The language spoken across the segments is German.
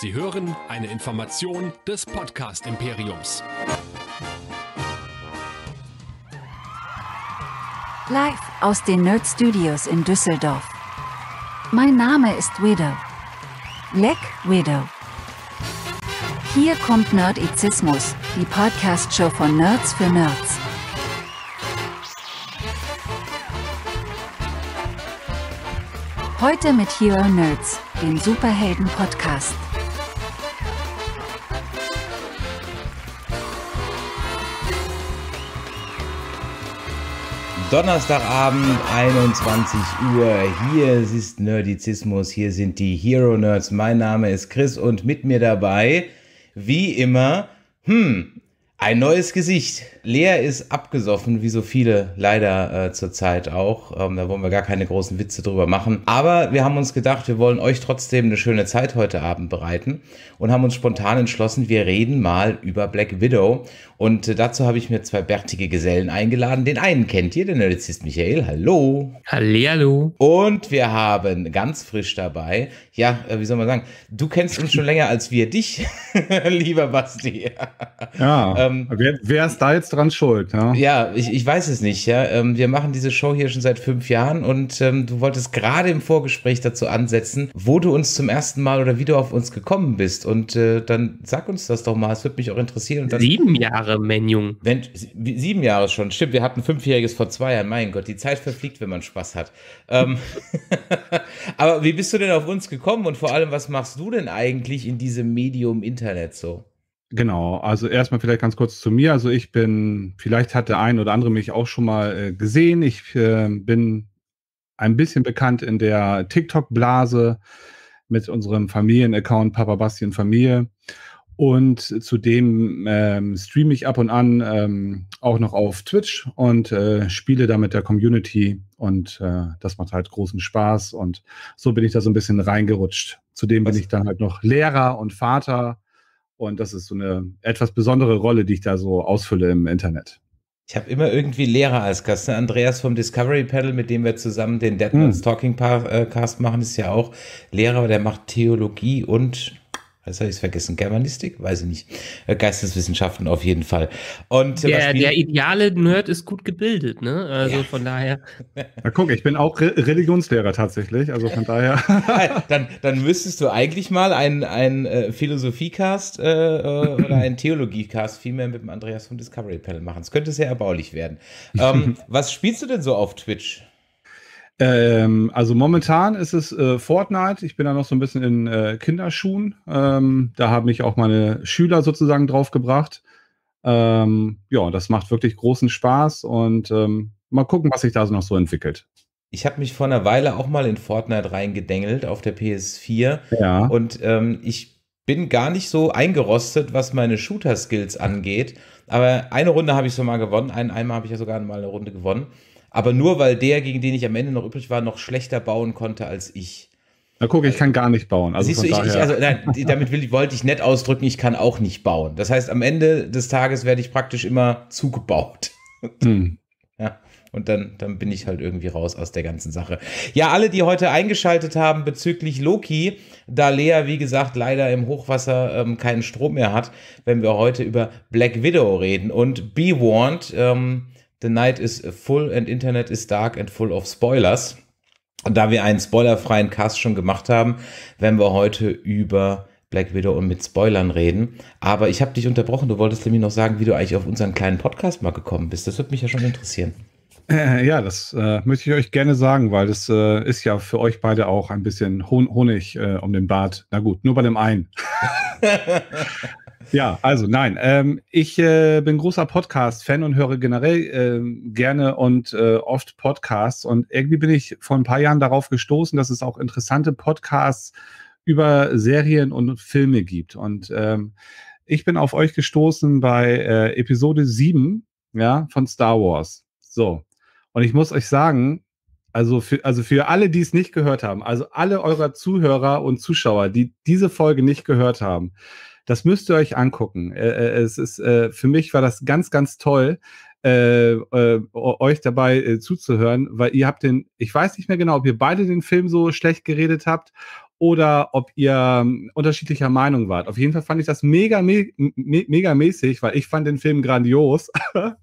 Sie hören eine Information des Podcast Imperiums. Live aus den Nerd Studios in Düsseldorf. Mein Name ist Widow. Leck Widow. Hier kommt Nerdizismus, die Podcast-Show von Nerds für Nerds. Heute mit Hero Nerds, dem Superhelden-Podcast. Donnerstagabend, 21 Uhr. Hier ist Nerdizismus, hier sind die Hero Nerds. Mein Name ist Chris und mit mir dabei, wie immer, hm, ein neues Gesicht. Lea ist abgesoffen, wie so viele leider äh, zurzeit auch. Ähm, da wollen wir gar keine großen Witze drüber machen. Aber wir haben uns gedacht, wir wollen euch trotzdem eine schöne Zeit heute Abend bereiten und haben uns spontan entschlossen, wir reden mal über Black Widow und äh, dazu habe ich mir zwei bärtige Gesellen eingeladen. Den einen kennt ihr, der Nerdizist Michael. Hallo. Hallihallo. Und wir haben ganz frisch dabei, ja, äh, wie soll man sagen, du kennst uns schon länger als wir dich, lieber Basti. ja. Ähm, wer, wer, ist da jetzt dran schuld? Ja, ja ich, ich weiß es nicht. Ja. Ähm, wir machen diese Show hier schon seit fünf Jahren und ähm, du wolltest gerade im Vorgespräch dazu ansetzen, wo du uns zum ersten Mal oder wie du auf uns gekommen bist. Und äh, dann sag uns das doch mal. Es würde mich auch interessieren. Sieben Jahre. Jahre Menjung. Wenn, sieben Jahre schon, stimmt. Wir hatten fünfjähriges vor zwei Jahren. Mein Gott, die Zeit verfliegt, wenn man Spaß hat. Ähm, aber wie bist du denn auf uns gekommen und vor allem, was machst du denn eigentlich in diesem Medium Internet so? Genau, also erstmal vielleicht ganz kurz zu mir. Also ich bin, vielleicht hat der ein oder andere mich auch schon mal äh, gesehen. Ich äh, bin ein bisschen bekannt in der TikTok-Blase mit unserem Familienaccount Papa Bastian Familie. Und zudem ähm, streame ich ab und an ähm, auch noch auf Twitch und äh, spiele da mit der Community. Und äh, das macht halt großen Spaß. Und so bin ich da so ein bisschen reingerutscht. Zudem bin ich dann halt noch Lehrer und Vater. Und das ist so eine etwas besondere Rolle, die ich da so ausfülle im Internet. Ich habe immer irgendwie Lehrer als Gast. Ne? Andreas vom Discovery Panel, mit dem wir zusammen den Deadman's hm. Talking äh, Cast machen, ist ja auch Lehrer, der macht Theologie und was also habe ich vergessen? Germanistik? Weiß ich nicht. Äh, Geisteswissenschaften auf jeden Fall. Und der, der ideale Nerd ist gut gebildet, ne? Also ja. von daher. Na guck, ich bin auch Re Religionslehrer tatsächlich, also von daher. dann, dann müsstest du eigentlich mal einen, äh, Philosophie-Cast äh, äh oder einen Theologie-Cast vielmehr mit dem Andreas vom Discovery Panel machen. Es könnte sehr erbaulich werden. Ähm, was spielst du denn so auf Twitch? Ähm, also momentan ist es äh, Fortnite. Ich bin da noch so ein bisschen in äh, Kinderschuhen. Ähm, da haben mich auch meine Schüler sozusagen draufgebracht. Ähm, ja, das macht wirklich großen Spaß und ähm, mal gucken, was sich da so noch so entwickelt. Ich habe mich vor einer Weile auch mal in Fortnite reingedengelt auf der PS4. Ja. Und ähm, ich bin gar nicht so eingerostet, was meine Shooter-Skills angeht. Aber eine Runde habe ich so mal gewonnen. Einen einmal habe ich ja sogar mal eine Runde gewonnen aber nur weil der, gegen den ich am Ende noch übrig war, noch schlechter bauen konnte als ich. Na guck, ich kann gar nicht bauen. Also Siehst du, ich, ich, also, nein, damit will, wollte ich nett ausdrücken, ich kann auch nicht bauen. Das heißt, am Ende des Tages werde ich praktisch immer zugebaut. Hm. Ja, und dann, dann bin ich halt irgendwie raus aus der ganzen Sache. Ja, alle, die heute eingeschaltet haben bezüglich Loki, da Lea, wie gesagt, leider im Hochwasser ähm, keinen Strom mehr hat, wenn wir heute über Black Widow reden. Und be warned, ähm, The Night is Full and Internet is Dark and Full of Spoilers. Und da wir einen spoilerfreien Cast schon gemacht haben, werden wir heute über Black Widow und mit Spoilern reden. Aber ich habe dich unterbrochen. Du wolltest nämlich noch sagen, wie du eigentlich auf unseren kleinen Podcast mal gekommen bist. Das würde mich ja schon interessieren. Äh, ja, das äh, möchte ich euch gerne sagen, weil das äh, ist ja für euch beide auch ein bisschen Hon Honig äh, um den Bart. Na gut, nur bei dem einen. Ja, also nein. Ähm, ich äh, bin großer Podcast-Fan und höre generell äh, gerne und äh, oft Podcasts. Und irgendwie bin ich vor ein paar Jahren darauf gestoßen, dass es auch interessante Podcasts über Serien und Filme gibt. Und ähm, ich bin auf euch gestoßen bei äh, Episode 7 ja, von Star Wars. So. Und ich muss euch sagen, also für, also für alle, die es nicht gehört haben, also alle eurer Zuhörer und Zuschauer, die diese Folge nicht gehört haben, das müsst ihr euch angucken. Äh, äh, es ist, äh, für mich war das ganz, ganz toll, äh, äh, euch dabei äh, zuzuhören, weil ihr habt den, ich weiß nicht mehr genau, ob ihr beide den Film so schlecht geredet habt oder ob ihr ähm, unterschiedlicher Meinung wart. Auf jeden Fall fand ich das mega, me me mega mäßig, weil ich fand den Film grandios.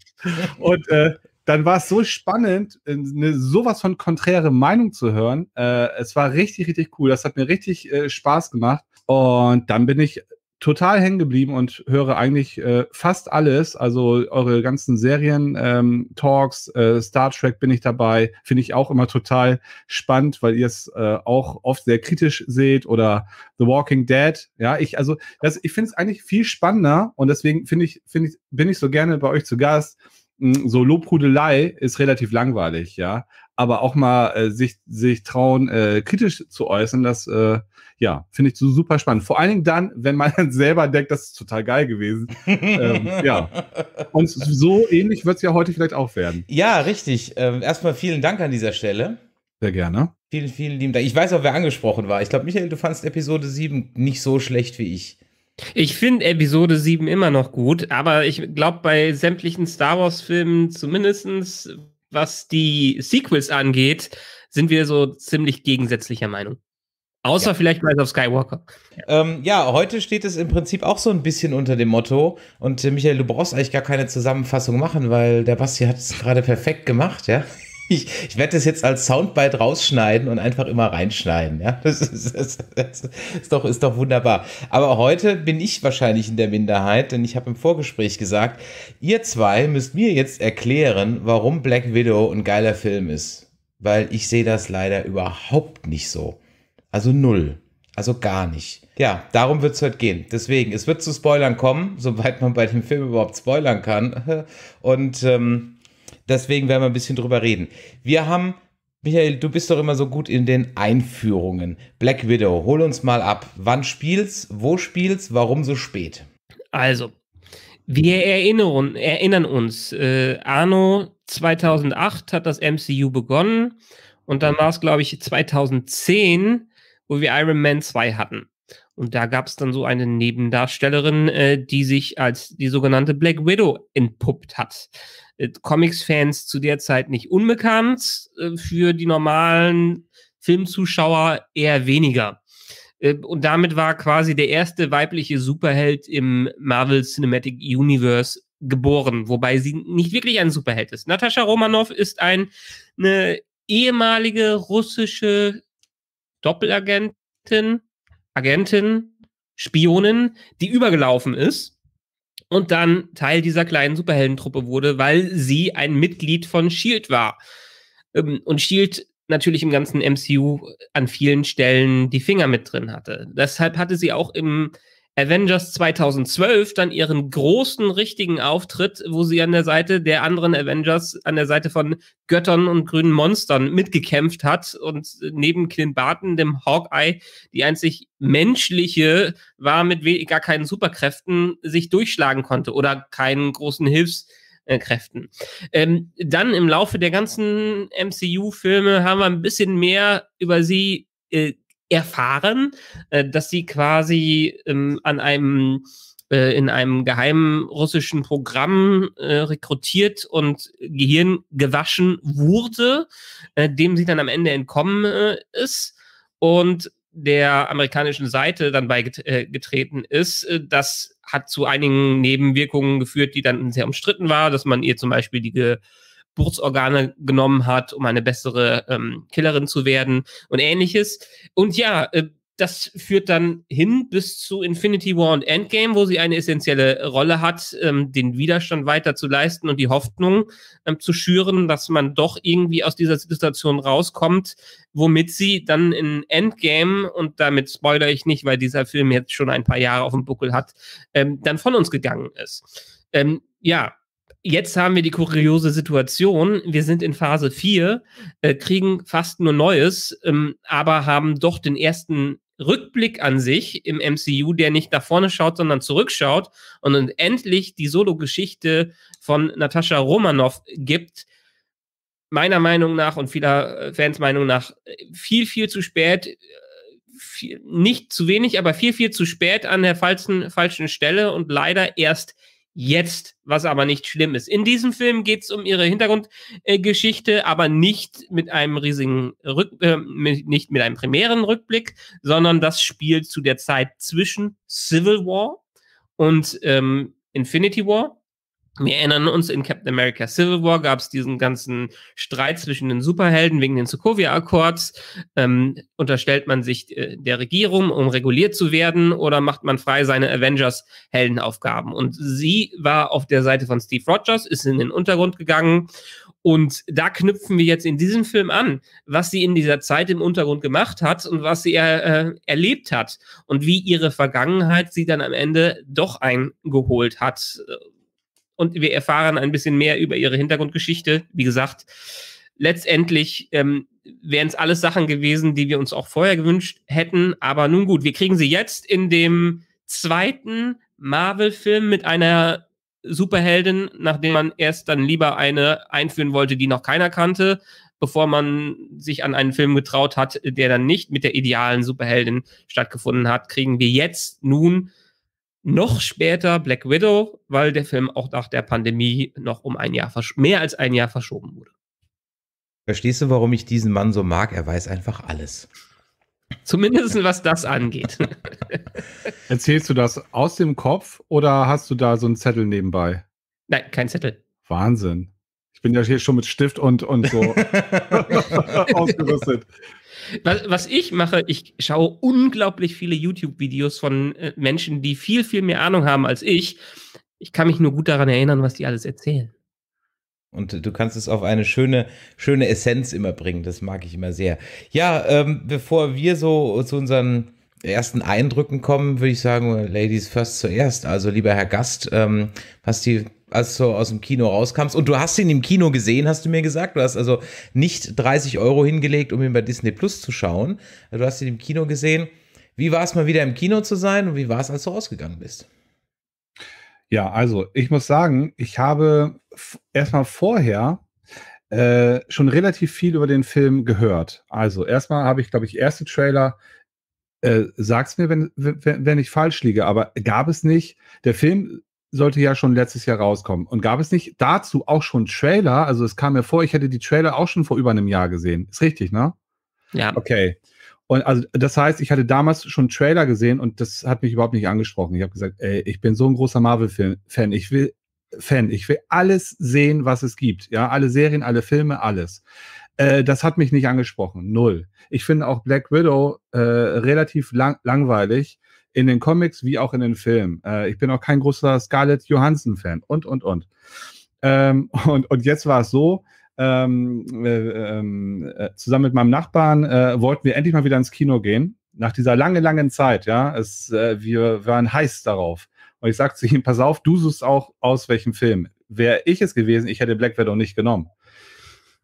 Und äh, dann war es so spannend, eine äh, sowas von konträre Meinung zu hören. Äh, es war richtig, richtig cool. Das hat mir richtig äh, Spaß gemacht. Und dann bin ich total hängen geblieben und höre eigentlich äh, fast alles. Also eure ganzen Serien, ähm, Talks, äh, Star Trek bin ich dabei. Finde ich auch immer total spannend, weil ihr es äh, auch oft sehr kritisch seht oder The Walking Dead. Ja, ich, also das, ich finde es eigentlich viel spannender und deswegen finde ich, finde ich, bin ich so gerne bei euch zu Gast, hm, so Lobhudelei ist relativ langweilig, ja. Aber auch mal äh, sich, sich trauen, äh, kritisch zu äußern, das äh, ja, finde ich so super spannend. Vor allen Dingen dann, wenn man selber denkt, das ist total geil gewesen. ähm, ja. Und so ähnlich wird es ja heute vielleicht auch werden. Ja, richtig. Ähm, erstmal vielen Dank an dieser Stelle. Sehr gerne. Vielen, vielen lieben Dank. Ich weiß auch, wer angesprochen war. Ich glaube, Michael, du fandest Episode 7 nicht so schlecht wie ich. Ich finde Episode 7 immer noch gut, aber ich glaube, bei sämtlichen Star Wars-Filmen, zumindest was die Sequels angeht, sind wir so ziemlich gegensätzlicher Meinung. Außer ja. vielleicht bei of Skywalker. Ähm, ja, heute steht es im Prinzip auch so ein bisschen unter dem Motto. Und äh, Michael, du brauchst eigentlich gar keine Zusammenfassung machen, weil der Basti hat es gerade perfekt gemacht, ja. Ich, ich werde das jetzt als Soundbite rausschneiden und einfach immer reinschneiden. Ja? Das, ist, das, das ist, doch, ist doch wunderbar. Aber heute bin ich wahrscheinlich in der Minderheit, denn ich habe im Vorgespräch gesagt, ihr zwei müsst mir jetzt erklären, warum Black Widow ein geiler Film ist. Weil ich sehe das leider überhaupt nicht so. Also null. Also gar nicht. Ja, darum wird es heute gehen. Deswegen, es wird zu Spoilern kommen, soweit man bei dem Film überhaupt spoilern kann. Und ähm, Deswegen werden wir ein bisschen drüber reden. Wir haben, Michael, du bist doch immer so gut in den Einführungen. Black Widow, hol uns mal ab. Wann spielst, wo spielst, warum so spät? Also, wir erinnern, erinnern uns, äh, Arno 2008 hat das MCU begonnen und dann war es, glaube ich, 2010, wo wir Iron Man 2 hatten. Und da gab es dann so eine Nebendarstellerin, äh, die sich als die sogenannte Black Widow entpuppt hat. Äh, Comics-Fans zu der Zeit nicht unbekannt, äh, für die normalen Filmzuschauer eher weniger. Äh, und damit war quasi der erste weibliche Superheld im Marvel Cinematic Universe geboren, wobei sie nicht wirklich ein Superheld ist. Natascha Romanov ist ein, eine ehemalige russische Doppelagentin, Agentin, Spionin, die übergelaufen ist und dann Teil dieser kleinen Superheldentruppe wurde, weil sie ein Mitglied von Shield war. Ähm, und Shield natürlich im ganzen MCU an vielen Stellen die Finger mit drin hatte. Deshalb hatte sie auch im Avengers 2012 dann ihren großen richtigen Auftritt, wo sie an der Seite der anderen Avengers, an der Seite von Göttern und grünen Monstern mitgekämpft hat und neben Clint Barton, dem Hawkeye, die einzig menschliche war mit gar keinen Superkräften, sich durchschlagen konnte oder keinen großen Hilfs Kräften. Ähm, dann im Laufe der ganzen MCU-Filme haben wir ein bisschen mehr über sie äh, erfahren, äh, dass sie quasi ähm, an einem äh, in einem geheimen russischen Programm äh, rekrutiert und Gehirn gewaschen wurde, äh, dem sie dann am Ende entkommen äh, ist und der amerikanischen Seite dann beigetreten äh, ist. Äh, das hat zu einigen Nebenwirkungen geführt, die dann sehr umstritten war, dass man ihr zum Beispiel die Geburtsorgane genommen hat, um eine bessere ähm, Killerin zu werden und ähnliches. Und ja, äh, das führt dann hin bis zu Infinity War und Endgame, wo sie eine essentielle Rolle hat, ähm, den Widerstand weiter zu leisten und die Hoffnung ähm, zu schüren, dass man doch irgendwie aus dieser Situation rauskommt, womit sie dann in Endgame, und damit spoilere ich nicht, weil dieser Film jetzt schon ein paar Jahre auf dem Buckel hat, ähm, dann von uns gegangen ist. Ähm, ja, jetzt haben wir die kuriose Situation, wir sind in Phase 4, äh, kriegen fast nur Neues, ähm, aber haben doch den ersten Rückblick an sich im MCU, der nicht nach vorne schaut, sondern zurückschaut und dann endlich die Solo-Geschichte von Natascha Romanoff gibt. Meiner Meinung nach und vieler äh, Fans Meinung nach äh, viel, viel zu spät, äh, viel, nicht zu wenig, aber viel, viel zu spät an der falschen, falschen Stelle und leider erst jetzt, was aber nicht schlimm ist. In diesem Film geht es um ihre Hintergrundgeschichte, äh, aber nicht mit einem riesigen Rück äh, mit, nicht mit einem primären Rückblick, sondern das spielt zu der Zeit zwischen Civil War und ähm, Infinity War wir erinnern uns, in Captain America Civil War gab es diesen ganzen Streit zwischen den Superhelden wegen den Sokovia-Akkords. Ähm, unterstellt man sich äh, der Regierung, um reguliert zu werden, oder macht man frei seine Avengers-Heldenaufgaben? Und sie war auf der Seite von Steve Rogers, ist in den Untergrund gegangen. Und da knüpfen wir jetzt in diesem Film an, was sie in dieser Zeit im Untergrund gemacht hat und was sie äh, erlebt hat und wie ihre Vergangenheit sie dann am Ende doch eingeholt hat und wir erfahren ein bisschen mehr über ihre Hintergrundgeschichte. Wie gesagt, letztendlich ähm, wären es alles Sachen gewesen, die wir uns auch vorher gewünscht hätten. Aber nun gut, wir kriegen sie jetzt in dem zweiten Marvel-Film mit einer Superheldin, nachdem man erst dann lieber eine einführen wollte, die noch keiner kannte, bevor man sich an einen Film getraut hat, der dann nicht mit der idealen Superheldin stattgefunden hat, kriegen wir jetzt nun noch später Black Widow, weil der Film auch nach der Pandemie noch um ein Jahr, mehr als ein Jahr verschoben wurde. Verstehst du, warum ich diesen Mann so mag? Er weiß einfach alles. Zumindest was das angeht. Erzählst du das aus dem Kopf oder hast du da so einen Zettel nebenbei? Nein, kein Zettel. Wahnsinn. Ich bin ja hier schon mit Stift und, und so ausgerüstet. Was, was ich mache, ich schaue unglaublich viele YouTube-Videos von äh, Menschen, die viel, viel mehr Ahnung haben als ich. Ich kann mich nur gut daran erinnern, was die alles erzählen. Und du kannst es auf eine schöne, schöne Essenz immer bringen. Das mag ich immer sehr. Ja, ähm, bevor wir so zu unseren ersten Eindrücken kommen, würde ich sagen, Ladies first zuerst. Also lieber Herr Gast, ähm, was die als du aus dem Kino rauskamst. Und du hast ihn im Kino gesehen, hast du mir gesagt. Du hast also nicht 30 Euro hingelegt, um ihn bei Disney Plus zu schauen. Du hast ihn im Kino gesehen. Wie war es mal wieder im Kino zu sein und wie war es, als du rausgegangen bist? Ja, also ich muss sagen, ich habe erstmal vorher äh, schon relativ viel über den Film gehört. Also erstmal habe ich, glaube ich, erste Trailer äh, sag's mir, wenn, wenn, wenn ich falsch liege, aber gab es nicht. Der Film sollte ja schon letztes Jahr rauskommen. Und gab es nicht dazu auch schon Trailer? Also es kam mir vor, ich hätte die Trailer auch schon vor über einem Jahr gesehen. Ist richtig, ne? Ja. Okay. Und also das heißt, ich hatte damals schon Trailer gesehen und das hat mich überhaupt nicht angesprochen. Ich habe gesagt, ey, ich bin so ein großer Marvel-Fan. Ich will Fan. Ich will alles sehen, was es gibt. Ja, alle Serien, alle Filme, alles. Äh, das hat mich nicht angesprochen. Null. Ich finde auch Black Widow äh, relativ lang langweilig in den Comics wie auch in den Filmen. Äh, ich bin auch kein großer Scarlett Johansson-Fan und, und, und. Ähm, und. Und jetzt war es so, ähm, äh, ähm, äh zusammen mit meinem Nachbarn äh, wollten wir endlich mal wieder ins Kino gehen. Nach dieser langen, langen Zeit, ja. Es, äh, wir waren heiß darauf. Und ich sagte zu ihm, pass auf, du suchst auch aus welchem Film. Wäre ich es gewesen, ich hätte Black Widow nicht genommen.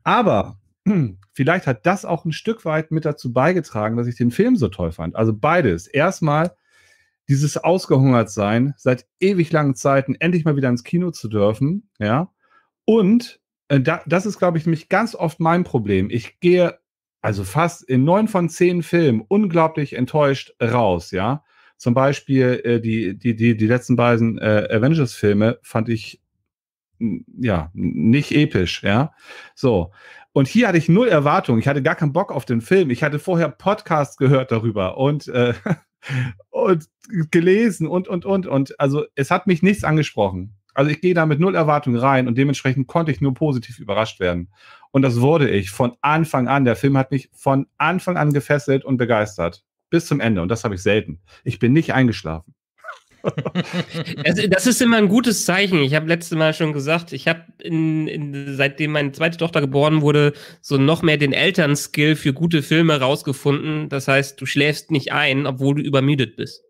Aber vielleicht hat das auch ein Stück weit mit dazu beigetragen, dass ich den Film so toll fand. Also beides. Erstmal dieses Ausgehungertsein seit ewig langen Zeiten endlich mal wieder ins Kino zu dürfen, ja. Und äh, da, das ist, glaube ich, mich ganz oft mein Problem. Ich gehe also fast in neun von zehn Filmen unglaublich enttäuscht raus, ja. Zum Beispiel äh, die, die, die, die letzten beiden äh, Avengers-Filme fand ich ja nicht episch, ja. So. Und hier hatte ich null Erwartungen. Ich hatte gar keinen Bock auf den Film. Ich hatte vorher Podcasts gehört darüber und äh, und gelesen und, und, und. Und also es hat mich nichts angesprochen. Also ich gehe da mit null Erwartungen rein und dementsprechend konnte ich nur positiv überrascht werden. Und das wurde ich von Anfang an. Der Film hat mich von Anfang an gefesselt und begeistert. Bis zum Ende. Und das habe ich selten. Ich bin nicht eingeschlafen. Das, das, ist immer ein gutes Zeichen. Ich habe letztes Mal schon gesagt, ich habe seitdem meine zweite Tochter geboren wurde, so noch mehr den Elternskill für gute Filme rausgefunden. Das heißt, du schläfst nicht ein, obwohl du übermüdet bist.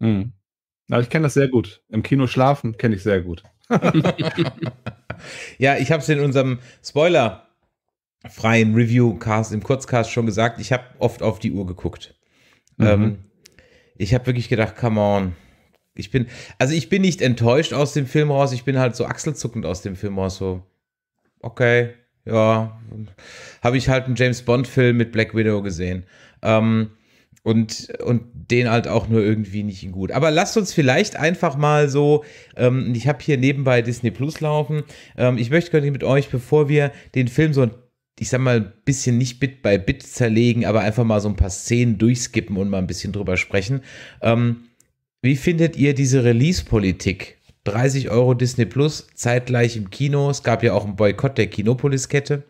Hm. Aber ich kenne das sehr gut. Im Kino schlafen kenne ich sehr gut. ja, ich habe es in unserem Spoiler freien Review-Cast, im Kurzcast schon gesagt, ich habe oft auf die Uhr geguckt. Mhm. Ähm, ich habe wirklich gedacht, come on, ich bin, also ich bin nicht enttäuscht aus dem Film raus, ich bin halt so achselzuckend aus dem Film raus, so, okay, ja, habe ich halt einen James Bond-Film mit Black Widow gesehen. Ähm, und, und den halt auch nur irgendwie nicht in gut. Aber lasst uns vielleicht einfach mal so, ähm, ich habe hier nebenbei Disney Plus laufen. Ähm, ich möchte gerne mit euch, bevor wir den Film so ein ich sag mal, ein bisschen nicht Bit bei Bit zerlegen, aber einfach mal so ein paar Szenen durchskippen und mal ein bisschen drüber sprechen. Ähm, wie findet ihr diese Release-Politik? 30 Euro Disney Plus, zeitgleich im Kino. Es gab ja auch einen Boykott der Kinopolis-Kette.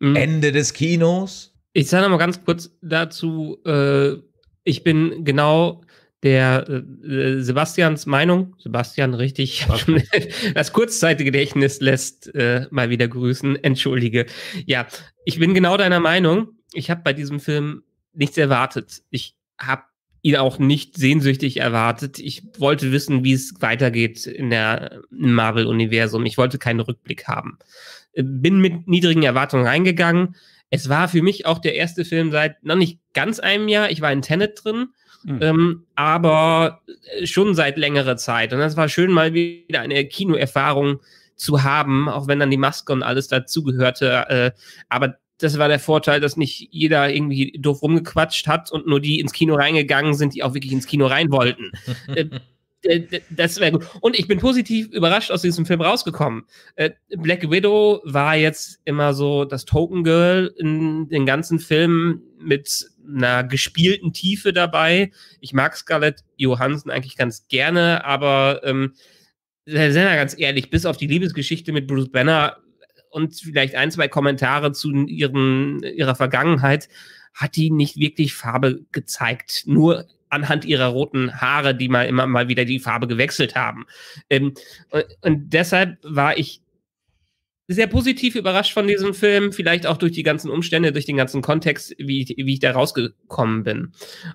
Mhm. Ende des Kinos. Ich sage nochmal ganz kurz dazu, äh, ich bin genau der äh, äh Sebastians Meinung. Sebastian, richtig. Sebastian. Das Kurzzeitgedächtnis lässt äh, mal wieder grüßen. Entschuldige. Ja, ich bin genau deiner Meinung. Ich habe bei diesem Film nichts erwartet. Ich habe ihn auch nicht sehnsüchtig erwartet. Ich wollte wissen, wie es weitergeht in der Marvel-Universum. Ich wollte keinen Rückblick haben. Äh, bin mit niedrigen Erwartungen reingegangen. Es war für mich auch der erste Film seit noch nicht ganz einem Jahr. Ich war in Tenet drin, mhm. ähm, aber äh, schon seit längerer Zeit. Und das war schön, mal wieder eine Kinoerfahrung zu haben, auch wenn dann die Maske und alles dazugehörte. Äh, aber das war der Vorteil, dass nicht jeder irgendwie doof rumgequatscht hat und nur die ins Kino reingegangen sind, die auch wirklich ins Kino rein wollten. Äh, das wäre gut. Und ich bin positiv überrascht aus diesem Film rausgekommen. Äh, Black Widow war jetzt immer so das Token Girl in den ganzen Filmen mit einer gespielten Tiefe dabei. Ich mag Scarlett Johansson eigentlich ganz gerne, aber ähm, sehr, sehr ganz ehrlich, bis auf die Liebesgeschichte mit Bruce Banner und vielleicht ein, zwei Kommentare zu ihren, ihrer Vergangenheit, hat die nicht wirklich Farbe gezeigt. Nur anhand ihrer roten Haare, die mal immer mal wieder die Farbe gewechselt haben. Ähm, und, deshalb war ich sehr positiv überrascht von diesem Film, vielleicht auch durch die ganzen Umstände, durch den ganzen Kontext, wie ich, wie ich da rausgekommen bin.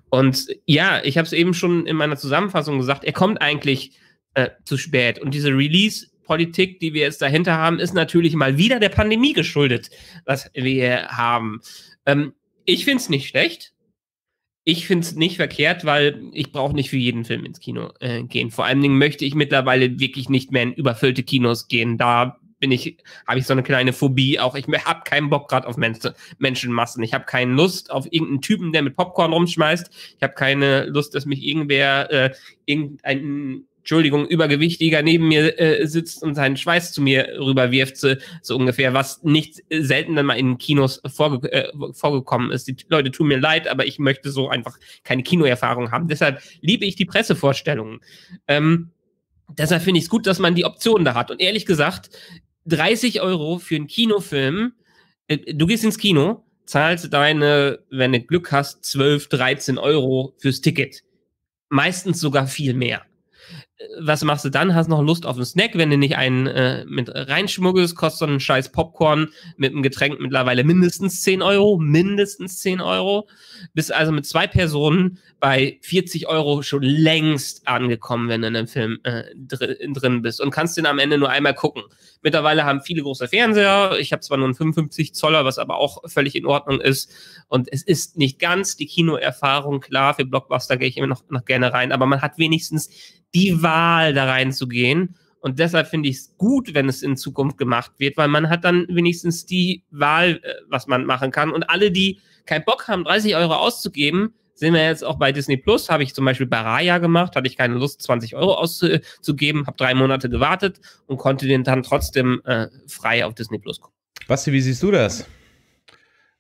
Und ja, ich habe es eben schon in meiner Zusammenfassung gesagt, er kommt eigentlich äh, zu spät. Und diese Release Politik, die wir jetzt dahinter haben, ist natürlich mal wieder der Pandemie geschuldet, was wir haben. Ähm, ich finde es nicht schlecht. Ich finde es nicht verkehrt, weil ich brauche nicht für jeden Film ins Kino äh, gehen. Vor allen Dingen möchte ich mittlerweile wirklich nicht mehr in überfüllte Kinos gehen. Da bin ich, habe ich so eine kleine Phobie auch. Ich habe keinen Bock gerade auf Menschen, Menschenmassen. Ich habe keine Lust auf irgendeinen Typen, der mit Popcorn rumschmeißt. Ich habe keine Lust, dass mich irgendwer, äh, irgendein Entschuldigung, Übergewichtiger neben mir äh, sitzt und seinen Schweiß zu mir rüberwirft, so, so ungefähr, was nicht selten dann mal in Kinos vorge äh, vorgekommen ist. Die Leute tun mir leid, aber ich möchte so einfach keine Kinoerfahrung haben. Deshalb liebe ich die Pressevorstellungen. Ähm, deshalb finde ich es gut, dass man die Option da hat. Und ehrlich gesagt, 30 Euro für einen Kinofilm, äh, du gehst ins Kino, zahlst deine, wenn du Glück hast, 12, 13 Euro fürs Ticket. Meistens sogar viel mehr was machst du dann? Hast noch Lust auf einen Snack, wenn du nicht einen äh, mit reinschmuggelst, kostet so einen scheiß Popcorn mit einem Getränk mittlerweile mindestens 10 Euro, mindestens 10 Euro. Bist also mit zwei Personen bei 40 Euro schon längst angekommen, wenn du in einem Film äh, drin, drin bist und kannst den am Ende nur einmal gucken. Mittlerweile haben viele große Fernseher, ich habe zwar nur einen 55 Zoller, was aber auch völlig in Ordnung ist und es ist nicht ganz die Kinoerfahrung, klar, für Blockbuster gehe ich immer noch, noch gerne rein, aber man hat wenigstens die Wahl da reinzugehen. Und deshalb finde ich es gut, wenn es in Zukunft gemacht wird, weil man hat dann wenigstens die Wahl, äh, was man machen kann. Und alle, die keinen Bock haben, 30 Euro auszugeben, sind wir jetzt auch bei Disney Plus, habe ich zum Beispiel bei Raya gemacht, hatte ich keine Lust, 20 Euro auszugeben, habe drei Monate gewartet und konnte den dann trotzdem äh, frei auf Disney Plus gucken. Basti, wie siehst du das?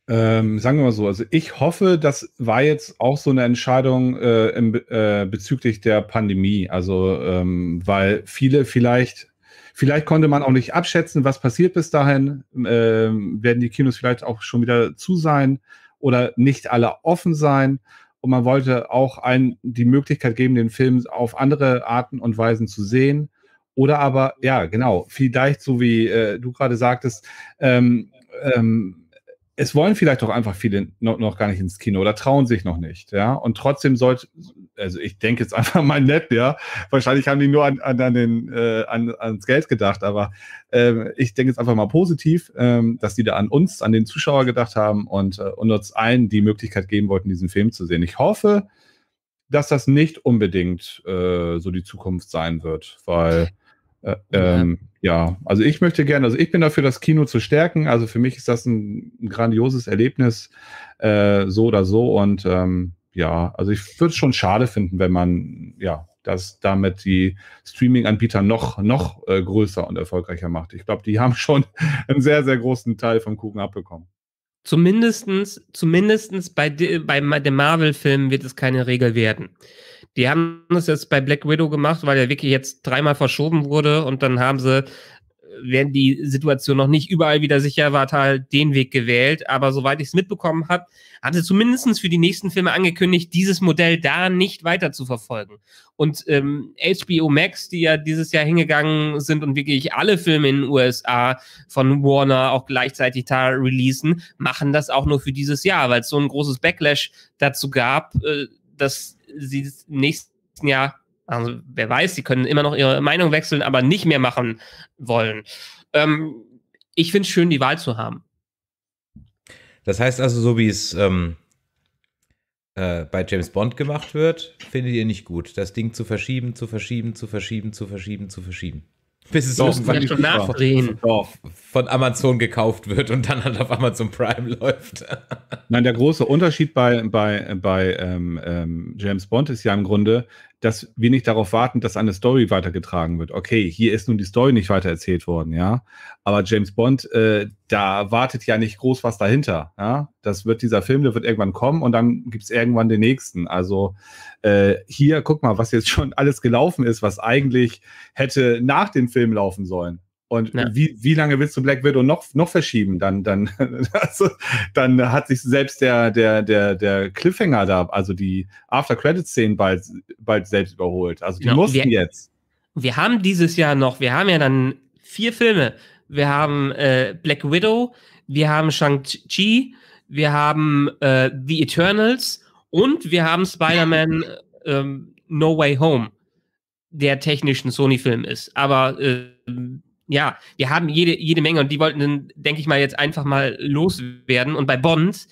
ähm, sagen wir mal so, also ich hoffe, das war jetzt auch so eine Entscheidung äh, im, äh, bezüglich der Pandemie. Also, ähm, weil viele vielleicht, vielleicht konnte man auch nicht abschätzen, was passiert bis dahin. Ähm, werden die Kinos vielleicht auch schon wieder zu sein oder nicht alle offen sein? Und man wollte auch ein, die Möglichkeit geben, den Film auf andere Arten und Weisen zu sehen. Oder aber, ja, genau, vielleicht so wie äh, du gerade sagtest, ähm, ähm, es wollen vielleicht auch einfach viele noch, noch, gar nicht ins Kino oder trauen sich noch nicht, ja. Und trotzdem sollte, also ich denke jetzt einfach mal nett, ja. Wahrscheinlich haben die nur an, an, an den, äh, an, ans Geld gedacht, aber äh, ich denke jetzt einfach mal positiv, äh, dass die da an uns, an den Zuschauer gedacht haben und, äh, und uns allen die Möglichkeit geben wollten, diesen Film zu sehen. Ich hoffe, dass das nicht unbedingt äh, so die Zukunft sein wird, weil äh, ähm, ja. ja. also ich möchte gerne, also ich bin dafür, das Kino zu stärken. Also für mich ist das ein, ein grandioses Erlebnis, äh, so oder so. Und ähm, ja, also ich würde es schon schade finden, wenn man, ja, das damit die Streaming-Anbieter noch, noch äh, größer und erfolgreicher macht. Ich glaube, die haben schon einen sehr, sehr großen Teil vom Kuchen abbekommen. Zumindestens, zumindestens bei, bei dem Marvel-Film wird es keine Regel werden. Die haben das jetzt bei Black Widow gemacht, weil er wirklich jetzt dreimal verschoben wurde und dann haben sie während die Situation noch nicht überall wieder sicher war, hat halt den Weg gewählt. Aber soweit ich es mitbekommen habe, hatte zumindest für die nächsten Filme angekündigt, dieses Modell da nicht weiter zu verfolgen. Und ähm, HBO Max, die ja dieses Jahr hingegangen sind und wirklich alle Filme in den USA von Warner auch gleichzeitig da releasen, machen das auch nur für dieses Jahr, weil es so ein großes Backlash dazu gab, äh, dass sie das nächste Jahr also wer weiß, sie können immer noch ihre Meinung wechseln, aber nicht mehr machen wollen. Ähm, ich finde es schön, die Wahl zu haben. Das heißt also, so wie es ähm, äh, bei James Bond gemacht wird, findet ihr nicht gut, das Ding zu verschieben, zu verschieben, zu verschieben, zu verschieben, zu verschieben. Bis es irgendwann schon nachdrehen. Von, von Amazon gekauft wird und dann halt auf Amazon Prime läuft. Nein, der große Unterschied bei, bei, bei ähm, ähm, James Bond ist ja im Grunde, dass wir nicht darauf warten, dass eine Story weitergetragen wird. Okay, hier ist nun die Story nicht weitererzählt worden, ja. Aber James Bond, äh, da wartet ja nicht groß was dahinter. Ja? Das wird dieser Film, der wird irgendwann kommen und dann gibt es irgendwann den nächsten. Also äh, hier, guck mal, was jetzt schon alles gelaufen ist, was eigentlich hätte nach dem Film laufen sollen. Und ja. wie, wie lange willst du Black Widow noch, noch verschieben? Dann, dann, also, dann hat sich selbst der, der, der, der Cliffhanger da, also die After-Credit-Szenen bald, bald selbst überholt. Also die genau. mussten wir, jetzt. Wir haben dieses Jahr noch, wir haben ja dann vier Filme. Wir haben äh, Black Widow, wir haben Shang-Chi, wir haben äh, The Eternals und wir haben Spider-Man äh, No Way Home, der technisch ein Sony-Film ist. Aber äh, ja, wir haben jede, jede Menge und die wollten dann, denke ich mal, jetzt einfach mal loswerden. Und bei Bond,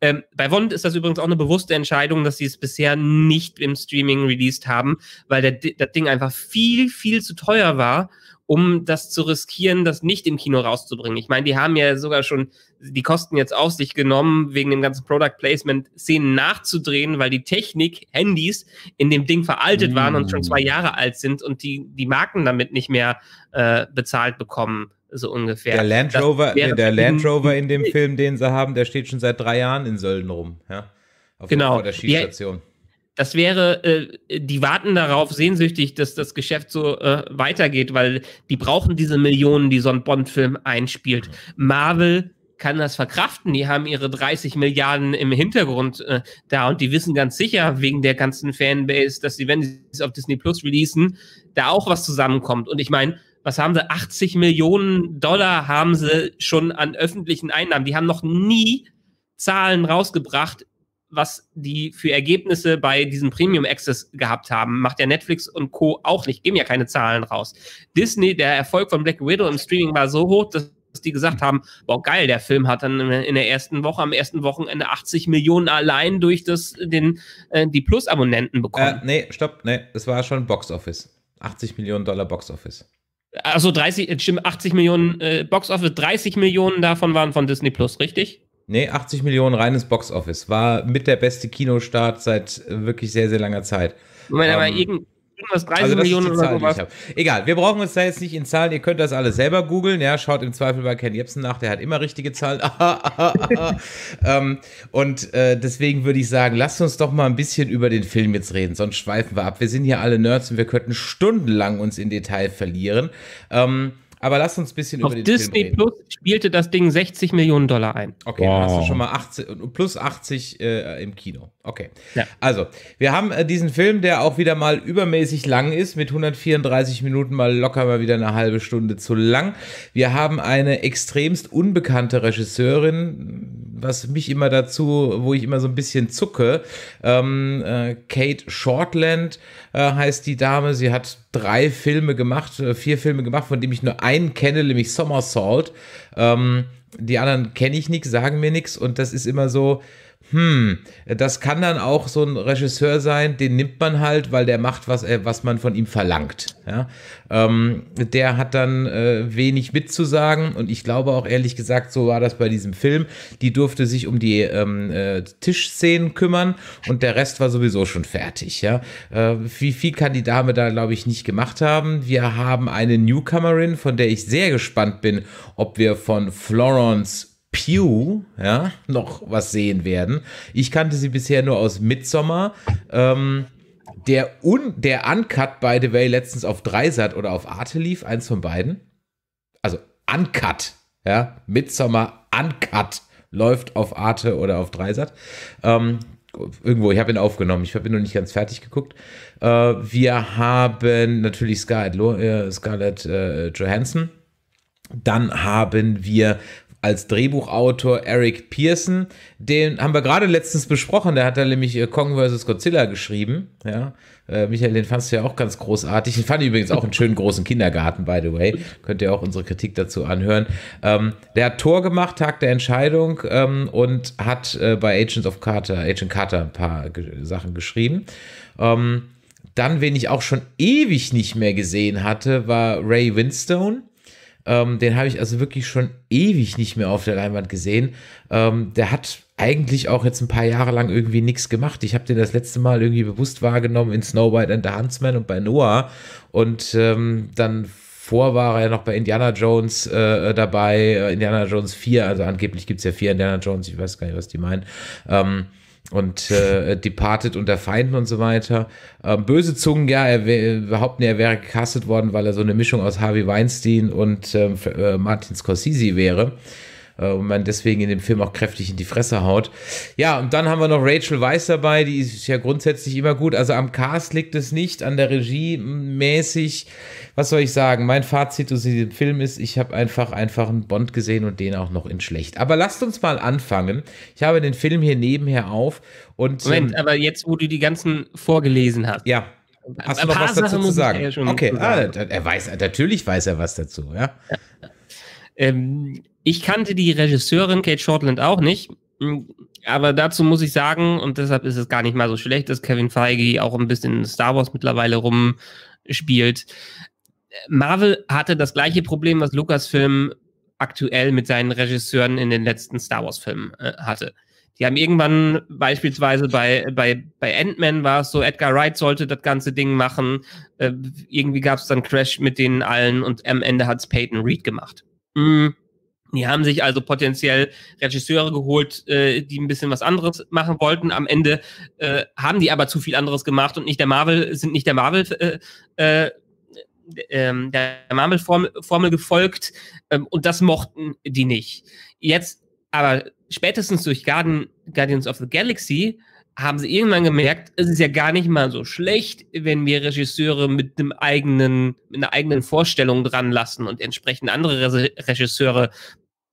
ähm, bei Bond ist das übrigens auch eine bewusste Entscheidung, dass sie es bisher nicht im Streaming released haben, weil der, das Ding einfach viel, viel zu teuer war um das zu riskieren, das nicht im Kino rauszubringen. Ich meine, die haben ja sogar schon die Kosten jetzt auf sich genommen, wegen dem ganzen Product Placement Szenen nachzudrehen, weil die Technik, Handys in dem Ding veraltet mm. waren und schon mm. zwei Jahre alt sind und die, die Marken damit nicht mehr äh, bezahlt bekommen so ungefähr. Der Land Rover, nee, der Land Rover in dem Film, den sie haben, der steht schon seit drei Jahren in Sölden rum, ja. Auf genau. vor der Skistation. Die, das wäre, äh, die warten darauf sehnsüchtig, dass das Geschäft so äh, weitergeht, weil die brauchen diese Millionen, die so ein Bond-Film einspielt. Mhm. Marvel kann das verkraften. Die haben ihre 30 Milliarden im Hintergrund äh, da und die wissen ganz sicher wegen der ganzen Fanbase, dass sie, wenn sie es auf Disney Plus releasen, da auch was zusammenkommt. Und ich meine, was haben sie? 80 Millionen Dollar haben sie schon an öffentlichen Einnahmen. Die haben noch nie Zahlen rausgebracht was die für Ergebnisse bei diesem Premium Access gehabt haben, macht ja Netflix und Co. auch nicht, geben ja keine Zahlen raus. Disney, der Erfolg von Black Widow im Streaming war so hoch, dass die gesagt haben, boah geil, der Film hat dann in der ersten Woche, am ersten Wochenende 80 Millionen allein durch das, den, äh, die Plus-Abonnenten äh, bekommen. Äh, nee, stopp, nee, das war schon Box Office. 80 Millionen Dollar Box Office. Also 30, 80 äh, Millionen äh, Box Office, 30 Millionen davon waren von Disney Plus, richtig? Nee, 80 Millionen reines Boxoffice. War mit der beste Kinostart seit äh, wirklich sehr, sehr langer Zeit. Moment, aber ähm, irgend, irgendwas 30 also Millionen oder Zahl, sowas. Egal, wir brauchen uns da jetzt nicht in Zahlen. Ihr könnt das alles selber googeln. Ja, schaut im Zweifel bei Ken Jebsen nach. Der hat immer richtige Zahlen. ähm, und äh, deswegen würde ich sagen, lasst uns doch mal ein bisschen über den Film jetzt reden. Sonst schweifen wir ab. Wir sind hier alle Nerds und wir könnten stundenlang uns in Detail verlieren. Ähm, aber lass uns ein bisschen Auf über den Disney Film reden. Plus spielte das Ding 60 Millionen Dollar ein. Okay, wow. hast du schon mal 80, plus 80 äh, im Kino. Okay. Ja. Also, wir haben äh, diesen Film, der auch wieder mal übermäßig lang ist, mit 134 Minuten mal locker mal wieder eine halbe Stunde zu lang. Wir haben eine extremst unbekannte Regisseurin, was mich immer dazu, wo ich immer so ein bisschen zucke. Ähm, äh, Kate Shortland äh, heißt die Dame. Sie hat drei Filme gemacht, äh, vier Filme gemacht, von denen ich nur einen kenne, nämlich Somersault. Ähm, die anderen kenne ich nicht, sagen mir nichts und das ist immer so, hm, das kann dann auch so ein Regisseur sein, den nimmt man halt, weil der macht, was, er, was man von ihm verlangt. Ja? Ähm, der hat dann äh, wenig mitzusagen und ich glaube auch ehrlich gesagt, so war das bei diesem Film. Die durfte sich um die ähm, äh, Tischszenen kümmern und der Rest war sowieso schon fertig. Ja? Äh, wie viel kann die Dame da, glaube ich, nicht gemacht haben? Wir haben eine Newcomerin, von der ich sehr gespannt bin, ob wir von Florence Pew ja, noch was sehen werden. Ich kannte sie bisher nur aus Midsommer. Ähm, der, Un der Uncut, by the way, letztens auf Dreisat oder auf Arte lief, eins von beiden. Also Uncut, ja, Midsommer Uncut läuft auf Arte oder auf Dreisat. Ähm, irgendwo, ich habe ihn aufgenommen, ich habe ihn noch nicht ganz fertig geguckt. Äh, wir haben natürlich Scarlett, äh, Scarlett äh, Johansson. Dann haben wir als Drehbuchautor Eric Pearson. Den haben wir gerade letztens besprochen. Der hat da nämlich äh, Kong vs. Godzilla geschrieben. Ja. Äh, Michael, den fandst du ja auch ganz großartig. Den fand ich übrigens auch einen schönen großen Kindergarten, by the way. Könnt ihr auch unsere Kritik dazu anhören. Ähm, der hat Tor gemacht, Tag der Entscheidung ähm, und hat äh, bei Agents of Carter, Agent Carter ein paar ge Sachen geschrieben. Ähm, dann, wen ich auch schon ewig nicht mehr gesehen hatte, war Ray Winstone ähm, den habe ich also wirklich schon ewig nicht mehr auf der Leinwand gesehen. Ähm, der hat eigentlich auch jetzt ein paar Jahre lang irgendwie nichts gemacht. Ich habe den das letzte Mal irgendwie bewusst wahrgenommen in Snow White and the Huntsman und bei Noah. Und ähm, dann vor war er ja noch bei Indiana Jones äh, dabei, äh, Indiana Jones 4, also angeblich gibt es ja vier Indiana Jones, ich weiß gar nicht, was die meinen. Ähm, und äh, Departed unter Feinden und so weiter. Ähm, böse Zungen, ja, er behaupten, er wäre gecastet worden, weil er so eine Mischung aus Harvey Weinstein und ähm, äh, Martin Scorsese wäre. Äh, und man deswegen in dem Film auch kräftig in die Fresse haut. Ja, und dann haben wir noch Rachel Weiss dabei, die ist ja grundsätzlich immer gut. Also am Cast liegt es nicht, an der Regie mäßig. Was soll ich sagen? Mein Fazit zu diesem Film ist, ich habe einfach, einfach einen Bond gesehen und den auch noch in schlecht. Aber lasst uns mal anfangen. Ich habe den Film hier nebenher auf und. Moment, ähm, aber jetzt, wo du die ganzen vorgelesen hast. Ja. Hast du noch was dazu zu sagen? Ja okay, ah, er weiß, natürlich weiß er was dazu, ja. ja. Ähm, ich kannte die Regisseurin Kate Shortland auch nicht, hm, aber dazu muss ich sagen, und deshalb ist es gar nicht mal so schlecht, dass Kevin Feige auch ein bisschen Star Wars mittlerweile rumspielt. Marvel hatte das gleiche Problem, was Lucasfilm aktuell mit seinen Regisseuren in den letzten Star Wars-Filmen äh, hatte. Die haben irgendwann beispielsweise bei, bei, bei Ant-Man war es so, Edgar Wright sollte das ganze Ding machen. Äh, irgendwie gab es dann Crash mit denen allen und am Ende hat es Peyton Reed gemacht. Mm, die haben sich also potenziell Regisseure geholt, äh, die ein bisschen was anderes machen wollten. Am Ende äh, haben die aber zu viel anderes gemacht und nicht der Marvel, sind nicht der Marvel äh, äh, ähm, der Marvel-Formel gefolgt ähm, und das mochten die nicht. Jetzt aber spätestens durch Guardians of the Galaxy haben sie irgendwann gemerkt, es ist ja gar nicht mal so schlecht, wenn wir Regisseure mit einem eigenen, mit einer eigenen Vorstellung dran lassen und entsprechend andere Regisseure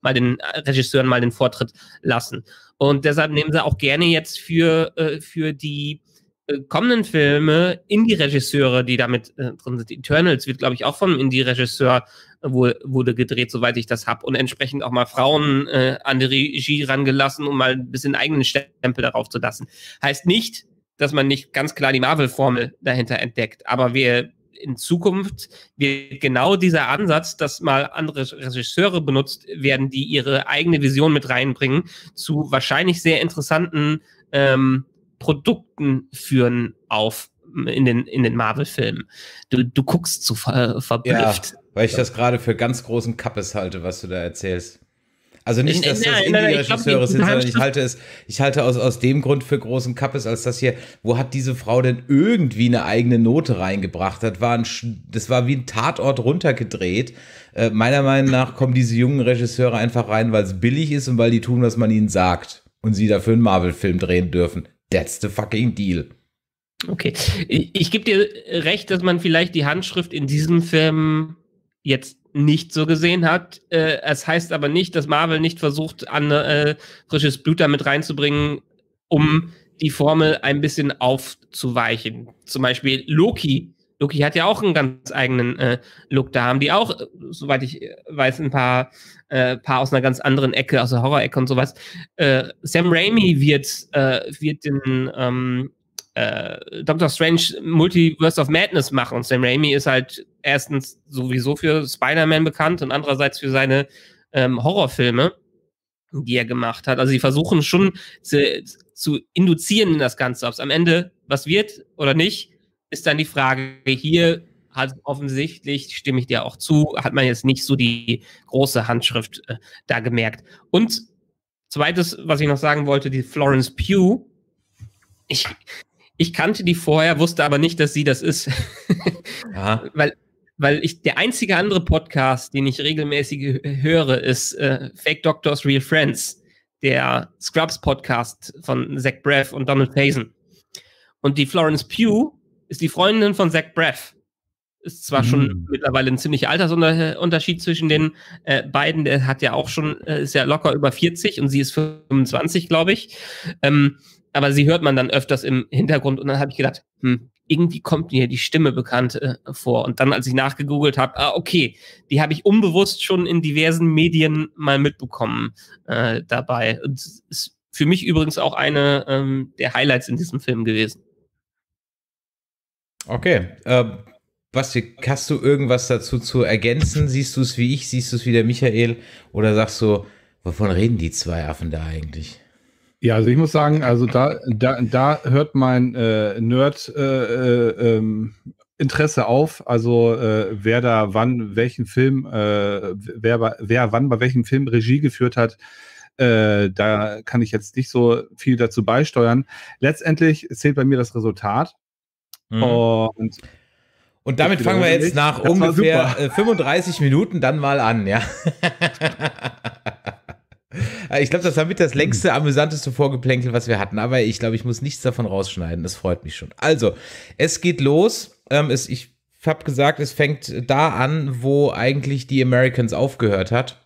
mal den äh, Regisseuren mal den Vortritt lassen. Und deshalb nehmen sie auch gerne jetzt für, äh, für die äh, kommenden Filme Indie-Regisseure, die damit äh, drin sind. Eternals wird, glaube ich, auch vom Indie-Regisseur wurde gedreht, soweit ich das habe. Und entsprechend auch mal Frauen äh, an die Regie rangelassen, um mal ein bisschen eigenen Stempel darauf zu lassen. Heißt nicht, dass man nicht ganz klar die Marvel-Formel dahinter entdeckt, aber wir in Zukunft wird genau dieser Ansatz, dass mal andere Regisseure benutzt werden, die ihre eigene Vision mit reinbringen, zu wahrscheinlich sehr interessanten ähm, Produkten führen auf in den, in den Marvel-Filmen. Du, du guckst zu ver verblüfft. Ja. Weil ich das gerade für ganz großen Kappes halte, was du da erzählst. Also nicht, dass das Indie-Regisseure sind, sondern ich halte es, ich halte aus, aus dem Grund für großen Kappes, als das hier, wo hat diese Frau denn irgendwie eine eigene Note reingebracht? Das war, ein, das war wie ein Tatort runtergedreht. Äh, meiner Meinung nach kommen diese jungen Regisseure einfach rein, weil es billig ist und weil die tun, was man ihnen sagt. Und sie dafür einen Marvel-Film drehen dürfen. That's the fucking deal. Okay. Ich, ich gebe dir recht, dass man vielleicht die Handschrift in diesem Film jetzt nicht so gesehen hat. Äh, es heißt aber nicht, dass Marvel nicht versucht, an, äh, frisches Blut damit reinzubringen, um die Formel ein bisschen aufzuweichen. Zum Beispiel Loki. Loki hat ja auch einen ganz eigenen äh, Look. Da haben die auch, äh, soweit ich äh, weiß, ein paar, äh, paar aus einer ganz anderen Ecke, aus der Horror-Ecke und sowas. Äh, Sam Raimi wird, äh, wird den ähm, Doctor Strange Multiverse of Madness machen. Und Sam Raimi ist halt erstens sowieso für Spider-Man bekannt und andererseits für seine ähm, Horrorfilme, die er gemacht hat. Also sie versuchen schon zu, zu induzieren in das Ganze. Ob es am Ende was wird oder nicht, ist dann die Frage. Hier hat offensichtlich, stimme ich dir auch zu, hat man jetzt nicht so die große Handschrift äh, da gemerkt. Und zweites, was ich noch sagen wollte, die Florence Pugh. Ich, ich kannte die vorher, wusste aber nicht, dass sie das ist. ja. Weil weil ich der einzige andere Podcast, den ich regelmäßig höre, ist äh, Fake Doctors Real Friends, der Scrubs Podcast von Zach Braff und Donald Payson. Und die Florence Pugh ist die Freundin von Zach Braff. Ist zwar mhm. schon mittlerweile ein ziemlicher Altersunterschied zwischen den äh, beiden. Der hat ja auch schon, äh, ist ja locker über 40 und sie ist 25, glaube ich. Ähm, aber sie hört man dann öfters im Hintergrund und dann habe ich gedacht, hm, irgendwie kommt mir die Stimme bekannt äh, vor. Und dann, als ich nachgegoogelt habe, ah, okay, die habe ich unbewusst schon in diversen Medien mal mitbekommen äh, dabei. Und ist für mich übrigens auch eine ähm, der Highlights in diesem Film gewesen. Okay. Äh, Basti, hast du irgendwas dazu zu ergänzen? Siehst du es wie ich? Siehst du es wie der Michael? Oder sagst du, wovon reden die zwei Affen da eigentlich? Ja, also ich muss sagen, also da, da, da hört mein äh, Nerd äh, äh ähm, Interesse auf, also äh, wer da wann welchen Film, äh, wer, wer wann bei welchem Film Regie geführt hat, äh, da kann ich jetzt nicht so viel dazu beisteuern. Letztendlich zählt bei mir das Resultat. Mhm. Und, und damit fangen wir jetzt nach das ungefähr 35 äh, Minuten dann mal an, ja. Ah, ich glaube, das war mit das längste, amüsanteste Vorgeplänkel, was wir hatten. Aber ich glaube, ich muss nichts davon rausschneiden. Das freut mich schon. Also, es geht los. Ähm, es, ich habe gesagt, es fängt da an, wo eigentlich die Americans aufgehört hat.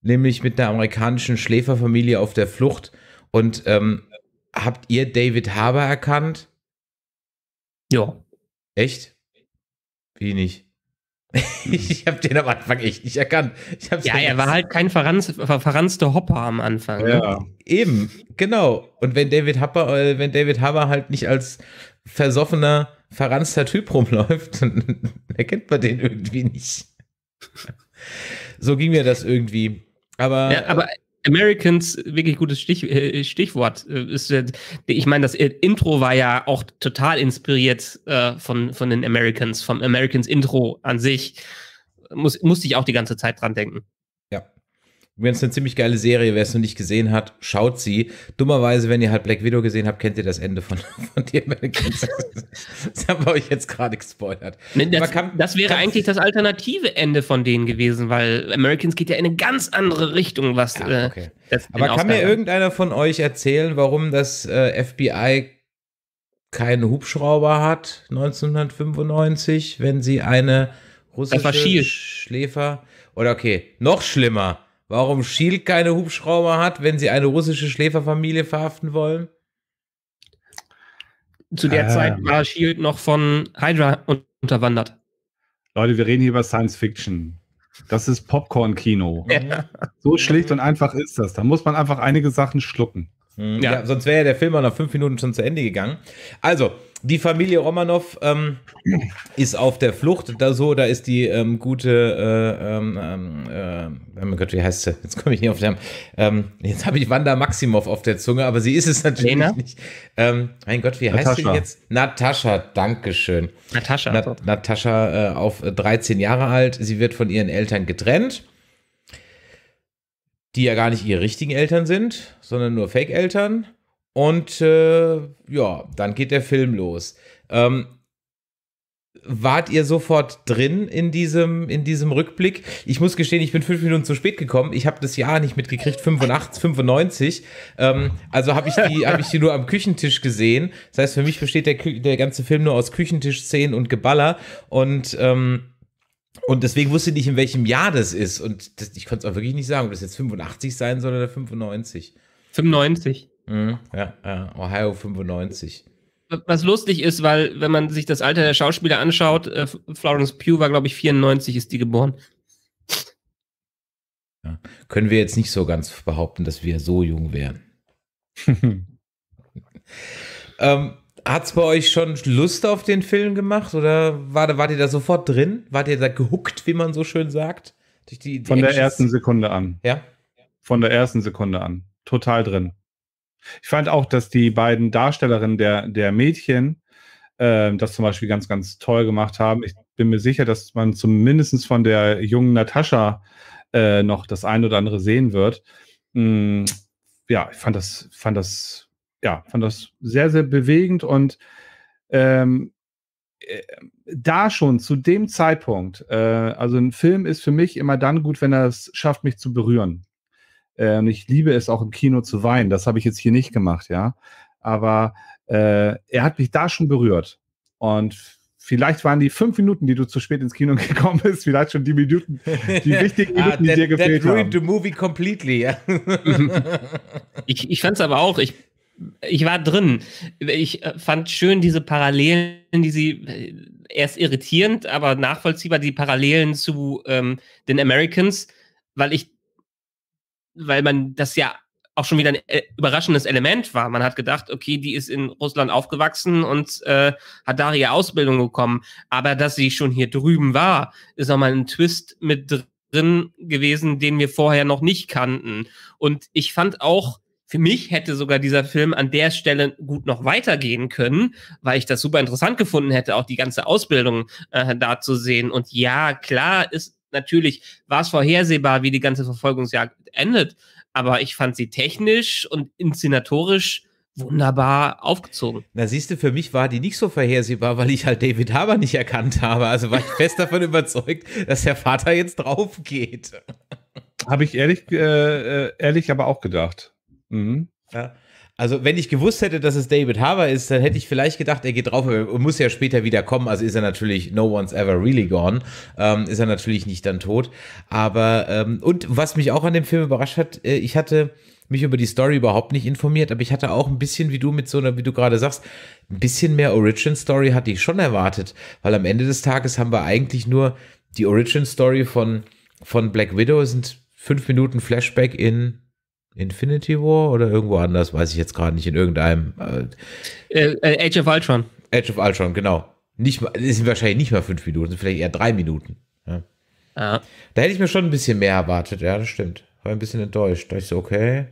Nämlich mit einer amerikanischen Schläferfamilie auf der Flucht. Und ähm, habt ihr David Harbour erkannt? Ja. Echt? Wie nicht? ich habe den am Anfang echt nicht erkannt. ja, ja er war halt kein verranz, verranzter Hopper am Anfang. Ne? Ja. Ne? Eben, genau. Und wenn David Hopper, äh, wenn David Hopper halt nicht als versoffener, verranzter Typ rumläuft, dann erkennt man den irgendwie nicht. So ging mir das irgendwie. Aber, ja, aber Americans, wirklich gutes Stich, äh, Stichwort. Äh, äh, ich meine, das Intro war ja auch total inspiriert von, von den Americans, vom Americans Intro an sich. Muss, musste ich auch die ganze Zeit dran denken. Übrigens eine ziemlich geile Serie, wer es noch nicht gesehen hat, schaut sie. Dummerweise, wenn ihr halt Black Widow gesehen habt, kennt ihr das Ende von, von dir. Das haben wir euch jetzt gerade gespoilert. Ne, das, kann, das wäre kann, eigentlich das alternative Ende von denen gewesen, weil Americans geht ja in eine ganz andere Richtung, was ja, äh, okay. äh, Aber kann mir irgendeiner von euch erzählen, warum das äh, FBI keinen Hubschrauber hat 1995, wenn sie eine russische Schläfer oder okay, noch schlimmer warum Shield keine Hubschrauber hat, wenn sie eine russische Schläferfamilie verhaften wollen. Zu der ah. Zeit war Shield noch von Hydra unterwandert. Leute, wir reden hier über Science Fiction. Das ist Popcorn-Kino. Ja. So schlicht und einfach ist das. Da muss man einfach einige Sachen schlucken. Hm, ja, ja sonst wäre ja der Film nach fünf Minuten schon zu Ende gegangen. Also, die Familie Romanov ähm, ist auf der Flucht. Da so, da ist die ähm, gute, äh, ähm, ähm äh, oh Gott, wie heißt sie? Jetzt komme ich nicht auf den Namen. Ähm, jetzt habe ich Wanda Maximov auf der Zunge, aber sie ist es natürlich Lena? nicht. Ähm, mein Gott, wie Natascha. heißt sie jetzt? Natascha, Dankeschön. Natascha. Na, Natascha äh, auf 13 äh, Jahre alt. Sie wird von ihren Eltern getrennt die ja gar nicht ihre richtigen Eltern sind, sondern nur Fake-Eltern. Und äh, ja, dann geht der Film los. Ähm, wart ihr sofort drin in diesem, in diesem Rückblick? Ich muss gestehen, ich bin fünf Minuten zu spät gekommen. Ich habe das Jahr nicht mitgekriegt, 85, 95. Ähm, also habe ich, die, hab ich die nur am Küchentisch gesehen. Das heißt, für mich besteht der, der ganze Film nur aus Küchentisch-Szenen und Geballer. Und. Ähm, und deswegen wusste ich nicht, in welchem Jahr das ist. Und das, ich konnte es auch wirklich nicht sagen, ob das jetzt 85 sein soll oder 95. 95. Mhm. ja, ja, Ohio 95. Was lustig ist, weil, wenn man sich das Alter der Schauspieler anschaut, äh, Florence Pugh war, glaube ich, 94 ist die geboren. Ja. Können wir jetzt nicht so ganz behaupten, dass wir so jung wären. ähm, Hat es bei euch schon Lust auf den Film gemacht oder wart, wart ihr da sofort drin? Wart ihr da gehuckt, wie man so schön sagt? Die, die Von Actions? der ersten Sekunde an. Ja? Von der ersten Sekunde an. Total drin. Ich fand auch, dass die beiden Darstellerinnen der, der Mädchen äh, das zum Beispiel ganz, ganz toll gemacht haben. Ich bin mir sicher, dass man zumindest von der jungen Natascha äh, noch das ein oder andere sehen wird. Mm, ja, ich fand das, fand das, ja, fand das sehr, sehr bewegend und ähm, äh, da schon zu dem Zeitpunkt, äh, also ein Film ist für mich immer dann gut, wenn er es schafft, mich zu berühren und ähm, ich liebe es auch im Kino zu weinen. Das habe ich jetzt hier nicht gemacht, ja. Aber äh, er hat mich da schon berührt. Und vielleicht waren die fünf Minuten, die du zu spät ins Kino gekommen bist, vielleicht schon die Minuten, die wichtigen ah, Minuten, ah, that, die dir gefehlt that ruined haben. the movie completely. Mhm. ich ich fand es aber auch, ich, ich war drin. Ich äh, fand schön diese Parallelen, die sie äh, erst irritierend, aber nachvollziehbar, die Parallelen zu ähm, den Americans, weil ich weil man das ja auch schon wieder ein äh, überraschendes Element war. Man hat gedacht, okay, die ist in Russland aufgewachsen und äh, hat da ihre Ausbildung bekommen. Aber dass sie schon hier drüben war, ist nochmal ein Twist mit drin gewesen, den wir vorher noch nicht kannten. Und ich fand auch, für mich hätte sogar dieser Film an der Stelle gut noch weitergehen können, weil ich das super interessant gefunden hätte, auch die ganze Ausbildung äh, da zu sehen. Und ja, klar ist Natürlich war es vorhersehbar, wie die ganze Verfolgungsjagd endet, aber ich fand sie technisch und inszenatorisch wunderbar aufgezogen. Na siehst du, für mich war die nicht so vorhersehbar, weil ich halt David Haber nicht erkannt habe. Also war ich fest davon überzeugt, dass der Vater jetzt drauf geht. Habe ich ehrlich, äh, äh ehrlich aber auch gedacht. Mhm. Ja. Also, wenn ich gewusst hätte, dass es David Harbour ist, dann hätte ich vielleicht gedacht, er geht drauf, und muss ja später wieder kommen. Also ist er natürlich, no one's ever really gone, ähm, ist er natürlich nicht dann tot. Aber, ähm, und was mich auch an dem Film überrascht hat, äh, ich hatte mich über die Story überhaupt nicht informiert, aber ich hatte auch ein bisschen, wie du mit so einer, wie du gerade sagst, ein bisschen mehr Origin Story hatte ich schon erwartet, weil am Ende des Tages haben wir eigentlich nur die Origin Story von, von Black Widow sind fünf Minuten Flashback in Infinity War oder irgendwo anders, weiß ich jetzt gerade nicht, in irgendeinem. Äh, äh, äh Age of Ultron. Age of Ultron, genau. Nicht das sind wahrscheinlich nicht mal fünf Minuten, vielleicht eher drei Minuten. Ja. Ah. Da hätte ich mir schon ein bisschen mehr erwartet, ja, das stimmt. War ein bisschen enttäuscht. Da dachte ich so, okay.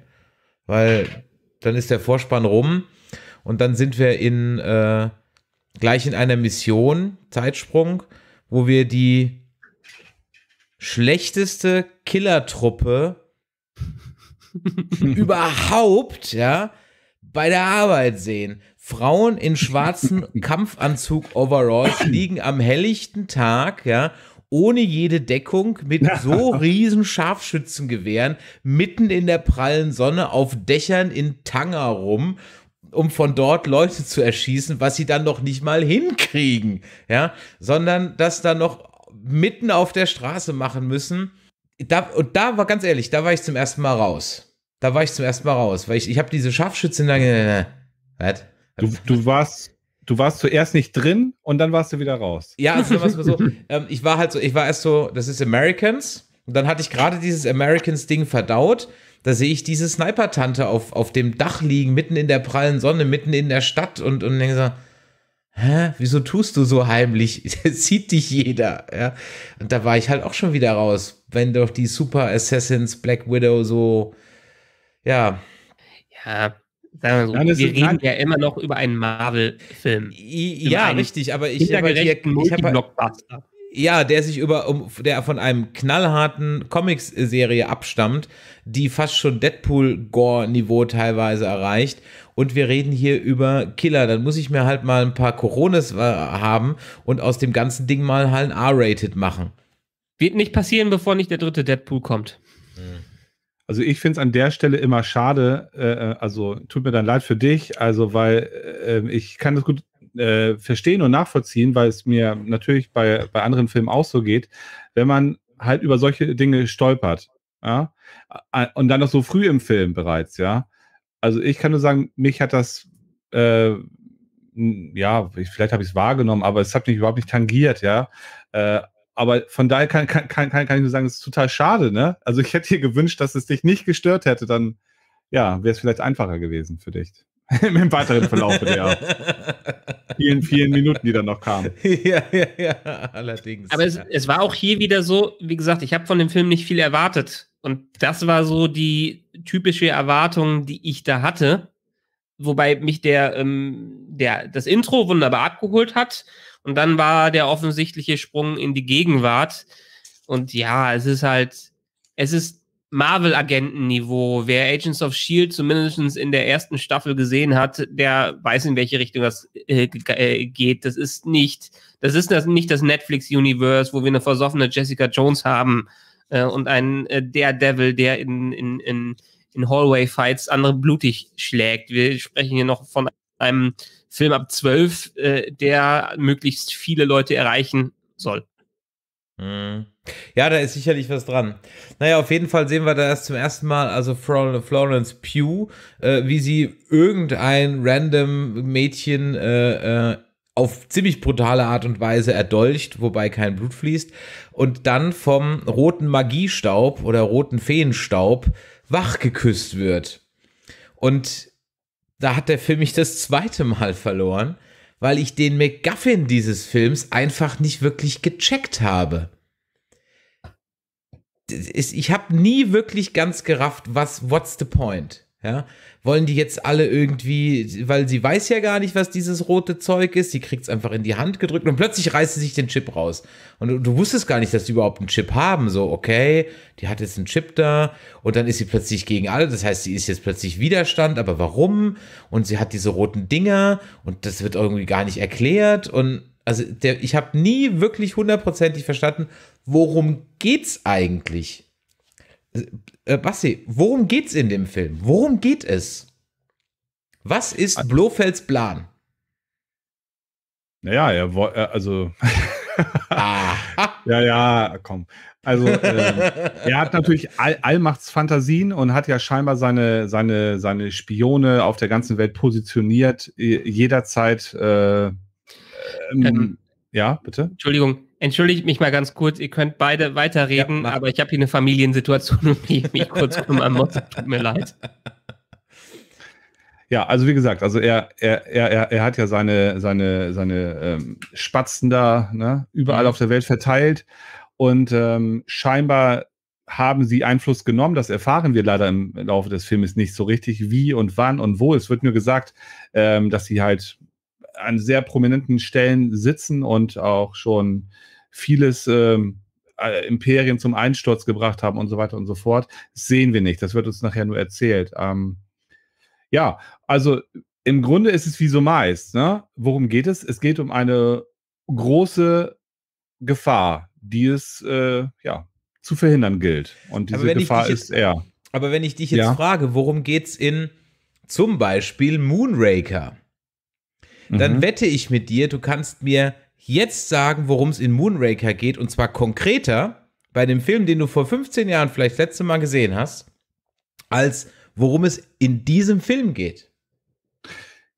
Weil dann ist der Vorspann rum und dann sind wir in äh, gleich in einer Mission, Zeitsprung, wo wir die schlechteste Killertruppe überhaupt, ja, bei der Arbeit sehen. Frauen in schwarzen Kampfanzug Overalls liegen am helllichten Tag, ja, ohne jede Deckung mit so riesen Scharfschützengewehren mitten in der prallen Sonne auf Dächern in Tanger rum, um von dort Leute zu erschießen, was sie dann noch nicht mal hinkriegen, ja, sondern das dann noch mitten auf der Straße machen müssen da, und da war ganz ehrlich, da war ich zum ersten Mal raus. Da war ich zum ersten Mal raus, weil ich, ich habe diese Scharfschützen lange. Äh, äh, äh, was? Du, du warst du warst zuerst nicht drin und dann warst du wieder raus. Ja, also dann war so. Ähm, ich war halt so, ich war erst so, das ist Americans. Und dann hatte ich gerade dieses Americans-Ding verdaut. Da sehe ich diese Sniper-Tante auf, auf dem Dach liegen, mitten in der prallen Sonne, mitten in der Stadt und, und denke so, hä, wieso tust du so heimlich? Sieht dich jeder. Ja? Und da war ich halt auch schon wieder raus wenn doch die Super Assassins Black Widow so, ja. Ja, sagen wir so, Nein, wir reden ja immer noch über einen Marvel-Film. Ja, richtig, aber ich habe hab, Ja, der sich über, um, der von einem knallharten Comics-Serie abstammt, die fast schon Deadpool-Gore-Niveau teilweise erreicht. Und wir reden hier über Killer. Dann muss ich mir halt mal ein paar Coronas äh, haben und aus dem ganzen Ding mal halt ein R-Rated machen. Wird nicht passieren, bevor nicht der dritte Deadpool kommt. Also ich finde es an der Stelle immer schade, äh, äh, also tut mir dann leid für dich, also weil äh, ich kann das gut äh, verstehen und nachvollziehen, weil es mir natürlich bei, bei anderen Filmen auch so geht, wenn man halt über solche Dinge stolpert. Ja? Äh, und dann noch so früh im Film bereits, ja. Also ich kann nur sagen, mich hat das, äh, ja, ich, vielleicht habe ich es wahrgenommen, aber es hat mich überhaupt nicht tangiert, ja. Äh, aber von daher kann, kann, kann, kann ich nur sagen, es ist total schade, ne? Also ich hätte dir gewünscht, dass es dich nicht gestört hätte, dann ja, wäre es vielleicht einfacher gewesen für dich. Im weiteren Verlauf der vielen, vielen Minuten, die dann noch kamen. Ja, ja, ja, allerdings. Aber es, es war auch hier wieder so, wie gesagt, ich habe von dem Film nicht viel erwartet. Und das war so die typische Erwartung, die ich da hatte. Wobei mich der, ähm, der das Intro wunderbar abgeholt hat. Und dann war der offensichtliche Sprung in die Gegenwart. Und ja, es ist halt, es ist Marvel-Agenten-Niveau. Wer Agents of Shield zumindest in der ersten Staffel gesehen hat, der weiß, in welche Richtung das äh, äh, geht. Das ist nicht, das ist das, nicht das Netflix-Universe, wo wir eine versoffene Jessica Jones haben äh, und einen äh, Daredevil, der in, in, in, in Hallway-Fights andere blutig schlägt. Wir sprechen hier noch von einem Film ab 12, äh, der möglichst viele Leute erreichen soll. Mhm. Ja, da ist sicherlich was dran. Naja, auf jeden Fall sehen wir da erst zum ersten Mal, also Florence Pugh, äh, wie sie irgendein random Mädchen äh, äh, auf ziemlich brutale Art und Weise erdolcht, wobei kein Blut fließt, und dann vom roten Magiestaub oder roten Feenstaub wachgeküsst wird. Und da hat der Film mich das zweite Mal verloren, weil ich den McGuffin dieses Films einfach nicht wirklich gecheckt habe. Ich habe nie wirklich ganz gerafft, was, what's the point? Ja, wollen die jetzt alle irgendwie, weil sie weiß ja gar nicht, was dieses rote Zeug ist, sie kriegt es einfach in die Hand gedrückt und plötzlich reißt sie sich den Chip raus. Und du, du wusstest gar nicht, dass sie überhaupt einen Chip haben. So, okay, die hat jetzt einen Chip da und dann ist sie plötzlich gegen alle. Das heißt, sie ist jetzt plötzlich Widerstand, aber warum? Und sie hat diese roten Dinger und das wird irgendwie gar nicht erklärt. Und also der, ich habe nie wirklich hundertprozentig verstanden, worum geht's eigentlich? Äh, Basti, worum geht's in dem Film? Worum geht es? Was ist also, Blofelds Plan? Naja, er wollte, äh, also. ah. ja, ja, komm. Also, ähm, er hat natürlich All Allmachtsfantasien und hat ja scheinbar seine, seine, seine Spione auf der ganzen Welt positioniert, jederzeit. Äh, ähm, ähm, ja, bitte? Entschuldigung, Entschuldigt mich mal ganz kurz, ihr könnt beide weiterreden, ja, aber ich habe hier eine Familiensituation, um die ich mich kurz kümmern muss. Tut mir leid. Ja, also wie gesagt, also er, er, er, er hat ja seine, seine, seine ähm, Spatzen da ne, überall mhm. auf der Welt verteilt und ähm, scheinbar haben sie Einfluss genommen. Das erfahren wir leider im Laufe des Films nicht so richtig, wie und wann und wo. Es wird nur gesagt, ähm, dass sie halt an sehr prominenten Stellen sitzen und auch schon vieles ähm, äh, Imperien zum Einsturz gebracht haben und so weiter und so fort. Das sehen wir nicht. Das wird uns nachher nur erzählt. Ähm, ja, also im Grunde ist es wie so meist. Ne? Worum geht es? Es geht um eine große Gefahr, die es äh, ja, zu verhindern gilt. Und diese Gefahr jetzt, ist er. Aber wenn ich dich jetzt ja? frage, worum geht es in zum Beispiel Moonraker? Dann mhm. wette ich mit dir, du kannst mir jetzt sagen, worum es in Moonraker geht, und zwar konkreter bei dem Film, den du vor 15 Jahren vielleicht das letzte Mal gesehen hast, als worum es in diesem Film geht.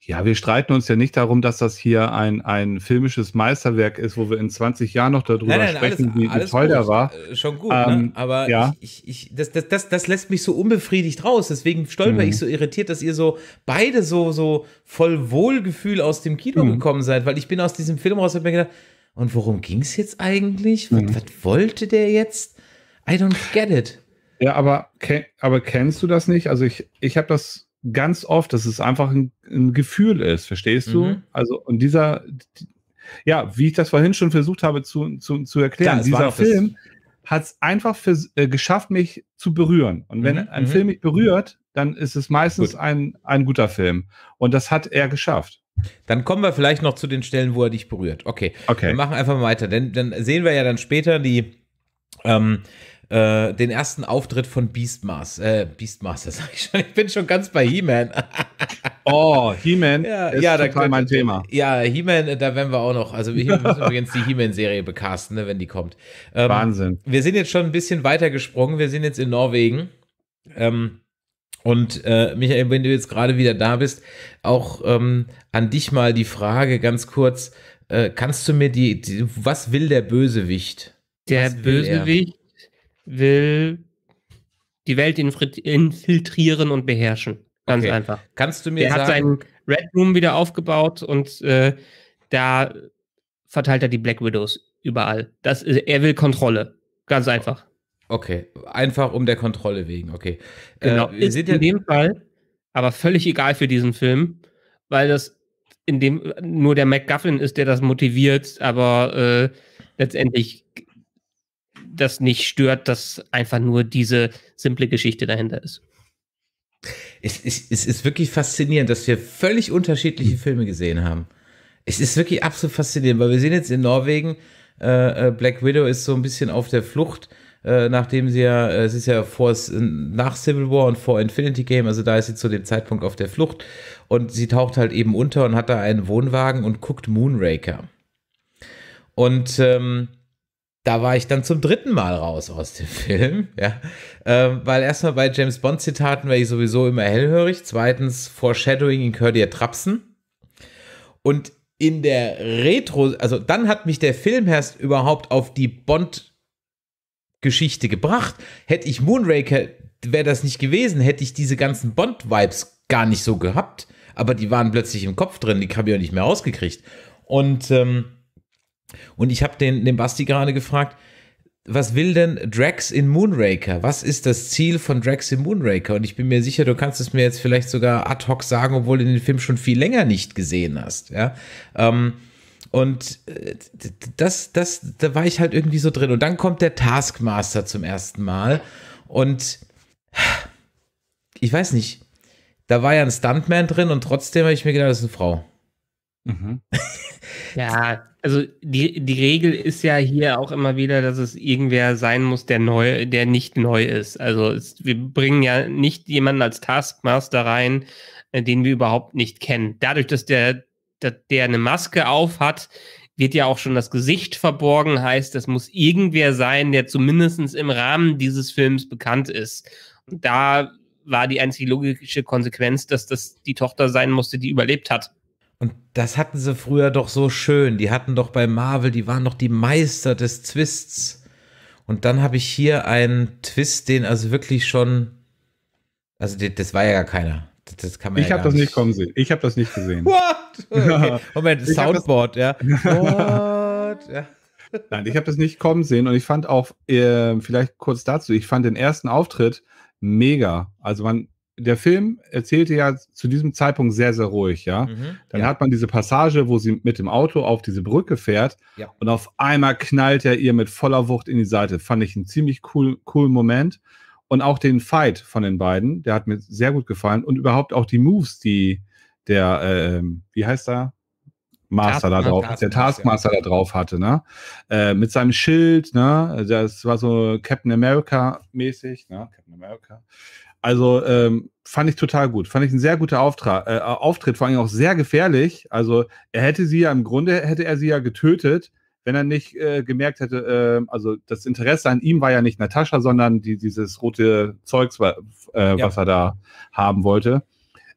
Ja, wir streiten uns ja nicht darum, dass das hier ein, ein filmisches Meisterwerk ist, wo wir in 20 Jahren noch darüber nein, nein, sprechen, alles, wie, alles toll gut. der war. Äh, schon gut, ne? ähm, ne? aber ja. ich, ich, das, das, das, das lässt mich so unbefriedigt raus. Deswegen stolper mhm. ich so irritiert, dass ihr so beide so, so voll Wohlgefühl aus dem Kino mhm. gekommen seid, weil ich bin aus diesem Film raus und hab mir gedacht, und worum ging es jetzt eigentlich? Mhm. Was, was wollte der jetzt? I don't get it. Ja, aber, aber kennst du das nicht? Also ich, ich habe das ganz oft, dass es einfach ein, ein Gefühl ist, verstehst mhm. du? Also, und dieser, ja, wie ich das vorhin schon versucht habe zu, zu, zu erklären, ja, dieser Film hat es einfach für, äh, geschafft, mich zu berühren. Und wenn mhm. ein mhm. Film mich berührt, dann ist es meistens Gut. ein, ein guter Film. Und das hat er geschafft. Dann kommen wir vielleicht noch zu den Stellen, wo er dich berührt. Okay, okay. wir machen einfach mal weiter. Denn dann sehen wir ja dann später die, ähm, äh, den ersten Auftritt von Beastmas äh, Beastmaster, sag ich schon. Ich bin schon ganz bei He-Man. oh, He-Man ja, ist ja, total da, mein Thema. Ja, He-Man, da werden wir auch noch, also wir müssen übrigens die He-Man-Serie bekasten, ne, wenn die kommt. Ähm, Wahnsinn. Wir sind jetzt schon ein bisschen weiter gesprungen, wir sind jetzt in Norwegen. Ähm, und äh, Michael, wenn du jetzt gerade wieder da bist, auch ähm, an dich mal die Frage ganz kurz: äh, Kannst du mir die, die, was will der Bösewicht? Der Bösewicht will die Welt infiltrieren und beherrschen. Ganz okay. einfach. Kannst du mir der sagen? Er hat seinen Red Room wieder aufgebaut und äh, da verteilt er die Black Widows überall. Das, er will Kontrolle. Ganz einfach. Okay, einfach um der Kontrolle wegen, okay. Äh, genau, äh, ist in ja dem Fall aber völlig egal für diesen Film, weil das in dem nur der MacGuffin ist, der das motiviert, aber äh, letztendlich das nicht stört, dass einfach nur diese simple Geschichte dahinter ist. Es ist, es ist wirklich faszinierend, dass wir völlig unterschiedliche hm. Filme gesehen haben. Es ist wirklich absolut faszinierend, weil wir sehen jetzt in Norwegen, äh, äh Black Widow ist so ein bisschen auf der Flucht, äh, nachdem sie ja, äh, es ist ja vor, äh, nach Civil War und vor Infinity Game, also da ist sie zu dem Zeitpunkt auf der Flucht und sie taucht halt eben unter und hat da einen Wohnwagen und guckt Moonraker. Und ähm, da war ich dann zum dritten Mal raus aus dem Film, ja. Ähm, weil erstmal bei James Bond-Zitaten wäre ich sowieso immer hellhörig. Zweitens, Foreshadowing in Curdier Trapsen. Und in der Retro, also dann hat mich der Film erst überhaupt auf die Bond-Geschichte gebracht. Hätte ich Moonraker, wäre das nicht gewesen, hätte ich diese ganzen Bond-Vibes gar nicht so gehabt. Aber die waren plötzlich im Kopf drin, die habe ich auch nicht mehr rausgekriegt. Und ähm, und ich habe den, den Basti gerade gefragt, was will denn Drax in Moonraker? Was ist das Ziel von Drax in Moonraker? Und ich bin mir sicher, du kannst es mir jetzt vielleicht sogar ad hoc sagen, obwohl du den Film schon viel länger nicht gesehen hast. Ja. Ähm, und äh, das, das, da war ich halt irgendwie so drin. Und dann kommt der Taskmaster zum ersten Mal. Und ich weiß nicht, da war ja ein Stuntman drin und trotzdem habe ich mir gedacht, das ist eine Frau. Mhm. ja, also die, die Regel ist ja hier auch immer wieder, dass es irgendwer sein muss, der neu, der nicht neu ist. Also es, wir bringen ja nicht jemanden als Taskmaster rein, äh, den wir überhaupt nicht kennen. Dadurch, dass der, dass der eine Maske auf hat, wird ja auch schon das Gesicht verborgen, heißt, das muss irgendwer sein, der zumindest im Rahmen dieses Films bekannt ist. Und da war die einzige logische Konsequenz, dass das die Tochter sein musste, die überlebt hat. Und das hatten sie früher doch so schön. Die hatten doch bei Marvel, die waren doch die Meister des Twists. Und dann habe ich hier einen Twist, den also wirklich schon. Also, das war ja gar keiner. Das kann man ich ja habe das nicht kommen sehen. Ich habe das nicht gesehen. What? Okay. Moment, ich Soundboard, ja. What? ja. Nein, ich habe das nicht kommen sehen und ich fand auch, äh, vielleicht kurz dazu, ich fand den ersten Auftritt mega. Also man, der Film erzählte ja zu diesem Zeitpunkt sehr, sehr ruhig, ja. Mhm, Dann ja. hat man diese Passage, wo sie mit dem Auto auf diese Brücke fährt ja. und auf einmal knallt er ihr mit voller Wucht in die Seite. Fand ich einen ziemlich cool, coolen Moment. Und auch den Fight von den beiden, der hat mir sehr gut gefallen. Und überhaupt auch die Moves, die der, äh, wie heißt er? Master da drauf, der Taskmaster da drauf hatte, ne? Äh, mit seinem Schild, ne? Das war so Captain America mäßig, ne? Captain America. Also ähm, fand ich total gut. Fand ich ein sehr guter Auftrag, äh, Auftritt, vor allem auch sehr gefährlich. Also er hätte sie ja im Grunde, hätte er sie ja getötet, wenn er nicht äh, gemerkt hätte, äh, also das Interesse an ihm war ja nicht Natascha, sondern die, dieses rote Zeugs, äh, was ja. er da haben wollte.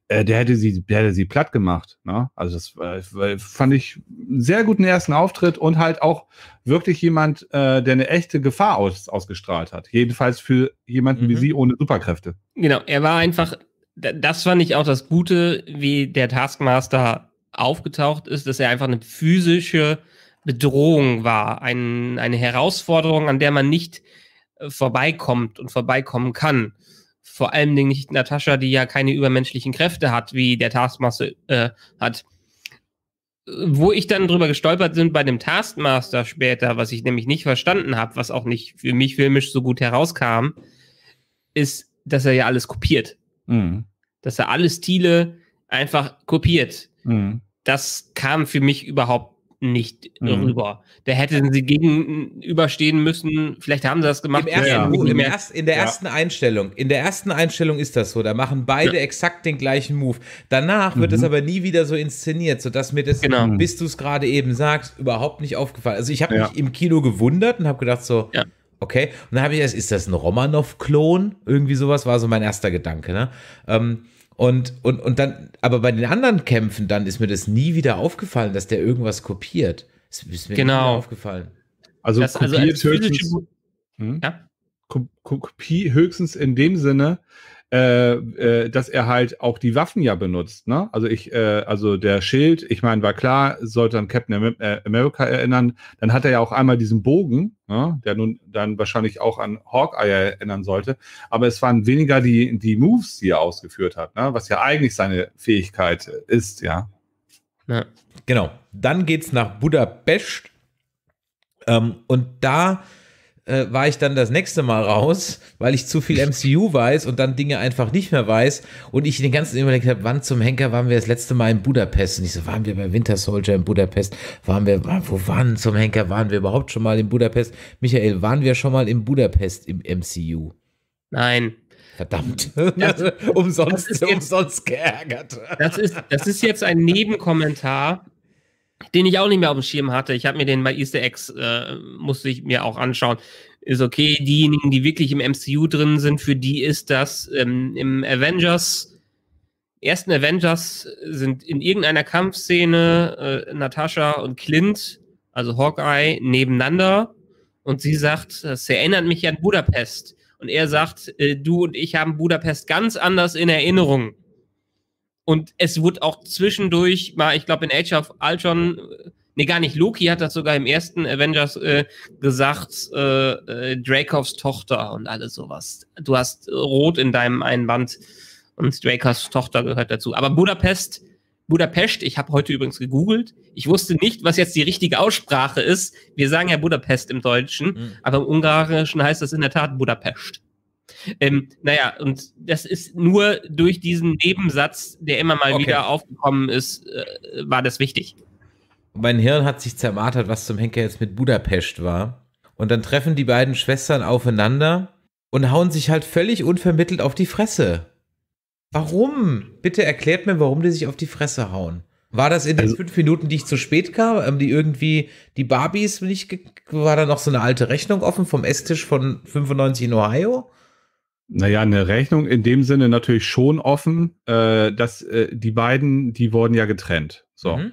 Äh, der hätte sie, der hätte sie platt gemacht. Ne? Also das äh, fand ich einen sehr guten ersten Auftritt und halt auch wirklich jemand, äh, der eine echte Gefahr aus, ausgestrahlt hat. Jedenfalls für jemanden mhm. wie sie ohne Superkräfte. Genau, er war einfach, das fand ich auch das Gute, wie der Taskmaster aufgetaucht ist, dass er einfach eine physische Bedrohung war, ein, eine Herausforderung, an der man nicht äh, vorbeikommt und vorbeikommen kann vor allem nicht Natascha, die ja keine übermenschlichen Kräfte hat, wie der Taskmaster äh, hat. Wo ich dann drüber gestolpert bin bei dem Taskmaster später, was ich nämlich nicht verstanden habe, was auch nicht für mich filmisch so gut herauskam, ist, dass er ja alles kopiert. Mhm. Dass er alle Stile einfach kopiert. Mhm. Das kam für mich überhaupt nicht mhm. rüber. Da hätten sie gegenüberstehen müssen. Vielleicht haben sie das gemacht. Im ersten, ja, im erst, in der ja. ersten Einstellung. In der ersten Einstellung ist das so. Da machen beide ja. exakt den gleichen Move. Danach mhm. wird es mhm. aber nie wieder so inszeniert, sodass mir das, genau. bis du es gerade eben sagst, überhaupt nicht aufgefallen. Also ich habe mich im Kino gewundert und habe gedacht so, ja. okay. Und dann habe ich erst, ist das ein Romanov-Klon? Irgendwie sowas war so mein erster Gedanke. Ne? Ähm, und, und, und dann, aber bei den anderen Kämpfen, dann ist mir das nie wieder aufgefallen, dass der irgendwas kopiert. Das ist mir genau. nie wieder aufgefallen. Also, das, also kopiert also höchstens, hm? ja? Kopie höchstens in dem Sinne, äh, äh, dass er halt auch die Waffen ja benutzt. Ne? Also ich, äh, also der Schild, ich meine, war klar, sollte an Captain äh, America erinnern. Dann hat er ja auch einmal diesen Bogen, ne? der nun dann wahrscheinlich auch an Hawkeye erinnern sollte. Aber es waren weniger die, die Moves, die er ausgeführt hat, ne? was ja eigentlich seine Fähigkeit ist, ja. ja. Genau. Dann geht's nach Budapest. Ähm, und da äh, war ich dann das nächste Mal raus, weil ich zu viel MCU weiß und dann Dinge einfach nicht mehr weiß. Und ich den ganzen überlegt habe, wann zum Henker waren wir das letzte Mal in Budapest? Und ich so, waren wir bei Winter Soldier in Budapest? Waren wir, wo waren zum Henker? Waren wir überhaupt schon mal in Budapest? Michael, waren wir schon mal in Budapest im MCU? Nein. Verdammt. Das, umsonst, das jetzt, umsonst geärgert. Das ist, das ist jetzt ein Nebenkommentar den ich auch nicht mehr auf dem Schirm hatte. Ich habe mir den bei Easter Eggs, äh, musste ich mir auch anschauen. Ist okay, diejenigen, die wirklich im MCU drin sind, für die ist das ähm, im Avengers, ersten Avengers sind in irgendeiner Kampfszene äh, Natascha und Clint, also Hawkeye, nebeneinander. Und sie sagt, das erinnert mich an Budapest. Und er sagt, äh, du und ich haben Budapest ganz anders in Erinnerung. Und es wurde auch zwischendurch mal, ich glaube, in Age of Ultron, äh, nee, gar nicht, Loki hat das sogar im ersten Avengers äh, gesagt, äh, äh, Dracovs Tochter und alles sowas. Du hast Rot in deinem einen Band und Dracovs Tochter gehört dazu. Aber Budapest, Budapest, ich habe heute übrigens gegoogelt, ich wusste nicht, was jetzt die richtige Aussprache ist. Wir sagen ja Budapest im Deutschen, mhm. aber im Ungarischen heißt das in der Tat Budapest. Ähm, naja, und das ist nur durch diesen Nebensatz, der immer mal okay. wieder aufgekommen ist, äh, war das wichtig. Mein Hirn hat sich zermartert, was zum Henker jetzt mit Budapest war. Und dann treffen die beiden Schwestern aufeinander und hauen sich halt völlig unvermittelt auf die Fresse. Warum? Bitte erklärt mir, warum die sich auf die Fresse hauen. War das in den also, fünf Minuten, die ich zu spät kam? Haben die irgendwie die Barbies nicht. War da noch so eine alte Rechnung offen vom Esstisch von 95 in Ohio? Naja, eine Rechnung in dem Sinne natürlich schon offen, äh, dass äh, die beiden, die wurden ja getrennt. So. Mhm.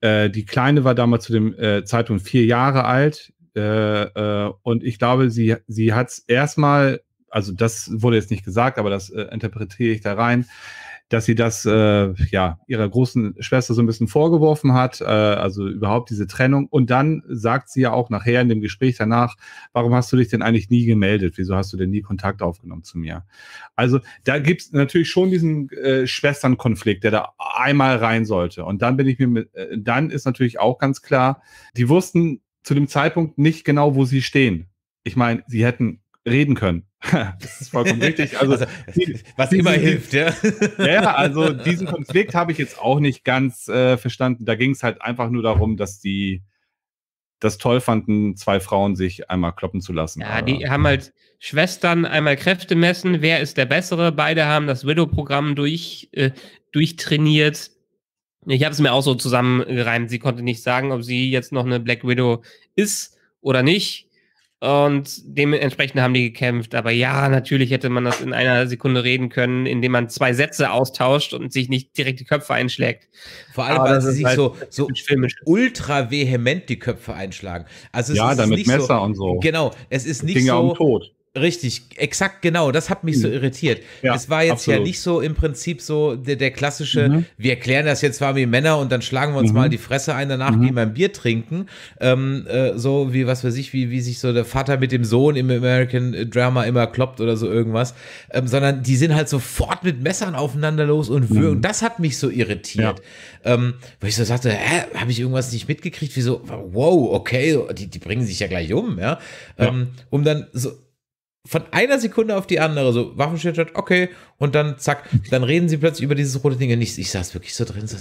Äh, die Kleine war damals zu dem äh, Zeitpunkt vier Jahre alt äh, äh, und ich glaube, sie, sie hat es erstmal, also das wurde jetzt nicht gesagt, aber das interpretiere ich da rein, dass sie das äh, ja ihrer großen Schwester so ein bisschen vorgeworfen hat, äh, also überhaupt diese Trennung. Und dann sagt sie ja auch nachher in dem Gespräch danach, warum hast du dich denn eigentlich nie gemeldet? Wieso hast du denn nie Kontakt aufgenommen zu mir? Also da gibt's natürlich schon diesen äh, Schwesternkonflikt, der da einmal rein sollte. Und dann bin ich mir, mit, äh, dann ist natürlich auch ganz klar, die wussten zu dem Zeitpunkt nicht genau, wo sie stehen. Ich meine, sie hätten reden können. das ist vollkommen richtig. Also, also was diesen, immer hilft, ja. ja, also diesen Konflikt habe ich jetzt auch nicht ganz äh, verstanden. Da ging es halt einfach nur darum, dass die das toll fanden, zwei Frauen sich einmal kloppen zu lassen. Ja, aber, die haben halt Schwestern einmal Kräfte messen, wer ist der Bessere. Beide haben das Widow-Programm durch, äh, durchtrainiert. Ich habe es mir auch so zusammengereimt. Sie konnte nicht sagen, ob sie jetzt noch eine Black Widow ist oder nicht. Und dementsprechend haben die gekämpft. Aber ja, natürlich hätte man das in einer Sekunde reden können, indem man zwei Sätze austauscht und sich nicht direkt die Köpfe einschlägt. Vor allem, Aber weil sie sich halt so, so ultra vehement die Köpfe einschlagen. Also es ja, dann mit Messer so, und so. Genau, es ist das nicht Dinge so. Um Tod. Richtig, exakt genau. Das hat mich so mhm. irritiert. Ja, es war jetzt absolut. ja nicht so im Prinzip so der, der klassische, mhm. wir erklären das jetzt zwar wie Männer und dann schlagen wir uns mhm. mal die Fresse ein, danach mhm. gehen wir ein Bier trinken. Ähm, äh, so wie, was weiß ich, wie, wie sich so der Vater mit dem Sohn im American äh, Drama immer kloppt oder so irgendwas. Ähm, sondern die sind halt sofort mit Messern aufeinander los und würgen. Mhm. Das hat mich so irritiert. Ja. Ähm, weil ich so sagte, hä, habe ich irgendwas nicht mitgekriegt? Wieso, wow, okay, die, die bringen sich ja gleich um, ja. ja. Ähm, um dann so von einer Sekunde auf die andere, so Waffenstillstand, okay, und dann zack, dann reden sie plötzlich über dieses rote Ding und nicht, ich saß wirklich so drin, so,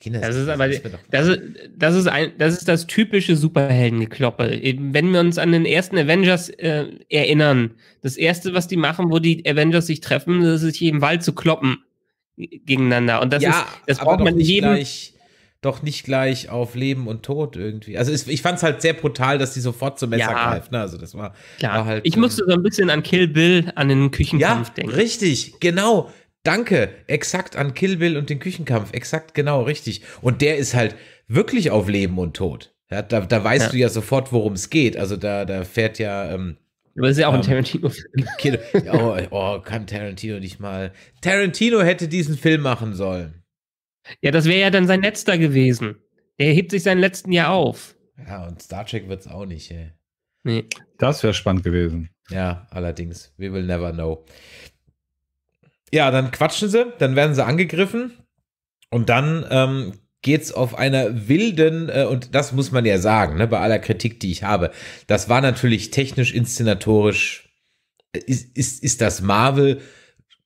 Kinder, das ist aber, das ist, das ist ein, das ist das typische Superheldengekloppe. Wenn wir uns an den ersten Avengers äh, erinnern, das erste, was die machen, wo die Avengers sich treffen, das ist sich im Wald zu kloppen gegeneinander. Und das ja, ist, das braucht man nicht jedem, gleich doch nicht gleich auf Leben und Tod irgendwie. Also es, ich fand es halt sehr brutal, dass die sofort zum Messer ja. greift. Ne? Also das war, Klar. War halt, ich äh, musste so ein bisschen an Kill Bill, an den Küchenkampf ja, denken. Richtig, genau. Danke, exakt an Kill Bill und den Küchenkampf, exakt genau, richtig. Und der ist halt wirklich auf Leben und Tod. Ja, da, da weißt ja. du ja sofort, worum es geht. Also da, da fährt ja. Ähm, aber das ist ja auch ein ähm, Tarantino-Film. oh, oh, kann Tarantino nicht mal. Tarantino hätte diesen Film machen sollen. Ja, das wäre ja dann sein letzter gewesen. Er hebt sich seinen letzten Jahr auf. Ja, und Star Trek wird es auch nicht, ey. Nee. Das wäre spannend gewesen. Ja, allerdings. We will never know. Ja, dann quatschen sie, dann werden sie angegriffen und dann ähm, es auf einer wilden, äh, und das muss man ja sagen, ne, bei aller Kritik, die ich habe. Das war natürlich technisch, inszenatorisch, äh, ist, ist, ist das Marvel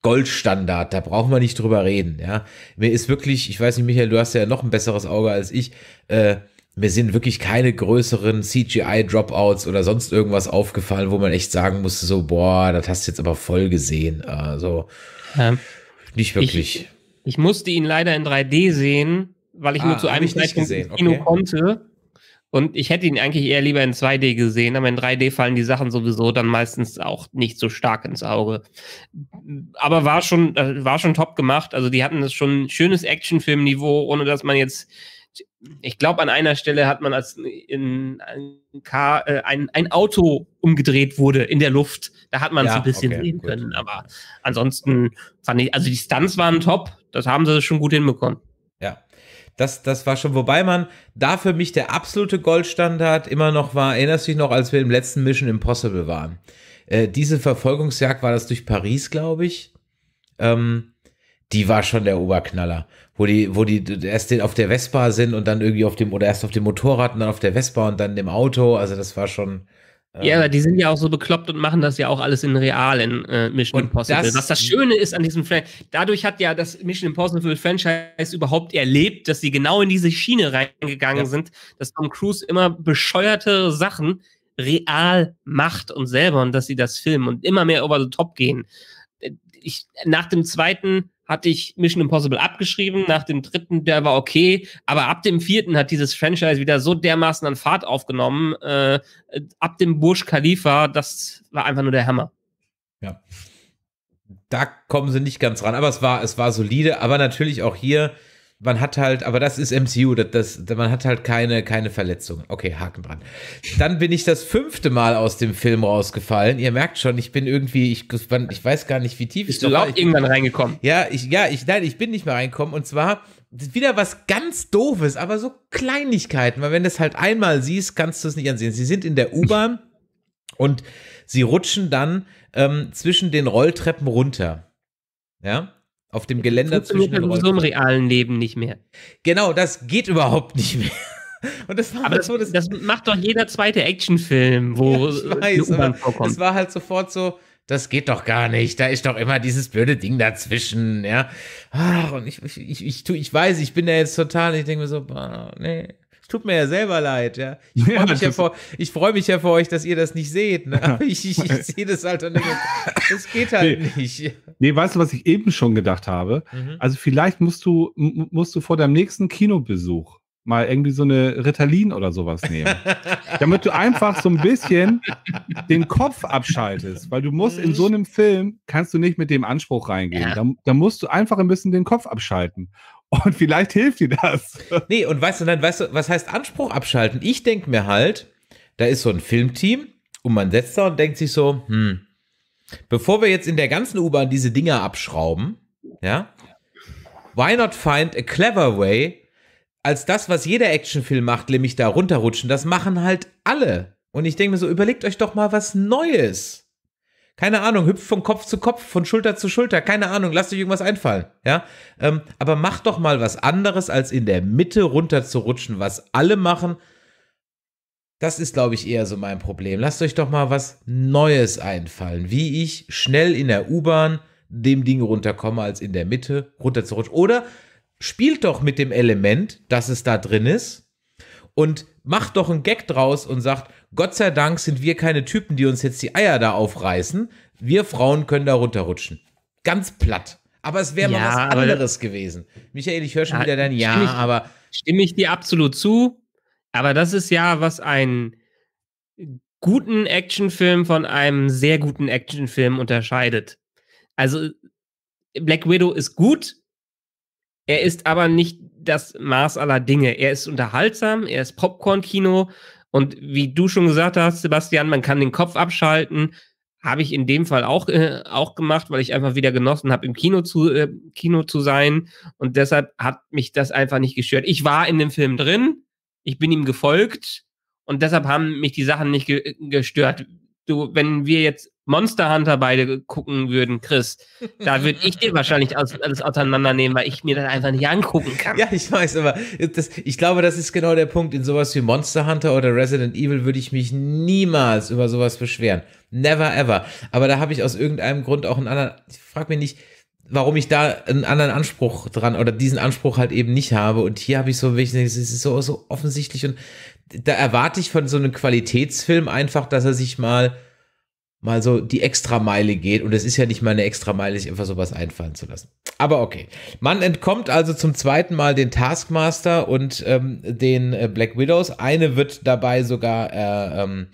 Goldstandard, da brauchen wir nicht drüber reden, ja. Mir ist wirklich, ich weiß nicht, Michael, du hast ja noch ein besseres Auge als ich, äh, mir sind wirklich keine größeren CGI-Dropouts oder sonst irgendwas aufgefallen, wo man echt sagen musste, so, boah, das hast du jetzt aber voll gesehen. Also, ähm, nicht wirklich. Ich, ich, musste ihn leider in 3D sehen, weil ich ah, nur zu einem Zeitpunkt ins Kino okay. konnte. Und ich hätte ihn eigentlich eher lieber in 2D gesehen, aber in 3D fallen die Sachen sowieso dann meistens auch nicht so stark ins Auge. Aber war schon, äh, war schon top gemacht. Also die hatten das schon schönes Actionfilmniveau, ohne dass man jetzt ich glaube, an einer Stelle hat man als in, ein, Car, äh, ein, ein, Auto umgedreht wurde in der Luft. Da hat man es ja, ein bisschen okay, sehen gut. können. Aber ansonsten fand ich, also die Stunts waren top. Das haben sie schon gut hinbekommen. Das, das war schon, wobei man da für mich der absolute Goldstandard immer noch war. Erinnerst du dich noch, als wir im letzten Mission Impossible waren? Äh, diese Verfolgungsjagd war das durch Paris, glaube ich. Ähm, die war schon der Oberknaller, wo die, wo die erst auf der Vespa sind und dann irgendwie auf dem, oder erst auf dem Motorrad und dann auf der Vespa und dann im Auto. Also das war schon, ja, aber ähm, die sind ja auch so bekloppt und machen das ja auch alles in realen äh, Mission Impossible. Das, was das Schöne ist an diesem Franchise, dadurch hat ja das Mission Impossible Franchise überhaupt erlebt, dass sie genau in diese Schiene reingegangen ja. sind, dass Tom Cruise immer bescheuerte Sachen real macht und selber und dass sie das filmen und immer mehr over the top gehen. Äh, ich, nach dem zweiten hatte ich Mission Impossible abgeschrieben. Nach dem dritten, der war okay. Aber ab dem vierten hat dieses Franchise wieder so dermaßen an Fahrt aufgenommen. Äh, ab dem Bursch Khalifa, das war einfach nur der Hammer. Ja. Da kommen sie nicht ganz ran. Aber es war, es war solide. Aber natürlich auch hier man hat halt, aber das ist MCU, das, das, man hat halt keine, keine Verletzungen. Okay, Haken dran. Dann bin ich das fünfte Mal aus dem Film rausgefallen. Ihr merkt schon, ich bin irgendwie, ich, ich weiß gar nicht, wie tief Bist ich du überhaupt irgendwann reingekommen? Ja, ich, ja, ich, nein, ich bin nicht mehr reingekommen. Und zwar wieder was ganz Doofes, aber so Kleinigkeiten, weil wenn du es halt einmal siehst, kannst du es nicht ansehen. Sie sind in der U-Bahn und sie rutschen dann ähm, zwischen den Rolltreppen runter. Ja auf dem Geländer das zwischen den So im realen Leben nicht mehr. Genau, das geht überhaupt nicht mehr. Und das war aber das, halt so, das, das macht doch jeder zweite Actionfilm, wo ja, weiß, eine vorkommt. Es war halt sofort so, das geht doch gar nicht. Da ist doch immer dieses blöde Ding dazwischen, ja. Ach, und ich, ich, ich, ich, ich weiß, ich bin da jetzt total, ich denke mir so, boah, nee tut mir ja selber leid, ja. Ich freue mich, ja, vor, freu mich ja für euch, dass ihr das nicht seht. Ne? Aber ich, ich, ich sehe das halt nicht. Das geht halt nee. nicht. Nee, weißt du, was ich eben schon gedacht habe? Mhm. Also vielleicht musst du, musst du vor deinem nächsten Kinobesuch mal irgendwie so eine Ritalin oder sowas nehmen. damit du einfach so ein bisschen den Kopf abschaltest, weil du musst in so mhm. einem Film, kannst du nicht mit dem Anspruch reingehen. Ja. Da, da, musst du einfach ein bisschen den Kopf abschalten. Und vielleicht hilft dir das. Nee, und weißt du, dann weißt du, was heißt Anspruch abschalten? Ich denke mir halt, da ist so ein Filmteam und man setzt da und denkt sich so, hm, bevor wir jetzt in der ganzen U-Bahn diese Dinger abschrauben, ja, why not find a clever way, als das, was jeder Actionfilm macht, nämlich da runterrutschen, das machen halt alle. Und ich denke mir so, überlegt euch doch mal was Neues. Keine Ahnung, hüpft von Kopf zu Kopf, von Schulter zu Schulter, keine Ahnung, lasst euch irgendwas einfallen, ja. Ähm, aber macht doch mal was anderes, als in der Mitte runter zu rutschen, was alle machen. Das ist, glaube ich, eher so mein Problem. Lasst euch doch mal was Neues einfallen, wie ich schnell in der U-Bahn dem Ding runterkomme, als in der Mitte runter zu rutschen. Oder spielt doch mit dem Element, dass es da drin ist und macht doch einen Gag draus und sagt, Gott sei Dank sind wir keine Typen, die uns jetzt die Eier da aufreißen. Wir Frauen können da runterrutschen. Ganz platt. Aber es wäre ja, mal was anderes gewesen. Michael, ich höre schon ja, wieder dein Ja, stimme ich, aber. Stimme ich dir absolut zu. Aber das ist ja, was einen guten Actionfilm von einem sehr guten Actionfilm unterscheidet. Also, Black Widow ist gut. Er ist aber nicht das Maß aller Dinge. Er ist unterhaltsam, er ist Popcorn-Kino und wie du schon gesagt hast, Sebastian, man kann den Kopf abschalten. Habe ich in dem Fall auch, äh, auch gemacht, weil ich einfach wieder genossen habe, im Kino zu, äh, Kino zu sein. Und deshalb hat mich das einfach nicht gestört. Ich war in dem Film drin, ich bin ihm gefolgt und deshalb haben mich die Sachen nicht ge gestört. Du, wenn wir jetzt Monster Hunter beide gucken würden, Chris, da würde ich dir wahrscheinlich alles auseinandernehmen, weil ich mir das einfach nicht angucken kann. Ja, ich weiß, aber das, ich glaube, das ist genau der Punkt. In sowas wie Monster Hunter oder Resident Evil würde ich mich niemals über sowas beschweren. Never ever. Aber da habe ich aus irgendeinem Grund auch einen anderen, ich frag mich nicht, warum ich da einen anderen Anspruch dran oder diesen Anspruch halt eben nicht habe. Und hier habe ich so, es ist so, so offensichtlich und da erwarte ich von so einem Qualitätsfilm einfach, dass er sich mal mal so die extra Meile geht. Und es ist ja nicht mal eine extra Meile, sich einfach sowas einfallen zu lassen. Aber okay. Man entkommt also zum zweiten Mal den Taskmaster und ähm, den äh, Black Widows. Eine wird dabei sogar äh, ähm,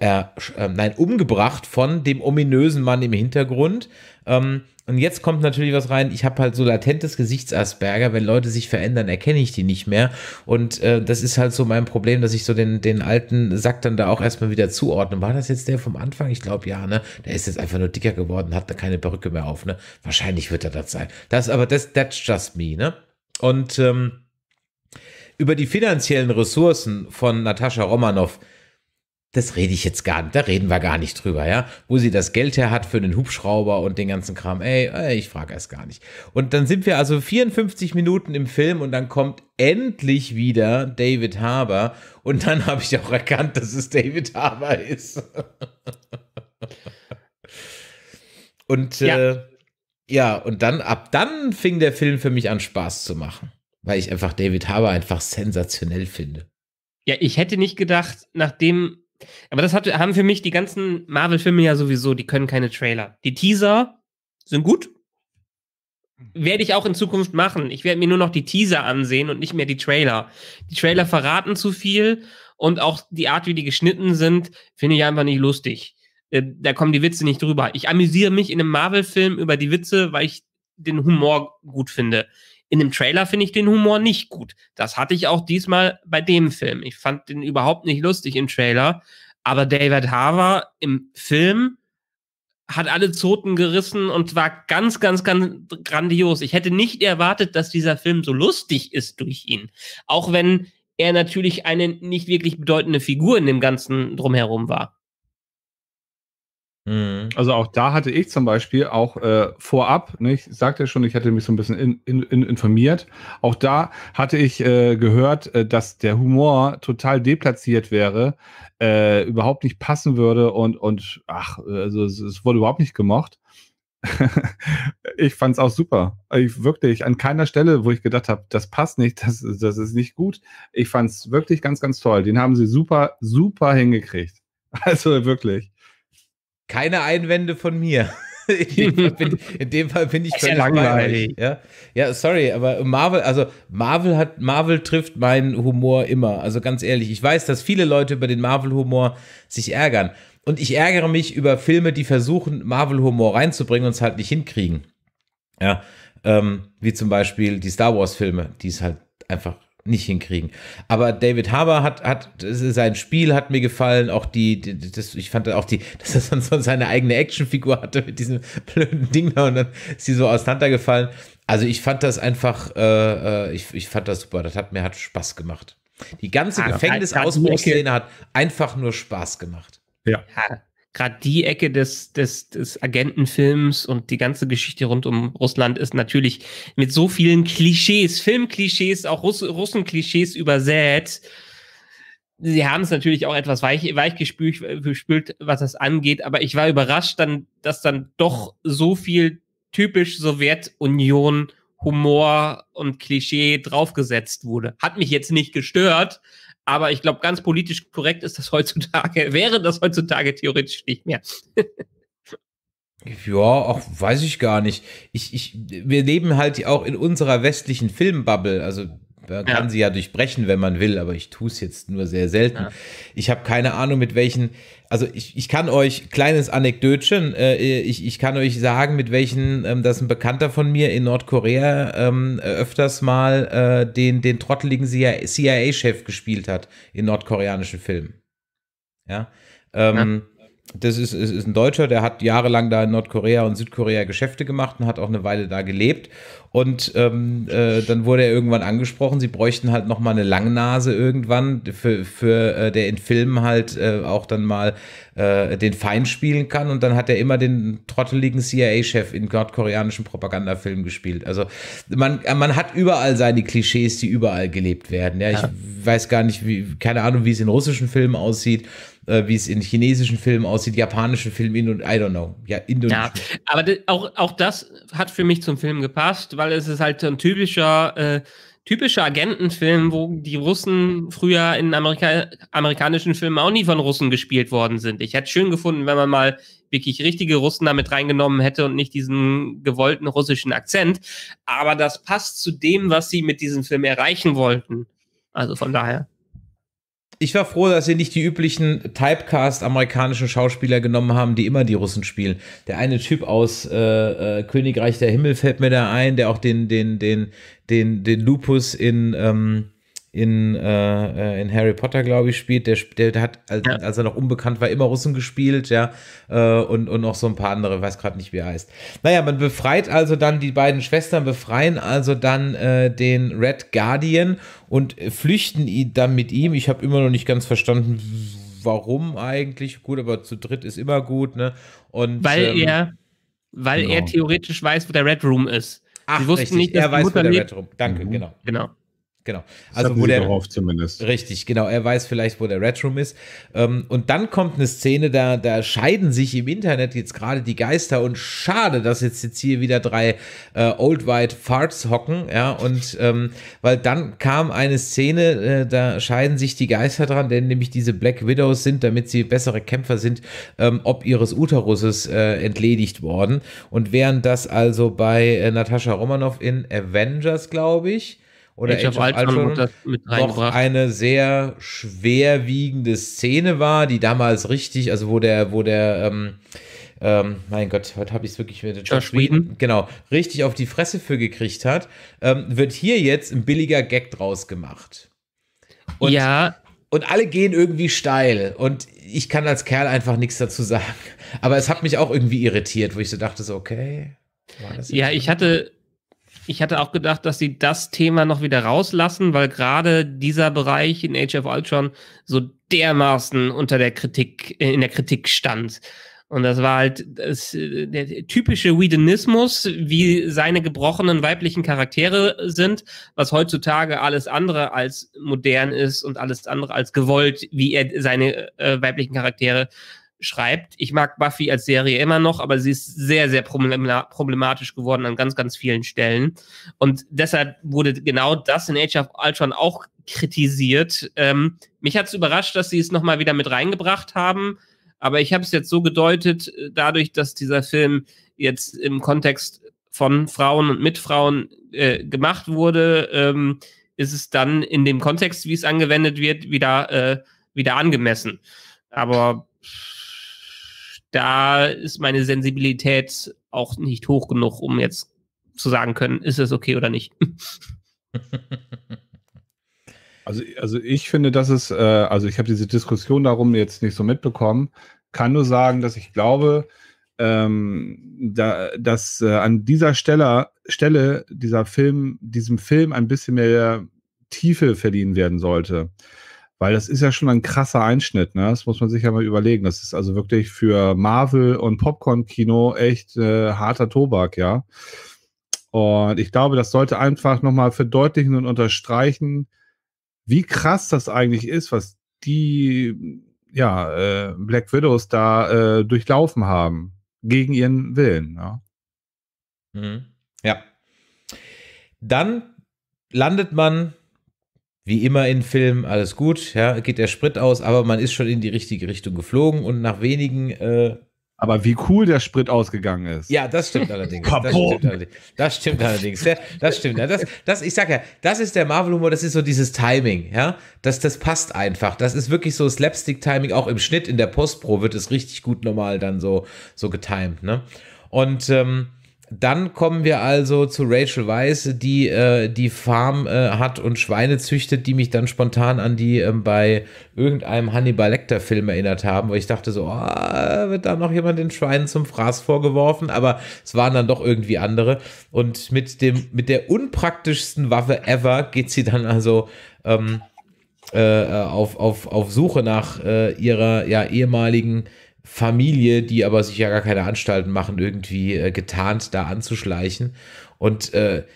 äh, äh, nein, umgebracht von dem ominösen Mann im Hintergrund. Ähm, und jetzt kommt natürlich was rein. Ich habe halt so latentes Gesichtsasperger. Wenn Leute sich verändern, erkenne ich die nicht mehr. Und äh, das ist halt so mein Problem, dass ich so den, den alten Sack dann da auch erstmal wieder zuordne. War das jetzt der vom Anfang? Ich glaube ja, ne? Der ist jetzt einfach nur dicker geworden, hat da keine Perücke mehr auf, ne? Wahrscheinlich wird er das sein. Das aber, das, that's just me, ne? Und ähm, über die finanziellen Ressourcen von Natascha Romanoff das rede ich jetzt gar nicht, da reden wir gar nicht drüber, ja. Wo sie das Geld her hat für den Hubschrauber und den ganzen Kram, ey, ey ich frage erst gar nicht. Und dann sind wir also 54 Minuten im Film und dann kommt endlich wieder David Harbour und dann habe ich auch erkannt, dass es David Harbour ist. und äh, ja. Äh, ja, und dann ab dann fing der Film für mich an Spaß zu machen, weil ich einfach David Harbour einfach sensationell finde. Ja, ich hätte nicht gedacht, nachdem aber das hat, haben für mich die ganzen Marvel-Filme ja sowieso, die können keine Trailer. Die Teaser sind gut. Werde ich auch in Zukunft machen. Ich werde mir nur noch die Teaser ansehen und nicht mehr die Trailer. Die Trailer verraten zu viel und auch die Art, wie die geschnitten sind, finde ich einfach nicht lustig. Äh, da kommen die Witze nicht drüber. Ich amüsiere mich in einem Marvel-Film über die Witze, weil ich den Humor gut finde. In dem Trailer finde ich den Humor nicht gut. Das hatte ich auch diesmal bei dem Film. Ich fand den überhaupt nicht lustig im Trailer. Aber David Harver im Film hat alle Zoten gerissen und war ganz, ganz, ganz grandios. Ich hätte nicht erwartet, dass dieser Film so lustig ist durch ihn. Auch wenn er natürlich eine nicht wirklich bedeutende Figur in dem Ganzen drumherum war. Mhm. Also auch da hatte ich zum Beispiel auch äh, vorab, ne, ich sagte schon, ich hatte mich so ein bisschen in, in, in informiert, auch da hatte ich äh, gehört, äh, dass der Humor total deplatziert wäre, äh, überhaupt nicht passen würde und, und ach, also es, es wurde überhaupt nicht gemocht. ich fand es auch super. Ich wirklich an keiner Stelle, wo ich gedacht habe, das passt nicht, das, das ist nicht gut. Ich fand es wirklich ganz, ganz toll. Den haben sie super, super hingekriegt. Also wirklich keine Einwände von mir. in, dem bin, in dem Fall bin ich völlig langweilig. Ja? ja, sorry, aber Marvel, also Marvel hat, Marvel trifft meinen Humor immer. Also ganz ehrlich, ich weiß, dass viele Leute über den Marvel-Humor sich ärgern. Und ich ärgere mich über Filme, die versuchen, Marvel-Humor reinzubringen und es halt nicht hinkriegen. Ja, ähm, wie zum Beispiel die Star Wars-Filme, die es halt einfach nicht hinkriegen. Aber David Haber hat, hat sein Spiel hat mir gefallen, auch die, die das, ich fand auch die, dass er sonst seine eigene Actionfigur hatte mit diesem blöden Ding da und dann ist sie so auseinandergefallen. Also ich fand das einfach, äh, äh, ich, ich fand das super, das hat mir hat Spaß gemacht. Die ganze ah, Gefängnisausbruchszene hat einfach nur Spaß gemacht. ja gerade die Ecke des, des, des Agentenfilms und die ganze Geschichte rund um Russland ist natürlich mit so vielen Klischees, Filmklischees, auch Russ Russenklischees übersät. Sie haben es natürlich auch etwas weich, weich gespült, gespült, was das angeht, aber ich war überrascht, dann, dass dann doch so viel typisch Sowjetunion Humor und Klischee draufgesetzt wurde. Hat mich jetzt nicht gestört, aber ich glaube, ganz politisch korrekt ist das heutzutage, wäre das heutzutage theoretisch nicht mehr. Ja, auch weiß ich gar nicht. Ich, ich, wir leben halt auch in unserer westlichen Filmbubble. Also man kann ja. sie ja durchbrechen, wenn man will, aber ich tue es jetzt nur sehr selten. Ja. Ich habe keine Ahnung, mit welchen, also ich, ich kann euch, kleines Anekdötchen, äh, ich, ich kann euch sagen, mit welchen, ähm, dass ein Bekannter von mir in Nordkorea ähm, öfters mal äh, den, den trotteligen CIA-Chef gespielt hat in nordkoreanischen Filmen. Ja. Ähm, ja das ist, ist, ist ein Deutscher, der hat jahrelang da in Nordkorea und Südkorea Geschäfte gemacht und hat auch eine Weile da gelebt. Und ähm, äh, dann wurde er irgendwann angesprochen, sie bräuchten halt nochmal eine Langnase irgendwann, für, für äh, der in Filmen halt äh, auch dann mal äh, den Feind spielen kann. Und dann hat er immer den trotteligen CIA-Chef in nordkoreanischen Propagandafilmen gespielt. Also man, man hat überall seine Klischees, die überall gelebt werden. Ja, ich ja. weiß gar nicht, wie, keine Ahnung, wie es in russischen Filmen aussieht äh, wie es in chinesischen Filmen aussieht, japanischen Filmen, Indo I don't know. Ja, Indonesien. Ja, aber auch, auch das hat für mich zum Film gepasst, weil es ist halt ein typischer, äh, typischer Agentenfilm, wo die Russen früher in Amerika amerikanischen Filmen auch nie von Russen gespielt worden sind. Ich hätte es schön gefunden, wenn man mal wirklich richtige Russen damit reingenommen hätte und nicht diesen gewollten russischen Akzent. Aber das passt zu dem, was sie mit diesem Film erreichen wollten. Also von daher ich war froh, dass sie nicht die üblichen Typecast-amerikanischen Schauspieler genommen haben, die immer die Russen spielen. Der eine Typ aus äh, äh, Königreich der Himmel fällt mir da ein, der auch den, den, den, den, den Lupus in ähm, in, äh, äh, in Harry Potter, glaube ich, spielt. Der, der hat, als, ja. als, er noch unbekannt war, immer Russen gespielt, ja. Äh, und, und noch so ein paar andere, weiß gerade nicht, wie er heißt. Naja, man befreit also dann, die beiden Schwestern befreien also dann äh, den Red Guardian und flüchten dann mit ihm. Ich habe immer noch nicht ganz verstanden, warum eigentlich. Gut, aber zu dritt ist immer gut, ne? Und, weil ähm, er, weil genau. er theoretisch weiß, wo der Red Room ist. Ach, Sie wussten richtig. nicht, dass er weiß, wo der Red Room. ist. Danke, mhm. genau. Genau. Genau. also wo der zumindest. Richtig, genau. Er weiß vielleicht, wo der Red Room ist. Ähm, und dann kommt eine Szene, da, da scheiden sich im Internet jetzt gerade die Geister und schade, dass jetzt, jetzt hier wieder drei äh, Old White Farts hocken, ja, und ähm, weil dann kam eine Szene, äh, da scheiden sich die Geister dran, denn nämlich diese Black Widows sind, damit sie bessere Kämpfer sind, ähm, ob ihres Uteruses äh, entledigt worden. Und während das also bei äh, Natascha Romanoff in Avengers, glaube ich, oder Age, Age of, of Ultron noch eine sehr schwerwiegende Szene war, die damals richtig, also wo der, wo der, ähm, ähm, mein Gott, heute habe ich es wirklich mit Josh, Whedon, genau, richtig auf die Fresse für gekriegt hat, ähm, wird hier jetzt ein billiger Gag draus gemacht. Und, ja. Und alle gehen irgendwie steil und ich kann als Kerl einfach nichts dazu sagen. Aber es hat mich auch irgendwie irritiert, wo ich so dachte, so, okay. Ja, ich hatte, ich hatte auch gedacht, dass sie das Thema noch wieder rauslassen, weil gerade dieser Bereich in Age of Ultron so dermaßen unter der Kritik, äh, in der Kritik stand. Und das war halt das, äh, der typische Whedonismus, wie seine gebrochenen weiblichen Charaktere sind, was heutzutage alles andere als modern ist und alles andere als gewollt, wie er seine äh, weiblichen Charaktere schreibt. Ich mag Buffy als Serie immer noch, aber sie ist sehr, sehr problematisch geworden an ganz, ganz vielen Stellen. Und deshalb wurde genau das in Age of Ultron auch kritisiert. Ähm, mich hat es überrascht, dass sie es nochmal wieder mit reingebracht haben. Aber ich habe es jetzt so gedeutet, äh, dadurch, dass dieser Film jetzt im Kontext von Frauen und mit Frauen äh, gemacht wurde, ähm, ist es dann in dem Kontext, wie es angewendet wird, wieder, äh, wieder angemessen. Aber da ist meine Sensibilität auch nicht hoch genug, um jetzt zu sagen können, ist es okay oder nicht. Also, also ich finde, dass es, äh, also ich habe diese Diskussion darum jetzt nicht so mitbekommen, kann nur sagen, dass ich glaube, ähm, da, dass äh, an dieser Stelle, Stelle dieser Film, diesem Film ein bisschen mehr Tiefe verliehen werden sollte. Weil das ist ja schon ein krasser Einschnitt, ne? Das muss man sich ja mal überlegen. Das ist also wirklich für Marvel und Popcorn-Kino echt äh, harter Tobak, ja. Und ich glaube, das sollte einfach nochmal verdeutlichen und unterstreichen, wie krass das eigentlich ist, was die ja, äh, Black Widows da äh, durchlaufen haben. Gegen ihren Willen. Ja. Mhm. ja. Dann landet man wie immer in Filmen, alles gut, ja, geht der Sprit aus, aber man ist schon in die richtige Richtung geflogen und nach wenigen. Äh, aber wie cool der Sprit ausgegangen ist. Ja, das stimmt allerdings. das stimmt allerdings. Das stimmt allerdings. Ja, das stimmt. Ja, das, das, ich sag ja, das ist der Marvel-Humor, das ist so dieses Timing, ja. Das, das passt einfach. Das ist wirklich so Slapstick-Timing, auch im Schnitt in der Postpro wird es richtig gut normal dann so, so getimed, ne? Und ähm, dann kommen wir also zu Rachel Weiss, die äh, die Farm äh, hat und Schweine züchtet, die mich dann spontan an die äh, bei irgendeinem Hannibal Lecter Film erinnert haben, wo ich dachte so, oh, wird da noch jemand den Schweinen zum Fraß vorgeworfen, aber es waren dann doch irgendwie andere und mit dem mit der unpraktischsten Waffe ever geht sie dann also ähm, äh, äh, auf, auf, auf Suche nach äh, ihrer ja, ehemaligen äh, Familie, die aber sich ja gar keine Anstalten machen, irgendwie äh, getarnt da anzuschleichen. Und äh,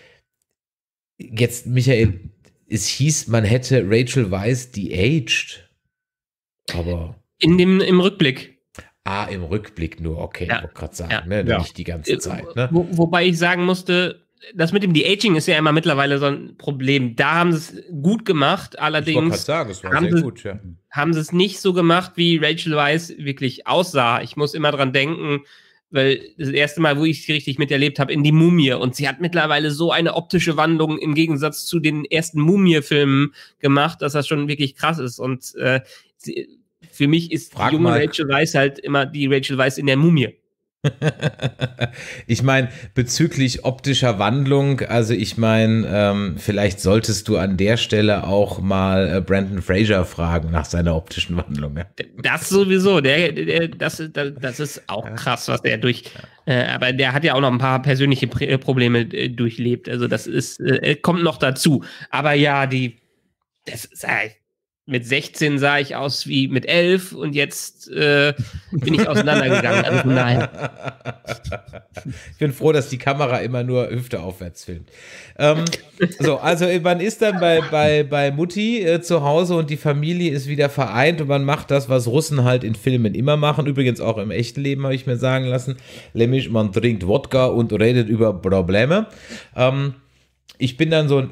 jetzt, Michael, es hieß, man hätte Rachel Weiss de-aged. Aber. In dem, Im Rückblick. Ah, im Rückblick nur, okay, ja. wollte gerade sagen, ja. ne? Ja. nicht die ganze äh, Zeit. Ne? Wo, wobei ich sagen musste, das mit dem De-Aging ist ja immer mittlerweile so ein Problem. Da haben sie es gut gemacht, allerdings. Ich wollte gerade sagen, es war sehr gut, ja haben sie es nicht so gemacht, wie Rachel Weiss wirklich aussah. Ich muss immer dran denken, weil das erste Mal, wo ich sie richtig miterlebt habe, in die Mumie. Und sie hat mittlerweile so eine optische Wandlung im Gegensatz zu den ersten Mumie-Filmen gemacht, dass das schon wirklich krass ist. Und äh, sie, für mich ist Frag die junge mal. Rachel Weiss halt immer die Rachel Weiss in der Mumie. ich meine, bezüglich optischer Wandlung, also ich meine, ähm, vielleicht solltest du an der Stelle auch mal äh, Brandon Fraser fragen nach seiner optischen Wandlung. Das sowieso, der, der das, das, ist auch krass, was der durch, äh, aber der hat ja auch noch ein paar persönliche Pr äh, Probleme äh, durchlebt, also das ist, äh, kommt noch dazu. Aber ja, die, das ist, äh, mit 16 sah ich aus wie mit 11 und jetzt äh, bin ich auseinandergegangen. Also nein. Ich bin froh, dass die Kamera immer nur Hüfte aufwärts filmt. Ähm, so, also äh, man ist dann bei, bei, bei Mutti äh, zu Hause und die Familie ist wieder vereint und man macht das, was Russen halt in Filmen immer machen. Übrigens auch im echten Leben habe ich mir sagen lassen, nämlich man trinkt Wodka und redet über Probleme. Ähm, ich bin dann so ein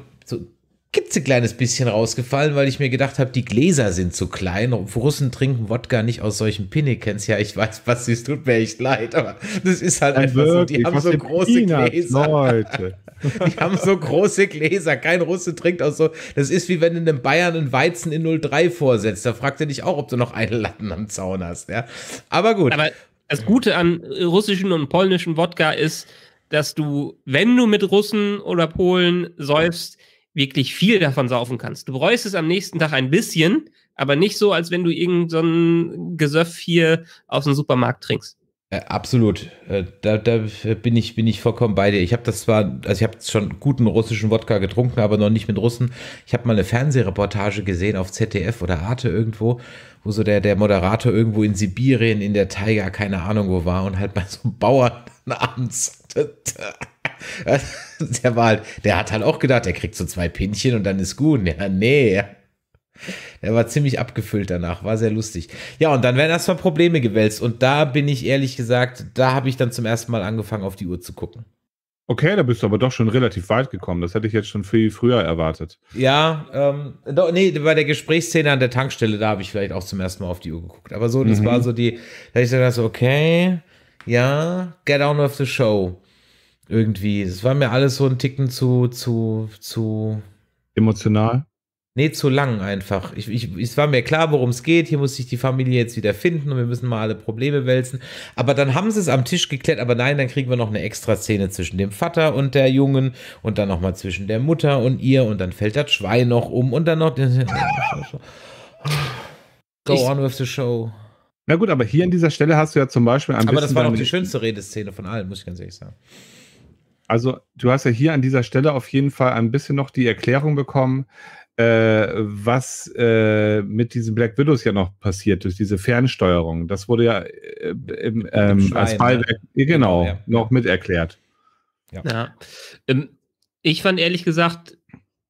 gibt's ein kleines bisschen rausgefallen, weil ich mir gedacht habe, die Gläser sind zu klein. Russen trinken Wodka nicht aus solchen Pinnekens. Ja, ich weiß, was es tut mir echt leid, aber das ist halt ja, einfach wirklich, so. Die haben so große Peanuts, Gläser. Leute. die haben so große Gläser. Kein Russe trinkt aus so. Das ist wie wenn du einem Bayern einen Weizen in 03 vorsetzt. Da fragt er dich auch, ob du noch einen Latten am Zaun hast. Ja, aber gut. Aber das Gute an russischen und polnischen Wodka ist, dass du, wenn du mit Russen oder Polen säufst, wirklich viel davon saufen kannst. Du bereust es am nächsten Tag ein bisschen, aber nicht so, als wenn du irgendein so Gesöff hier aus dem Supermarkt trinkst. Äh, absolut. Äh, da, da bin, ich, bin ich vollkommen bei dir. Ich habe das zwar, also ich habe schon guten russischen Wodka getrunken, aber noch nicht mit Russen. Ich habe mal eine Fernsehreportage gesehen auf ZDF oder Arte irgendwo, wo so der, der Moderator irgendwo in Sibirien, in der Taiga, keine Ahnung wo war und halt bei so einem Bauern abends der war halt, der hat halt auch gedacht, er kriegt so zwei Pinchen und dann ist gut. Ja, nee. Der war ziemlich abgefüllt danach, war sehr lustig. Ja, und dann werden erstmal Probleme gewälzt. Und da bin ich ehrlich gesagt, da habe ich dann zum ersten Mal angefangen, auf die Uhr zu gucken. Okay, da bist du aber doch schon relativ weit gekommen. Das hätte ich jetzt schon viel früher erwartet. Ja, ähm, doch, nee, bei der Gesprächsszene an der Tankstelle, da habe ich vielleicht auch zum ersten Mal auf die Uhr geguckt. Aber so, das mhm. war so die, da ich so, okay, ja, get on with the show. Irgendwie. Es war mir alles so ein Ticken zu, zu, zu. Emotional? Nee, zu lang einfach. Ich, ich, es war mir klar, worum es geht. Hier muss sich die Familie jetzt wieder finden und wir müssen mal alle Probleme wälzen. Aber dann haben sie es am Tisch geklärt. Aber nein, dann kriegen wir noch eine extra Szene zwischen dem Vater und der Jungen und dann nochmal zwischen der Mutter und ihr und dann fällt das Schwein noch um und dann noch. Go ich, on with the show. Na gut, aber hier an dieser Stelle hast du ja zum Beispiel. Ein aber das war noch die schönste Redeszene von allen, muss ich ganz ehrlich sagen. Also du hast ja hier an dieser Stelle auf jeden Fall ein bisschen noch die Erklärung bekommen, äh, was äh, mit diesen Black Widows ja noch passiert, durch diese Fernsteuerung. Das wurde ja äh, im, ähm, als Ballwerk, ne? Genau, genau, ja. noch mit erklärt. Ja. ja. Ähm, ich fand ehrlich gesagt,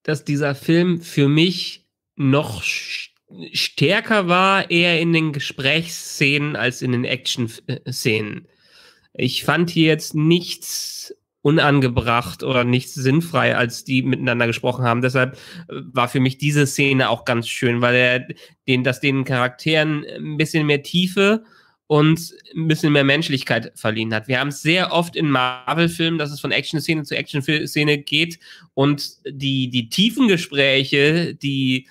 dass dieser Film für mich noch stärker war, eher in den Gesprächsszenen als in den Action-Szenen. Äh, ich fand hier jetzt nichts unangebracht oder nicht sinnfrei, als die miteinander gesprochen haben. Deshalb äh, war für mich diese Szene auch ganz schön, weil er den, dass den Charakteren ein bisschen mehr Tiefe und ein bisschen mehr Menschlichkeit verliehen hat. Wir haben es sehr oft in Marvel-Filmen, dass es von Action-Szene zu Action-Szene geht und die, die tiefen Gespräche, die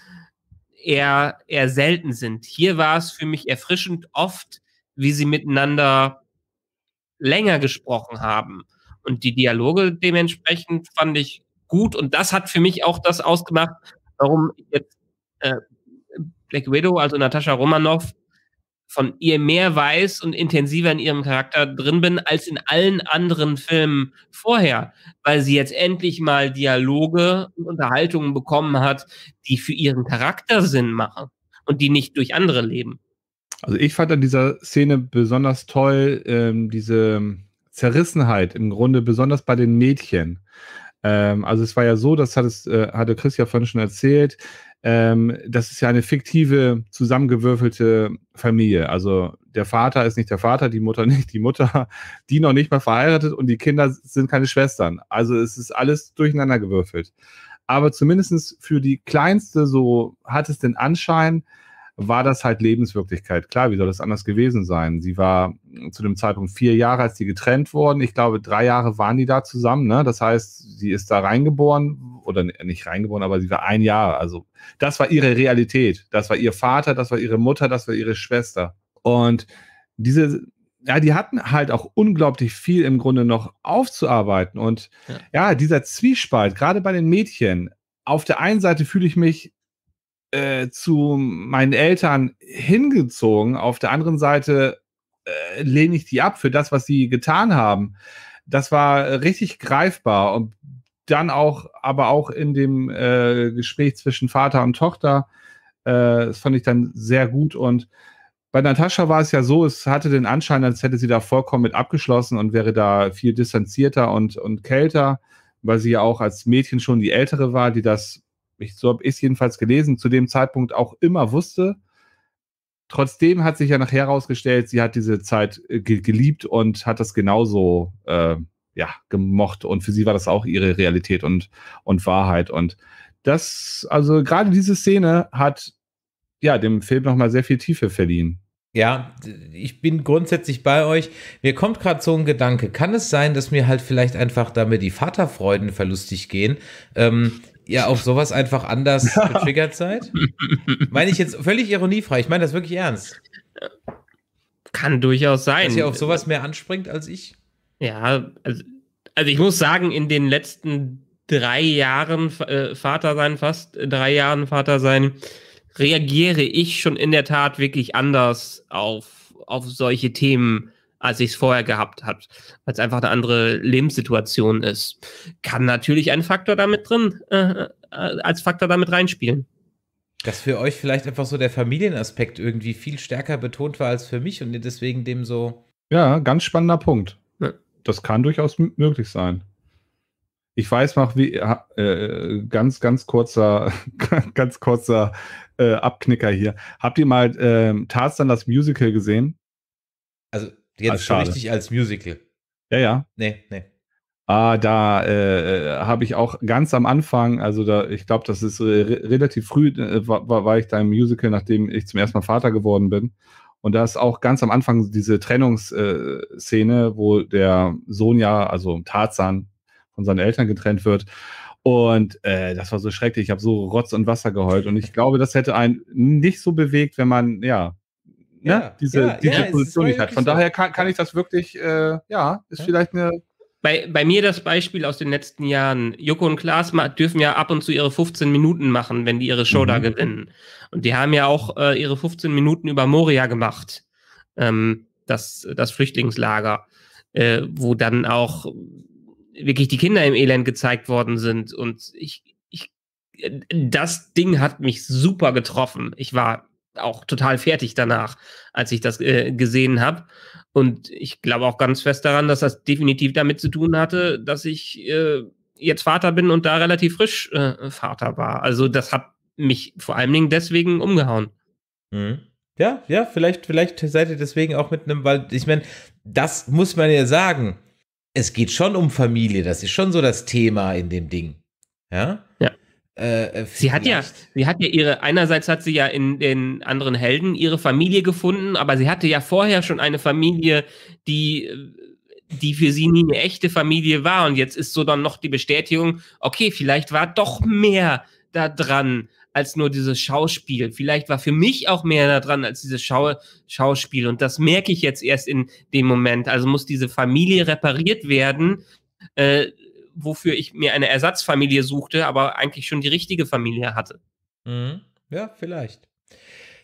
eher, eher selten sind. Hier war es für mich erfrischend oft, wie sie miteinander länger gesprochen haben und die Dialoge dementsprechend fand ich gut und das hat für mich auch das ausgemacht, warum jetzt äh, Black Widow, also Natascha Romanoff, von ihr mehr weiß und intensiver in ihrem Charakter drin bin als in allen anderen Filmen vorher, weil sie jetzt endlich mal Dialoge und Unterhaltungen bekommen hat, die für ihren Charakter Sinn machen und die nicht durch andere leben. Also ich fand an dieser Szene besonders toll ähm, diese Zerrissenheit im Grunde, besonders bei den Mädchen. Ähm, also es war ja so, das hat es, äh, hatte Chris ja vorhin schon erzählt, ähm, das ist ja eine fiktive, zusammengewürfelte Familie. Also der Vater ist nicht der Vater, die Mutter nicht die Mutter, die noch nicht mal verheiratet und die Kinder sind keine Schwestern. Also es ist alles durcheinander gewürfelt. Aber zumindest für die Kleinste, so hat es den Anschein, war das halt Lebenswirklichkeit. Klar, wie soll das anders gewesen sein? Sie war zu dem Zeitpunkt vier Jahre, als die getrennt wurden. Ich glaube, drei Jahre waren die da zusammen. Ne? Das heißt, sie ist da reingeboren oder nicht reingeboren, aber sie war ein Jahr. Also das war ihre Realität. Das war ihr Vater, das war ihre Mutter, das war ihre Schwester. Und diese ja, die hatten halt auch unglaublich viel im Grunde noch aufzuarbeiten. Und ja, ja dieser Zwiespalt, gerade bei den Mädchen, auf der einen Seite fühle ich mich äh, zu meinen Eltern hingezogen. Auf der anderen Seite äh, lehne ich die ab für das, was sie getan haben. Das war richtig greifbar und dann auch, aber auch in dem äh, Gespräch zwischen Vater und Tochter, äh, das fand ich dann sehr gut und bei Natascha war es ja so, es hatte den Anschein, als hätte sie da vollkommen mit abgeschlossen und wäre da viel distanzierter und, und kälter, weil sie ja auch als Mädchen schon die Ältere war, die das ich, so habe ich es jedenfalls gelesen, zu dem Zeitpunkt auch immer wusste. Trotzdem hat sich ja nachher herausgestellt, sie hat diese Zeit äh, geliebt und hat das genauso äh, ja, gemocht. Und für sie war das auch ihre Realität und, und Wahrheit. Und das, also gerade diese Szene hat ja dem Film nochmal sehr viel Tiefe verliehen. Ja, ich bin grundsätzlich bei euch. Mir kommt gerade so ein Gedanke. Kann es sein, dass mir halt vielleicht einfach damit die Vaterfreuden verlustig gehen? Ähm, ja auf sowas einfach anders getriggert seid? meine ich jetzt völlig ironiefrei. Ich meine das wirklich ernst. Kann durchaus sein. Dass ihr auf sowas mehr anspringt als ich? Ja, also, also ich muss sagen, in den letzten drei Jahren äh, Vater sein, fast drei Jahren Vater sein, reagiere ich schon in der Tat wirklich anders auf, auf solche Themen als ich es vorher gehabt habe, weil es einfach eine andere Lebenssituation ist. Kann natürlich ein Faktor damit drin, äh, äh, als Faktor damit reinspielen. Dass für euch vielleicht einfach so der Familienaspekt irgendwie viel stärker betont war als für mich und ihr deswegen dem so. Ja, ganz spannender Punkt. Ja. Das kann durchaus möglich sein. Ich weiß noch, wie äh, ganz, ganz kurzer, ganz kurzer äh, Abknicker hier. Habt ihr mal äh, Tarzan das Musical gesehen? Also Jetzt schon richtig als Musical. Ja, ja. Nee, nee. Ah, da äh, äh habe ich auch ganz am Anfang, also da, ich glaube, das ist äh, relativ früh, äh, war, war, ich da im Musical, nachdem ich zum ersten Mal Vater geworden bin. Und da ist auch ganz am Anfang diese Trennungsszene, äh, wo der Sohn ja, also Tarzan, von seinen Eltern getrennt wird. Und äh, das war so schrecklich. Ich habe so Rotz und Wasser geheult. Und ich glaube, das hätte einen nicht so bewegt, wenn man, ja, Ne? ja, diese, ja, diese ja, Position nicht hat. Von daher kann, kann, ich das wirklich, äh, ja, ist vielleicht eine. Bei, bei mir das Beispiel aus den letzten Jahren. Joko und Klaas dürfen ja ab und zu ihre 15 Minuten machen, wenn die ihre Show mhm. da gewinnen. Und die haben ja auch äh, ihre 15 Minuten über Moria gemacht. Ähm, das, das Flüchtlingslager, äh, wo dann auch wirklich die Kinder im Elend gezeigt worden sind. Und ich, ich, das Ding hat mich super getroffen. Ich war auch total fertig danach, als ich das äh, gesehen habe. Und ich glaube auch ganz fest daran, dass das definitiv damit zu tun hatte, dass ich äh, jetzt Vater bin und da relativ frisch äh, Vater war. Also das hat mich vor allen Dingen deswegen umgehauen. Mhm. Ja, ja, vielleicht, vielleicht seid ihr deswegen auch mit einem, weil ich meine, das muss man ja sagen. Es geht schon um Familie, das ist schon so das Thema in dem Ding. Ja. Ja. Äh, äh, sie hat ja, sie hat ja ihre, einerseits hat sie ja in den anderen Helden ihre Familie gefunden, aber sie hatte ja vorher schon eine Familie, die, äh, die für sie nie eine echte Familie war. Und jetzt ist so dann noch die Bestätigung, okay, vielleicht war doch mehr da dran als nur dieses Schauspiel. Vielleicht war für mich auch mehr da dran als dieses Schau Schauspiel. Und das merke ich jetzt erst in dem Moment. Also muss diese Familie repariert werden. Äh, wofür ich mir eine Ersatzfamilie suchte, aber eigentlich schon die richtige Familie hatte. Mhm. Ja, vielleicht.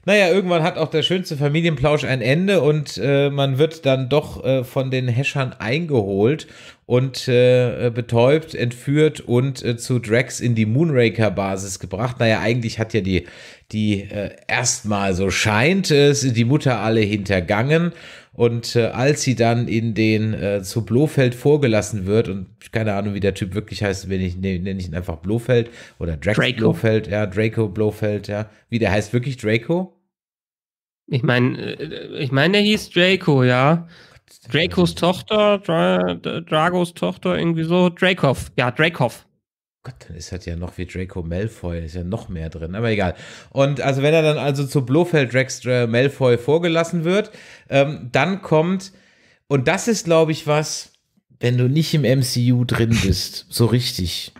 Naja, irgendwann hat auch der schönste Familienplausch ein Ende und äh, man wird dann doch äh, von den Häschern eingeholt und äh, betäubt, entführt und äh, zu Drax in die Moonraker-Basis gebracht. Naja, eigentlich hat ja die, die äh, erstmal so scheint es die Mutter alle hintergangen und äh, als sie dann in den äh, zu Blofeld vorgelassen wird, und keine Ahnung, wie der Typ wirklich heißt, wenn ich nenne nenn ich ihn einfach Blofeld oder Drax Draco. Blofeld, ja, Draco Blofeld, ja. Wie der heißt wirklich Draco? Ich meine, äh, ich meine, der hieß Draco, ja. Dracos Tochter, Dra Dragos Tochter, irgendwie so. Dracov, ja, Dracov. Gott, dann ist das ja noch wie Draco Malfoy, ist ja noch mehr drin, aber egal. Und also wenn er dann also zu Blofeld Drax äh, Malfoy vorgelassen wird, ähm, dann kommt, und das ist, glaube ich, was, wenn du nicht im MCU drin bist, so richtig,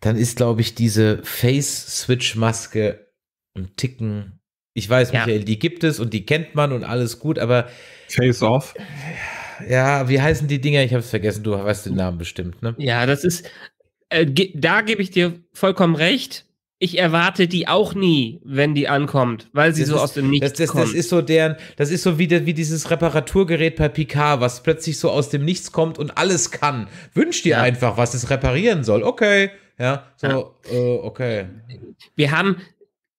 dann ist, glaube ich, diese Face-Switch-Maske ein Ticken. Ich weiß, ja. Michael, die gibt es und die kennt man und alles gut, aber. Face-Off? Ja, wie heißen die Dinger? Ich habe es vergessen, du weißt den Namen bestimmt, ne? Ja, das ist, äh, da gebe ich dir vollkommen recht. Ich erwarte die auch nie, wenn die ankommt, weil sie das so ist, aus dem Nichts das, das, kommt. Das ist so deren, das ist so wie, wie dieses Reparaturgerät bei Picard, was plötzlich so aus dem Nichts kommt und alles kann. Wünsch dir ja. einfach, was es reparieren soll. Okay, ja, so, ja. Äh, okay. Wir haben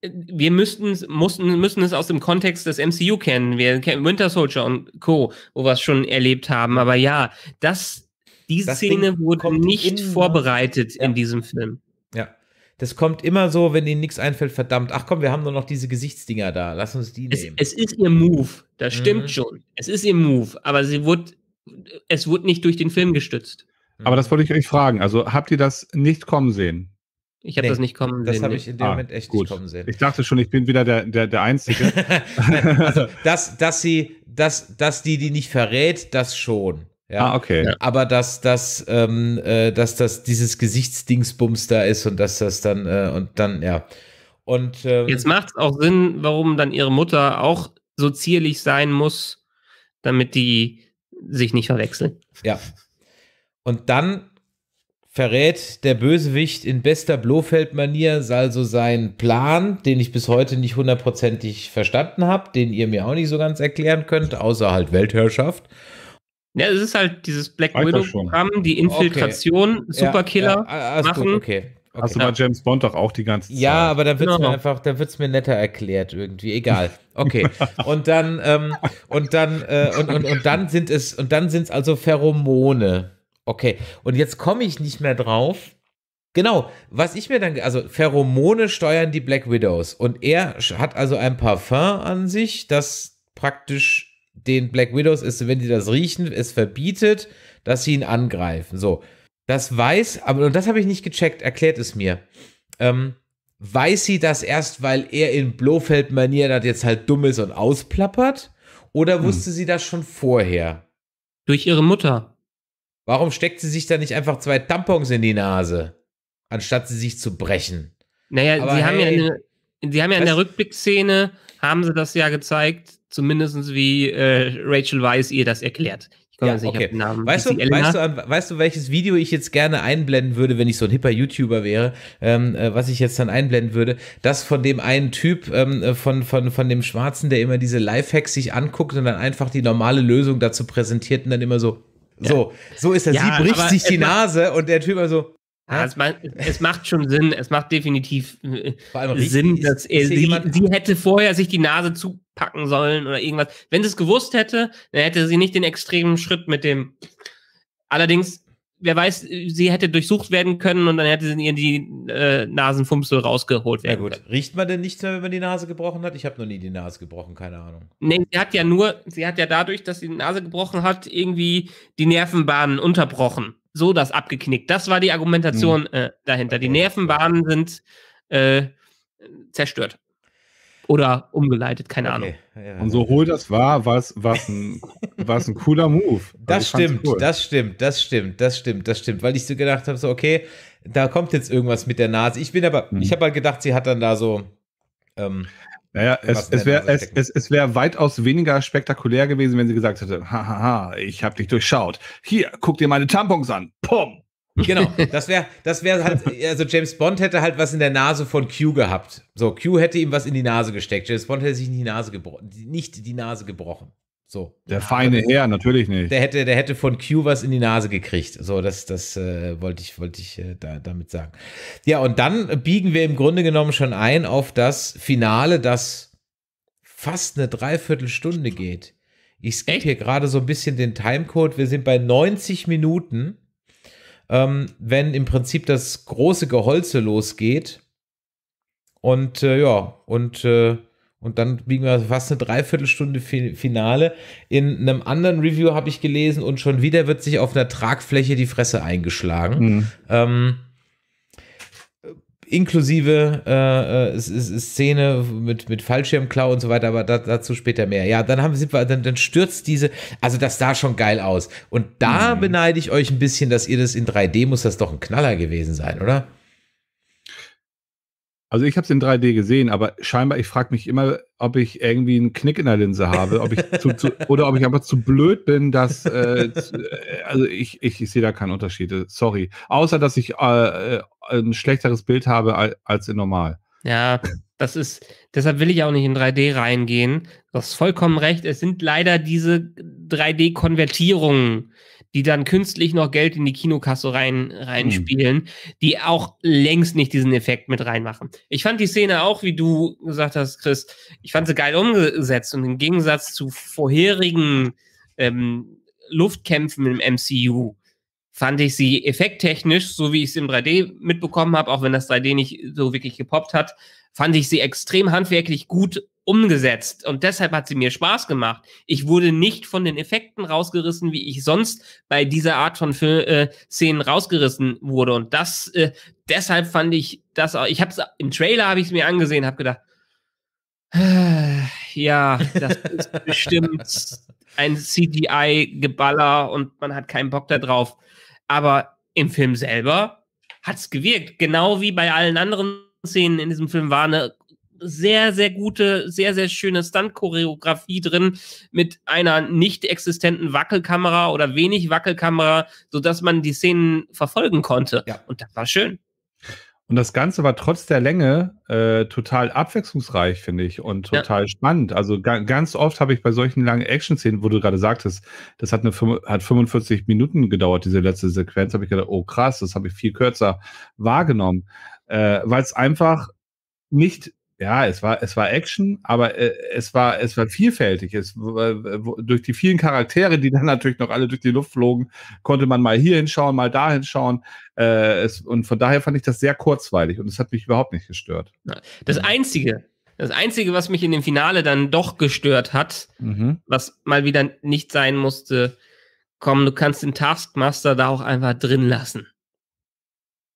wir müssten, mussten, müssen es aus dem Kontext des MCU kennen. Wir kennen Winter Soldier und Co., wo wir es schon erlebt haben. Aber ja, das diese das Szene Ding wurde nicht in, vorbereitet ja. in diesem Film. Ja. Das kommt immer so, wenn ihnen nichts einfällt, verdammt. Ach komm, wir haben nur noch diese Gesichtsdinger da. Lass uns die nehmen. Es, ist ihr Move. Das mhm. stimmt schon. Es ist ihr Move. Aber sie wurde, es wurde nicht durch den Film gestützt. Mhm. Aber das wollte ich euch fragen. Also habt ihr das nicht kommen sehen? Ich habe nee, das nicht kommen sehen. Das habe ich in dem ah, Moment echt gut. nicht kommen sehen. Ich dachte schon, ich bin wieder der, der, der Einzige. also, dass, dass sie, dass, dass die die nicht verrät, das schon. Ja, ah, okay. Aber dass das, ähm, äh, dass das dieses Gesichtsdingsbums da ist und dass das dann äh, und dann, ja. Und ähm, jetzt macht es auch Sinn, warum dann ihre Mutter auch so zierlich sein muss, damit die sich nicht verwechseln. Ja. Und dann verrät der Bösewicht in bester Blofeld-Manier also seinen Plan, den ich bis heute nicht hundertprozentig verstanden habe, den ihr mir auch nicht so ganz erklären könnt, außer halt Weltherrschaft. Ja, es ist halt dieses Black Widow-Programm, die Infiltration, okay. Superkiller ja, ja, ah, machen. Gut, okay. Okay. Hast du mal James Bond doch auch die ganze Zeit. Ja, aber da wird es genau. mir einfach, dann wird's mir netter erklärt irgendwie. Egal. Okay. und dann, ähm, und dann, äh, und, und, und dann sind es, und dann sind es also Pheromone. Okay. Und jetzt komme ich nicht mehr drauf. Genau, was ich mir dann, also Pheromone steuern die Black Widows und er hat also ein Parfum an sich, das praktisch den Black Widows ist, wenn sie das riechen, es verbietet, dass sie ihn angreifen. So. Das weiß, aber und das habe ich nicht gecheckt, erklärt es mir. Ähm, weiß sie das erst, weil er in Blofeld-Manier das jetzt halt dumm ist und ausplappert? Oder hm. wusste sie das schon vorher? Durch ihre Mutter. Warum steckt sie sich da nicht einfach zwei Tampons in die Nase, anstatt sie sich zu brechen? Naja, aber sie, hey, haben ja eine, sie haben ja in der Rückblickszene, haben sie das ja gezeigt, zumindest wie äh, Rachel Weiss ihr das erklärt. Ich komme ja, nicht okay. auf den Namen. Weißt du, weißt, du, weißt du, welches Video ich jetzt gerne einblenden würde, wenn ich so ein hipper YouTuber wäre, ähm, äh, was ich jetzt dann einblenden würde? Das von dem einen Typ, ähm, äh, von, von, von dem Schwarzen, der immer diese Lifehacks sich anguckt und dann einfach die normale Lösung dazu präsentiert und dann immer so, ja. so, so ist er. Ja, Sie bricht sich die Nase und der Typ immer so, ja, es, macht, es, macht, schon Sinn, es macht definitiv äh, Sinn, dass er, sie, sie hätte vorher sich die Nase zu packen sollen oder irgendwas. Wenn sie es gewusst hätte, dann hätte sie nicht den extremen Schritt mit dem. Allerdings, wer weiß, sie hätte durchsucht werden können und dann hätte sie ihr die äh, Nasenfumpsel rausgeholt werden. Ja, gut. Riecht man denn nichts mehr, wenn man die Nase gebrochen hat? Ich habe noch nie die Nase gebrochen, keine Ahnung. Nee, sie hat ja nur, sie hat ja dadurch, dass sie die Nase gebrochen hat, irgendwie die Nervenbahnen unterbrochen. So das abgeknickt. Das war die Argumentation hm. äh, dahinter. Okay. Die Nervenbahnen sind äh, zerstört. Oder umgeleitet, keine okay. Ahnung. und so hol das war, war es ein, war's ein cooler Move. Also das stimmt, cool. das stimmt, das stimmt, das stimmt, das stimmt. Weil ich so gedacht habe, so, okay, da kommt jetzt irgendwas mit der Nase. Ich bin aber, hm. ich habe halt gedacht, sie hat dann da so. Ähm, naja, es, es wäre es, es, es wär weitaus weniger spektakulär gewesen, wenn sie gesagt hätte, hahaha, ich habe dich durchschaut. Hier, guck dir meine Tampons an. Pum. Genau, das wäre das wär halt, also James Bond hätte halt was in der Nase von Q gehabt. So, Q hätte ihm was in die Nase gesteckt. James Bond hätte sich die Nase gebrochen, nicht die Nase gebrochen. So. Der feine Herr, natürlich nicht. Der hätte, der hätte von Q was in die Nase gekriegt. So, das, das äh, wollte ich, wollte ich äh, da, damit sagen. Ja, und dann biegen wir im Grunde genommen schon ein auf das Finale, das fast eine Dreiviertelstunde geht. Ich skippe hier gerade so ein bisschen den Timecode. Wir sind bei 90 Minuten ähm, wenn im Prinzip das große Geholze losgeht. Und äh, ja, und, äh, und dann biegen wir fast eine Dreiviertelstunde Finale. In einem anderen Review habe ich gelesen und schon wieder wird sich auf einer Tragfläche die Fresse eingeschlagen. Mhm. Ähm, inklusive äh, äh, Szene mit, mit Fallschirmklau und so weiter, aber da, dazu später mehr. Ja, dann haben wir, dann, dann stürzt diese, also das sah schon geil aus. Und da mhm. beneide ich euch ein bisschen, dass ihr das in 3D muss das doch ein Knaller gewesen sein, oder? Also ich habe es in 3D gesehen, aber scheinbar, ich frage mich immer, ob ich irgendwie einen Knick in der Linse habe, ob ich zu, zu, oder ob ich einfach zu blöd bin, dass äh, zu, äh, also ich, ich, ich sehe da keinen Unterschied. Sorry. Außer dass ich äh, äh ein schlechteres Bild habe als in normal. Ja, das ist, deshalb will ich auch nicht in 3D reingehen. Du hast vollkommen recht. Es sind leider diese 3D-Konvertierungen, die dann künstlich noch Geld in die Kinokasse rein, reinspielen, hm. die auch längst nicht diesen Effekt mit reinmachen. Ich fand die Szene auch, wie du gesagt hast, Chris, ich fand sie geil umgesetzt und im Gegensatz zu vorherigen ähm, Luftkämpfen im MCU fand ich sie effekttechnisch, so wie ich es im 3D mitbekommen habe, auch wenn das 3D nicht so wirklich gepoppt hat, fand ich sie extrem handwerklich gut umgesetzt und deshalb hat sie mir Spaß gemacht. Ich wurde nicht von den Effekten rausgerissen, wie ich sonst bei dieser Art von Fil äh, Szenen rausgerissen wurde und das äh, deshalb fand ich das auch, ich habe es im Trailer habe ich es mir angesehen, habe gedacht, äh, ja, das ist bestimmt ein CGI Geballer und man hat keinen Bock da drauf aber im Film selber hat es gewirkt. Genau wie bei allen anderen Szenen in diesem Film war eine sehr, sehr gute, sehr, sehr schöne Stunt-Choreografie drin mit einer nicht existenten Wackelkamera oder wenig Wackelkamera, sodass man die Szenen verfolgen konnte. Ja. Und das war schön. Und das Ganze war trotz der Länge äh, total abwechslungsreich, finde ich, und total ja. spannend. Also ga ganz oft habe ich bei solchen langen Action-Szenen, wo du gerade sagtest, das hat, eine, hat 45 Minuten gedauert, diese letzte Sequenz, habe ich gedacht, oh krass, das habe ich viel kürzer wahrgenommen, äh, weil es einfach nicht ja, es war, es war Action, aber äh, es war, es war vielfältig. Es, durch die vielen Charaktere, die dann natürlich noch alle durch die Luft flogen, konnte man mal hier hinschauen, mal da hinschauen. Äh, es, und von daher fand ich das sehr kurzweilig und es hat mich überhaupt nicht gestört. Das mhm. Einzige, das Einzige, was mich in dem Finale dann doch gestört hat, mhm. was mal wieder nicht sein musste, komm, du kannst den Taskmaster da auch einfach drin lassen.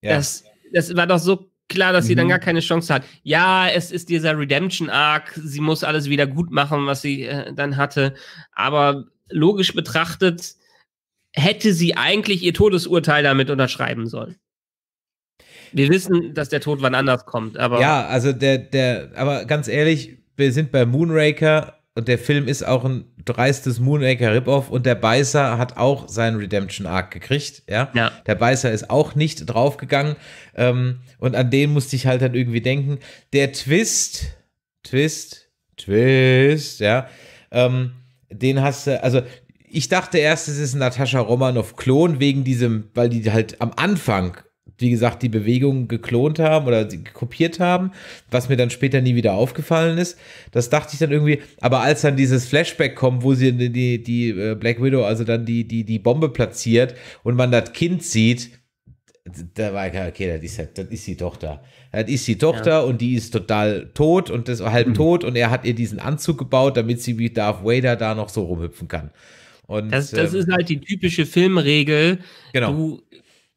Ja. Das, das war doch so klar, dass sie dann mhm. gar keine Chance hat. Ja, es ist dieser Redemption-Arc, sie muss alles wieder gut machen, was sie äh, dann hatte. Aber logisch betrachtet hätte sie eigentlich ihr Todesurteil damit unterschreiben sollen. Wir wissen, dass der Tod wann anders kommt, aber. Ja, also der, der, aber ganz ehrlich, wir sind bei Moonraker und der Film ist auch ein dreistes Moonraker Rip-Off und der Beißer hat auch seinen Redemption Arc gekriegt, ja? ja. Der Beißer ist auch nicht draufgegangen ähm, und an den musste ich halt dann irgendwie denken. Der Twist, Twist, Twist, ja, ähm, den hast du, also ich dachte erst, es ist ein Natascha Romanoff-Klon wegen diesem, weil die halt am Anfang wie gesagt, die Bewegung geklont haben oder sie kopiert haben, was mir dann später nie wieder aufgefallen ist. Das dachte ich dann irgendwie, aber als dann dieses Flashback kommt, wo sie die, die äh, Black Widow, also dann die, die, die Bombe platziert und man das Kind sieht, da war ich, okay, das ist, das ist die Tochter. Das ist die Tochter ja. und die ist total tot und das halb mhm. tot und er hat ihr diesen Anzug gebaut, damit sie wie Darth Vader da noch so rumhüpfen kann. Und, das, das ähm, ist halt die typische Filmregel. Genau. Du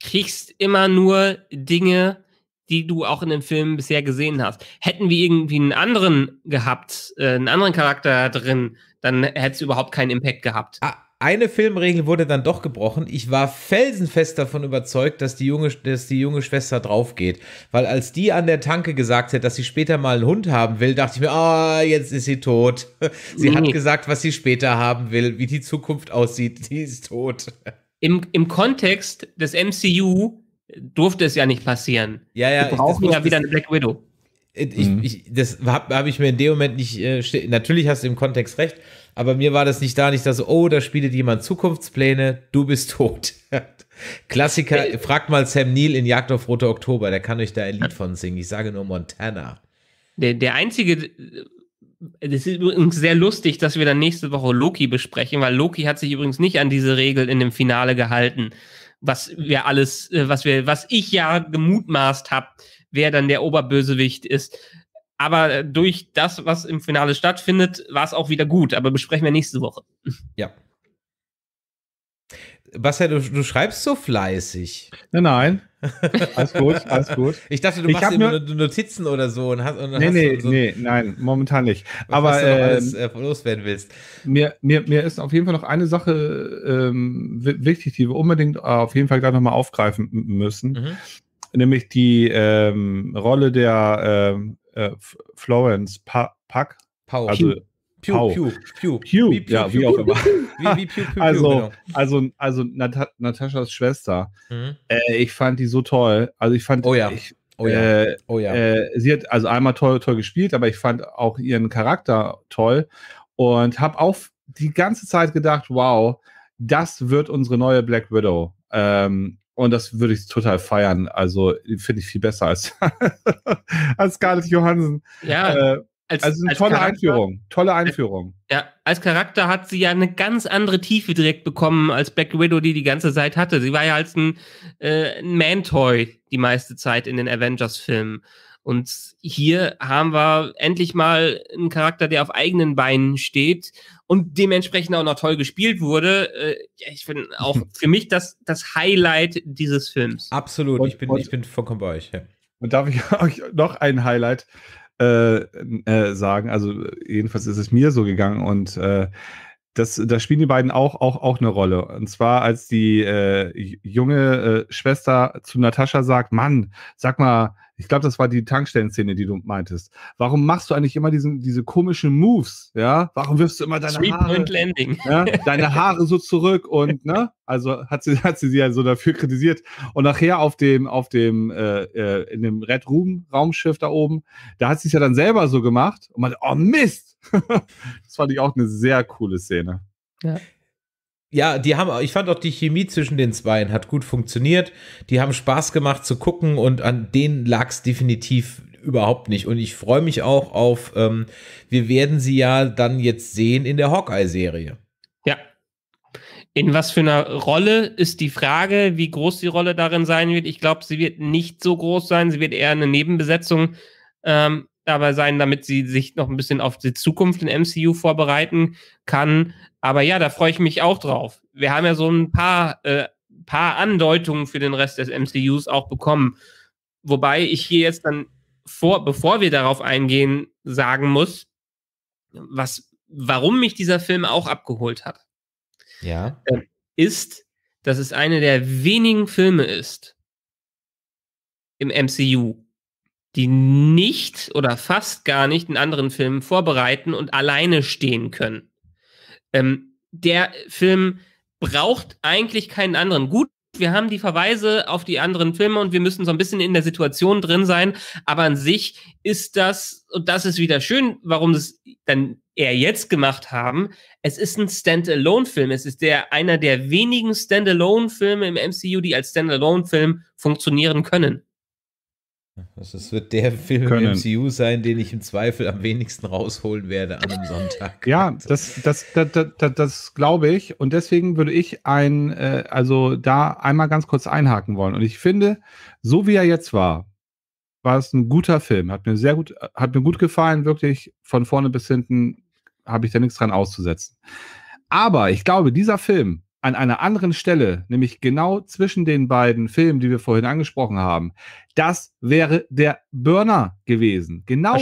kriegst immer nur Dinge, die du auch in den Filmen bisher gesehen hast. Hätten wir irgendwie einen anderen gehabt, äh, einen anderen Charakter drin, dann hätte es überhaupt keinen Impact gehabt. eine Filmregel wurde dann doch gebrochen. Ich war felsenfest davon überzeugt, dass die junge, dass die junge Schwester draufgeht. Weil als die an der Tanke gesagt hat, dass sie später mal einen Hund haben will, dachte ich mir, ah, oh, jetzt ist sie tot. Sie nee. hat gesagt, was sie später haben will, wie die Zukunft aussieht. Die ist tot im, im Kontext des MCU durfte es ja nicht passieren. Ja, ja, Wir brauchen ich, ja wieder eine Black Widow. Äh, ich, mhm. ich, das habe hab ich mir in dem Moment nicht. Äh, Natürlich hast du im Kontext recht, aber mir war das nicht da, nicht so, oh, da spielt jemand Zukunftspläne, du bist tot. Klassiker, äh, fragt mal Sam Neill in Jagd auf Rote Oktober, der kann euch da ein Lied von singen. Ich sage nur Montana. Der, der einzige es ist übrigens sehr lustig, dass wir dann nächste Woche Loki besprechen, weil Loki hat sich übrigens nicht an diese Regel in dem Finale gehalten, was wir alles, äh, was wir, was ich ja gemutmaßt habe, wer dann der Oberbösewicht ist. Aber durch das, was im Finale stattfindet, war es auch wieder gut. Aber besprechen wir nächste Woche. Ja. Bastian, du, du, schreibst so fleißig. Nein, nein. Alles gut, alles gut. Ich dachte, du ich machst immer Notizen oder so und hast. Und nee, hast nee, so, nee, nein, momentan nicht. Aber was du ähm, äh, alles, loswerden willst. Mir, mir, mir ist auf jeden Fall noch eine Sache ähm, wichtig, die wir unbedingt auf jeden Fall gleich nochmal aufgreifen müssen. Mhm. Nämlich die ähm, Rolle der ähm, äh, Florence pa Pack. Paul. Also, Pew, Pau. Pew, Pew. Pew, wie, Pew ja, Pew, wie auch immer. Wie, wie Pew, Pew, also, genau. also, also Nat Nataschas Schwester, mhm. äh, ich fand die so toll. Also ich fand, oh ja. Ich, oh ja. Äh, oh ja. Äh, sie hat also einmal toll, toll gespielt, aber ich fand auch ihren Charakter toll und habe auch die ganze Zeit gedacht, wow, das wird unsere neue Black Widow. Ähm, und das würde ich total feiern. Also finde ich viel besser als, als Scarlett Johansson. Ja. Äh, als, also eine als tolle Charakter, Einführung. Tolle Einführung. Ja, als Charakter hat sie ja eine ganz andere Tiefe direkt bekommen, als Black Widow die die ganze Zeit hatte. Sie war ja als ein, äh, ein Man-Toy die meiste Zeit in den Avengers-Filmen. Und hier haben wir endlich mal einen Charakter, der auf eigenen Beinen steht und dementsprechend auch noch toll gespielt wurde. Äh, ich finde auch für mich das, das Highlight dieses Films. Absolut, und, ich, bin, bin vollkommen bei euch. Ja. Und darf ich euch noch ein Highlight äh, äh, sagen. Also jedenfalls ist es mir so gegangen und äh, das, da spielen die beiden auch, auch, auch eine Rolle. Und zwar, als die äh, junge äh, Schwester zu Natascha sagt, Mann, sag mal, ich glaube, das war die Tankstellenszene, die du meintest. Warum machst du eigentlich immer diesen, diese komischen Moves? Ja, warum wirfst du immer deine Sweet Haare, Point Landing. Ja, ne, deine Haare so zurück und ne, also hat sie hat sie sie ja so dafür kritisiert und nachher auf dem auf dem äh, äh in dem Red Room Raumschiff da oben, da hat sie es ja dann selber so gemacht und meinte, oh Mist, das fand ich auch eine sehr coole Szene. Ja ja, die haben, ich fand auch die Chemie zwischen den beiden hat gut funktioniert. Die haben Spaß gemacht zu gucken und an denen lag es definitiv überhaupt nicht. Und ich freue mich auch auf, ähm, wir werden sie ja dann jetzt sehen in der Hawkeye-Serie. Ja. In was für einer Rolle ist die Frage, wie groß die Rolle darin sein wird. Ich glaube, sie wird nicht so groß sein. Sie wird eher eine Nebenbesetzung ähm, dabei sein, damit sie sich noch ein bisschen auf die Zukunft in MCU vorbereiten kann. Aber ja, da freue ich mich auch drauf. Wir haben ja so ein paar, äh, paar Andeutungen für den Rest des MCUs auch bekommen. Wobei ich hier jetzt dann, vor, bevor wir darauf eingehen, sagen muss, was, warum mich dieser Film auch abgeholt hat. Ja. Ähm, ist, dass es eine der wenigen Filme ist im MCU, die nicht oder fast gar nicht in anderen Filmen vorbereiten und alleine stehen können. Ähm, der Film braucht eigentlich keinen anderen. Gut, wir haben die Verweise auf die anderen Filme und wir müssen so ein bisschen in der Situation drin sein. Aber an sich ist das, und das ist wieder schön, warum es dann eher jetzt gemacht haben. Es ist ein Standalone-Film. Es ist der, einer der wenigen Standalone-Filme im MCU, die als Standalone-Film funktionieren können. Also es wird der Film können. im MCU sein, den ich im Zweifel am wenigsten rausholen werde an einem Sonntag. Ja, also. das, das, das, das, das, glaube ich. Und deswegen würde ich ein, äh, also da einmal ganz kurz einhaken wollen. Und ich finde, so wie er jetzt war, war es ein guter Film. Hat mir sehr gut, hat mir gut gefallen, wirklich von vorne bis hinten habe ich da nichts dran auszusetzen. Aber ich glaube, dieser Film an einer anderen Stelle, nämlich genau zwischen den beiden Filmen, die wir vorhin angesprochen haben, das wäre der Burner gewesen. Genau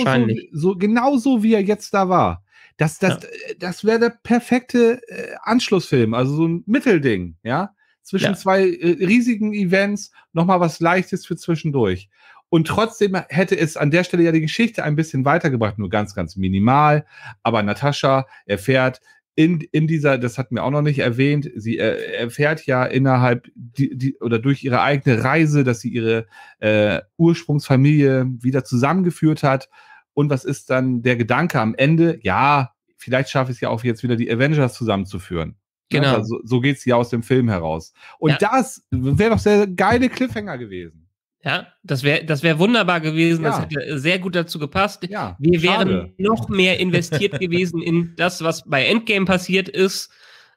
so, genauso wie er jetzt da war. Das, das, ja. Äh, das wäre der perfekte äh, Anschlussfilm, also so ein Mittelding, ja. Zwischen ja. zwei äh, riesigen Events nochmal was Leichtes für zwischendurch. Und trotzdem hätte es an der Stelle ja die Geschichte ein bisschen weitergebracht, nur ganz, ganz minimal. Aber Natascha erfährt, in, in dieser, das hatten wir auch noch nicht erwähnt, sie äh, erfährt ja innerhalb die, die, oder durch ihre eigene Reise, dass sie ihre äh, Ursprungsfamilie wieder zusammengeführt hat. Und was ist dann der Gedanke am Ende? Ja, vielleicht schaffe ich es ja auch jetzt wieder die Avengers zusammenzuführen. Ne? Genau. Also, so geht es ja aus dem Film heraus. Und ja. das wäre doch sehr geile Cliffhanger gewesen. Ja, das wäre das wär wunderbar gewesen. Ja. Das hätte sehr gut dazu gepasst. Ja, wir schade. wären noch mehr investiert gewesen in das, was bei Endgame passiert ist.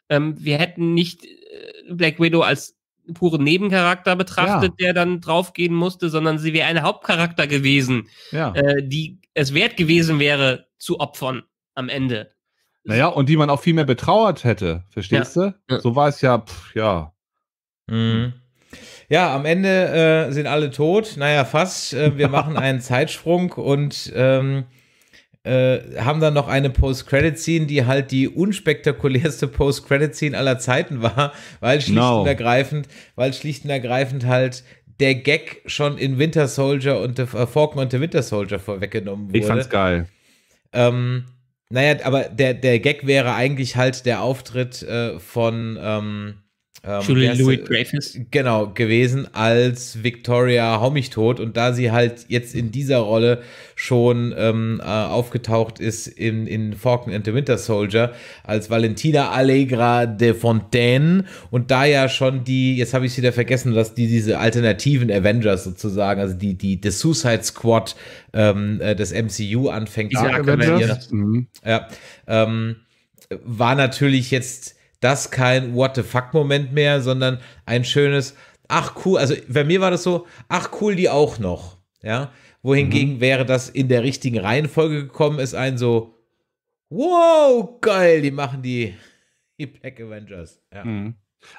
Ähm, wir hätten nicht äh, Black Widow als pure Nebencharakter betrachtet, ja. der dann draufgehen musste, sondern sie wäre ein Hauptcharakter gewesen, äh, die es wert gewesen wäre, zu opfern am Ende. Naja, und die man auch viel mehr betrauert hätte, verstehst du? So war es ja, pff, ja. Mhm. Ja, am Ende äh, sind alle tot. Naja, fast. Äh, wir machen einen Zeitsprung und ähm, äh, haben dann noch eine Post-Credit-Scene, die halt die unspektakulärste Post-Credit-Scene aller Zeiten war, weil schlicht no. Genau. und ergreifend, weil schlicht und ergreifend halt der Gag schon in Winter Soldier und The äh, Falcon und The Winter Soldier vorweggenommen wurde. Ich fand's geil. Ähm, naja, aber der, der Gag wäre eigentlich halt der Auftritt äh, von ähm, ähm, Julie Louis äh, Dreyfus. Genau, gewesen als Victoria Hommichtot. Und da sie halt jetzt in dieser Rolle schon ähm, äh, aufgetaucht ist in, in Falcon and the Winter Soldier als Valentina Allegra de Fontaine und da ja schon die, jetzt habe ich es wieder vergessen, dass die diese alternativen Avengers sozusagen, also die, die, The Suicide Squad ähm, äh, des MCU anfängt. Diese Avengers. Ja, mhm. ja ähm, war natürlich jetzt das kein What the fuck-Moment mehr, sondern ein schönes, ach cool, also bei mir war das so, ach cool, die auch noch. Ja, wohingegen mhm. wäre das in der richtigen Reihenfolge gekommen, ist ein so, wow, geil, die machen die, die Black Avengers. Ja. Mhm.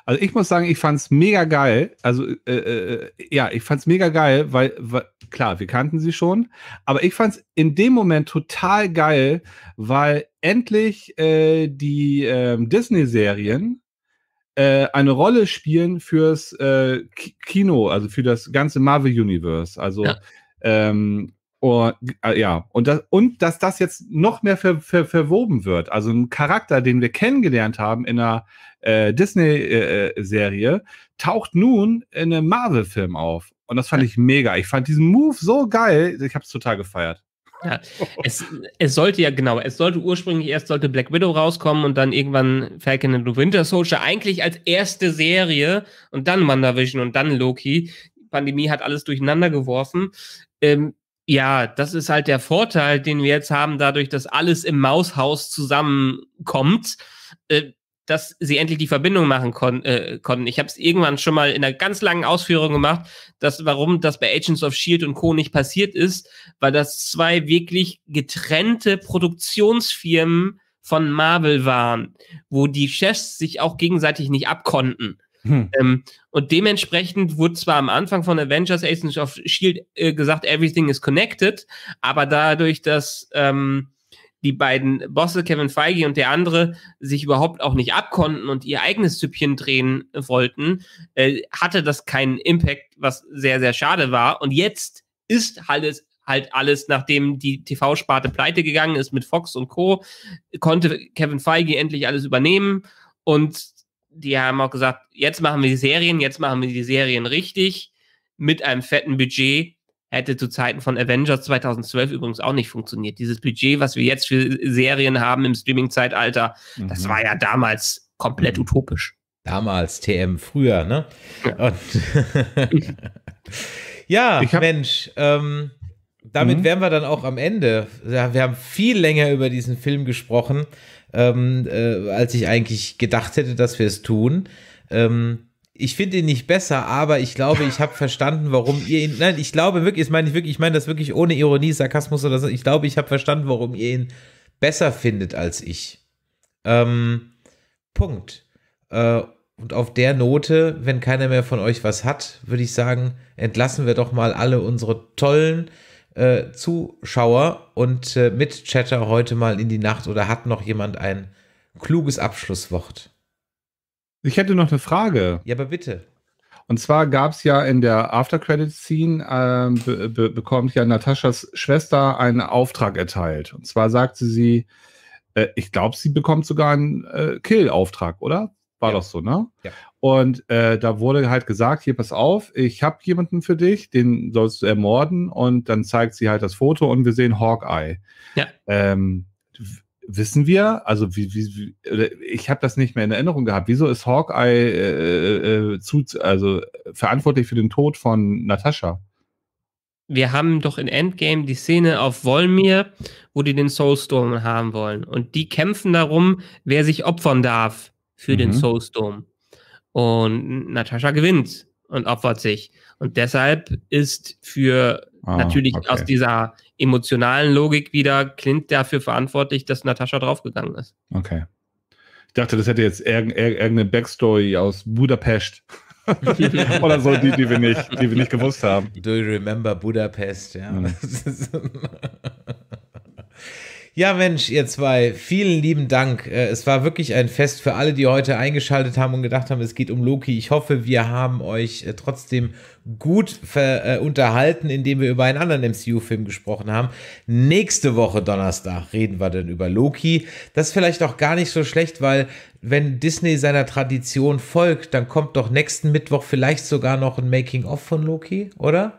Also ich muss sagen, ich fand es mega geil. Also äh, äh, äh ja, ich fand es mega geil, weil, weil klar, wir kannten sie schon, aber ich fand es in dem Moment total geil, weil endlich äh, die ähm, äh, Disney-Serien eine Rolle spielen fürs äh, Kino, also für das ganze Marvel-Universe. Also ja. Ähm, und, äh, oh, ah, ja, und, das, und dass das jetzt noch mehr ver, ver, verwoben wird. Also ein Charakter, den wir kennengelernt haben in einer äh, Disney-Serie, äh, äh taucht nun in einem Marvel-Film auf. Und das fand ich mega. Ich fand diesen Move so geil. Ich habe es total gefeiert. Ja, es, es, sollte ja genau, es sollte ursprünglich erst sollte Black Widow rauskommen und dann irgendwann Falcon and the Winter Soldier eigentlich als erste Serie und dann WandaVision und dann Loki. Die Pandemie hat alles durcheinander geworfen. Ähm, ja, das ist halt der Vorteil, den wir jetzt haben, dadurch, dass alles im Maushaus zusammenkommt. Äh, dass sie endlich die Verbindung machen kon äh, konnten. Ich habe es irgendwann schon mal in einer ganz langen Ausführung gemacht, dass warum das bei Agents of Shield und Co nicht passiert ist, weil das zwei wirklich getrennte Produktionsfirmen von Marvel waren, wo die Chefs sich auch gegenseitig nicht abkonnten. Hm. Ähm, und dementsprechend wurde zwar am Anfang von Avengers Agents of Shield äh, gesagt, everything is connected, aber dadurch, dass ähm, die beiden Bosse, Kevin Feige und der andere, sich überhaupt auch nicht abkonnten und ihr eigenes Süppchen drehen wollten, äh, hatte das keinen Impact, was sehr, sehr schade war. Und jetzt ist alles, halt alles, nachdem die TV-Sparte pleite gegangen ist mit Fox und Co., konnte Kevin Feige endlich alles übernehmen und die haben auch gesagt, jetzt machen wir die Serien, jetzt machen wir die Serien richtig mit einem fetten Budget hätte zu Zeiten von Avengers 2012 übrigens auch nicht funktioniert. Dieses Budget, was wir jetzt für Serien haben im Streaming-Zeitalter, mhm. das war ja damals komplett mhm. utopisch. Damals, TM, früher, ne? Ja, ja hab, Mensch, ähm, damit mhm. wären wir dann auch am Ende. Ja, wir haben viel länger über diesen Film gesprochen, ähm, äh, als ich eigentlich gedacht hätte, dass wir es tun. Ähm, ich finde ihn nicht besser, aber ich glaube, ich habe verstanden, warum ihr ihn. Nein, ich glaube wirklich, das meine ich wirklich, ich meine das wirklich ohne Ironie, Sarkasmus oder so. Ich glaube, ich habe verstanden, warum ihr ihn besser findet als ich. Ähm, Punkt. Äh, und auf der Note, wenn keiner mehr von euch was hat, würde ich sagen, entlassen wir doch mal alle unsere tollen äh, Zuschauer und äh, Mitchatter heute mal in die Nacht. Oder hat noch jemand ein kluges Abschlusswort? Ich hätte noch eine Frage. Ja, aber bitte. Und zwar gab es ja in der After-Credit-Scene, äh, be be bekommt ja Nataschas Schwester einen Auftrag erteilt. Und zwar sagte sie, äh, ich glaube, sie bekommt sogar einen äh, Kill-Auftrag, oder? War ja. doch so, ne? Ja. Und äh, da wurde halt gesagt, hier, pass auf, ich habe jemanden für dich, den sollst du ermorden. Und dann zeigt sie halt das Foto und wir sehen Hawkeye. Ja. Ähm, wissen wir, also wie, wie, wie ich habe das nicht mehr in Erinnerung gehabt. Wieso ist Hawkeye äh, äh, zu, also verantwortlich für den Tod von Natascha? Wir haben doch in Endgame die Szene auf Volmir, wo die den Soulstorm haben wollen. Und die kämpfen darum, wer sich opfern darf für mhm. den Soulstorm. Und Natascha gewinnt und opfert sich. Und deshalb ist für ah, natürlich okay. aus dieser emotionalen Logik wieder Clint dafür verantwortlich, dass Natascha draufgegangen ist. Okay. Ich dachte, das hätte jetzt irgendeine Backstory aus Budapest oder so, die, die, wir nicht, die wir nicht gewusst haben. Do you remember Budapest? Ja. Mhm. Ja, Mensch, ihr zwei, vielen lieben Dank. Äh, es war wirklich ein Fest für alle, die heute eingeschaltet haben und gedacht haben, es geht um Loki. Ich hoffe, wir haben euch äh, trotzdem gut äh, unterhalten, indem wir über einen anderen MCU-Film gesprochen haben. Nächste Woche Donnerstag reden wir dann über Loki. Das ist vielleicht auch gar nicht so schlecht, weil wenn Disney seiner Tradition folgt, dann kommt doch nächsten Mittwoch vielleicht sogar noch ein Making-of von Loki, oder?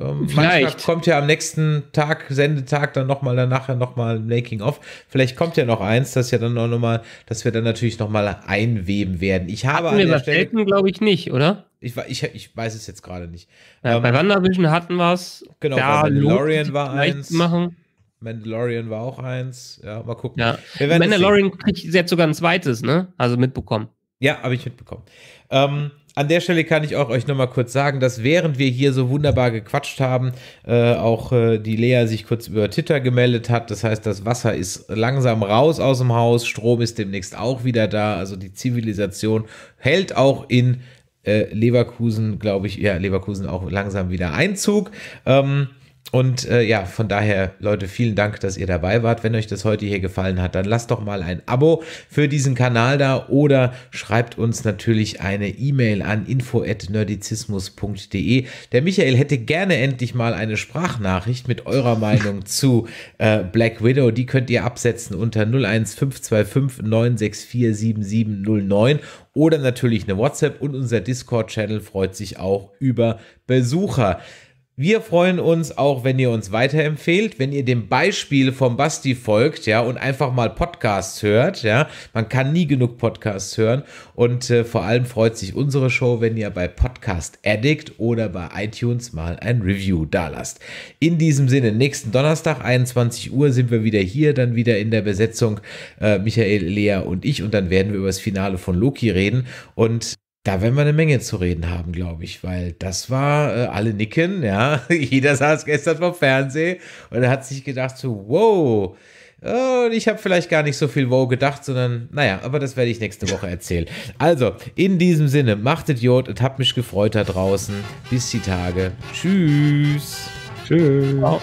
Ähm, vielleicht kommt ja am nächsten Tag, Sendetag, dann nochmal danach ja nochmal Making of. Vielleicht kommt ja noch eins, das ja dann auch nochmal, dass wir dann natürlich nochmal einweben werden. Ich habe hatten an wir Stelle, Elton, glaube ich, nicht, oder? Ich, ich, ich weiß es jetzt gerade nicht. Ja, ähm, bei WandaVision hatten wir es. Genau, ja, Mandalorian war eins. Machen. Mandalorian war auch eins. Ja, mal gucken. Ja. Mandalorian kriegt jetzt sogar ein zweites, ne? Also mitbekommen. Ja, habe ich mitbekommen. Ähm, an der Stelle kann ich auch euch nochmal kurz sagen, dass während wir hier so wunderbar gequatscht haben, äh, auch äh, die Lea sich kurz über Twitter gemeldet hat. Das heißt, das Wasser ist langsam raus aus dem Haus, Strom ist demnächst auch wieder da. Also die Zivilisation hält auch in äh, Leverkusen, glaube ich, ja, Leverkusen auch langsam wieder Einzug. Ähm, und äh, ja, von daher, Leute, vielen Dank, dass ihr dabei wart. Wenn euch das heute hier gefallen hat, dann lasst doch mal ein Abo für diesen Kanal da oder schreibt uns natürlich eine E-Mail an info.nerdizismus.de. Der Michael hätte gerne endlich mal eine Sprachnachricht mit eurer Meinung zu äh, Black Widow. Die könnt ihr absetzen unter 01525 964 7709 oder natürlich eine WhatsApp und unser Discord-Channel freut sich auch über Besucher. Wir freuen uns auch, wenn ihr uns weiterempfehlt, wenn ihr dem Beispiel vom Basti folgt, ja, und einfach mal Podcasts hört, ja. Man kann nie genug Podcasts hören und äh, vor allem freut sich unsere Show, wenn ihr bei Podcast Addict oder bei iTunes mal ein Review dalasst. In diesem Sinne, nächsten Donnerstag 21 Uhr sind wir wieder hier, dann wieder in der Besetzung äh, Michael, Lea und ich und dann werden wir über das Finale von Loki reden und da werden wir eine Menge zu reden haben, glaube ich, weil das war, äh, alle nicken, ja. Jeder saß gestern vom Fernsehen und hat sich gedacht, so, wow, oh, und ich habe vielleicht gar nicht so viel Wow gedacht, sondern naja, aber das werde ich nächste Woche erzählen. Also, in diesem Sinne, macht Idiot und habt mich gefreut da draußen. Bis die Tage. Tschüss. Tschüss. Wow.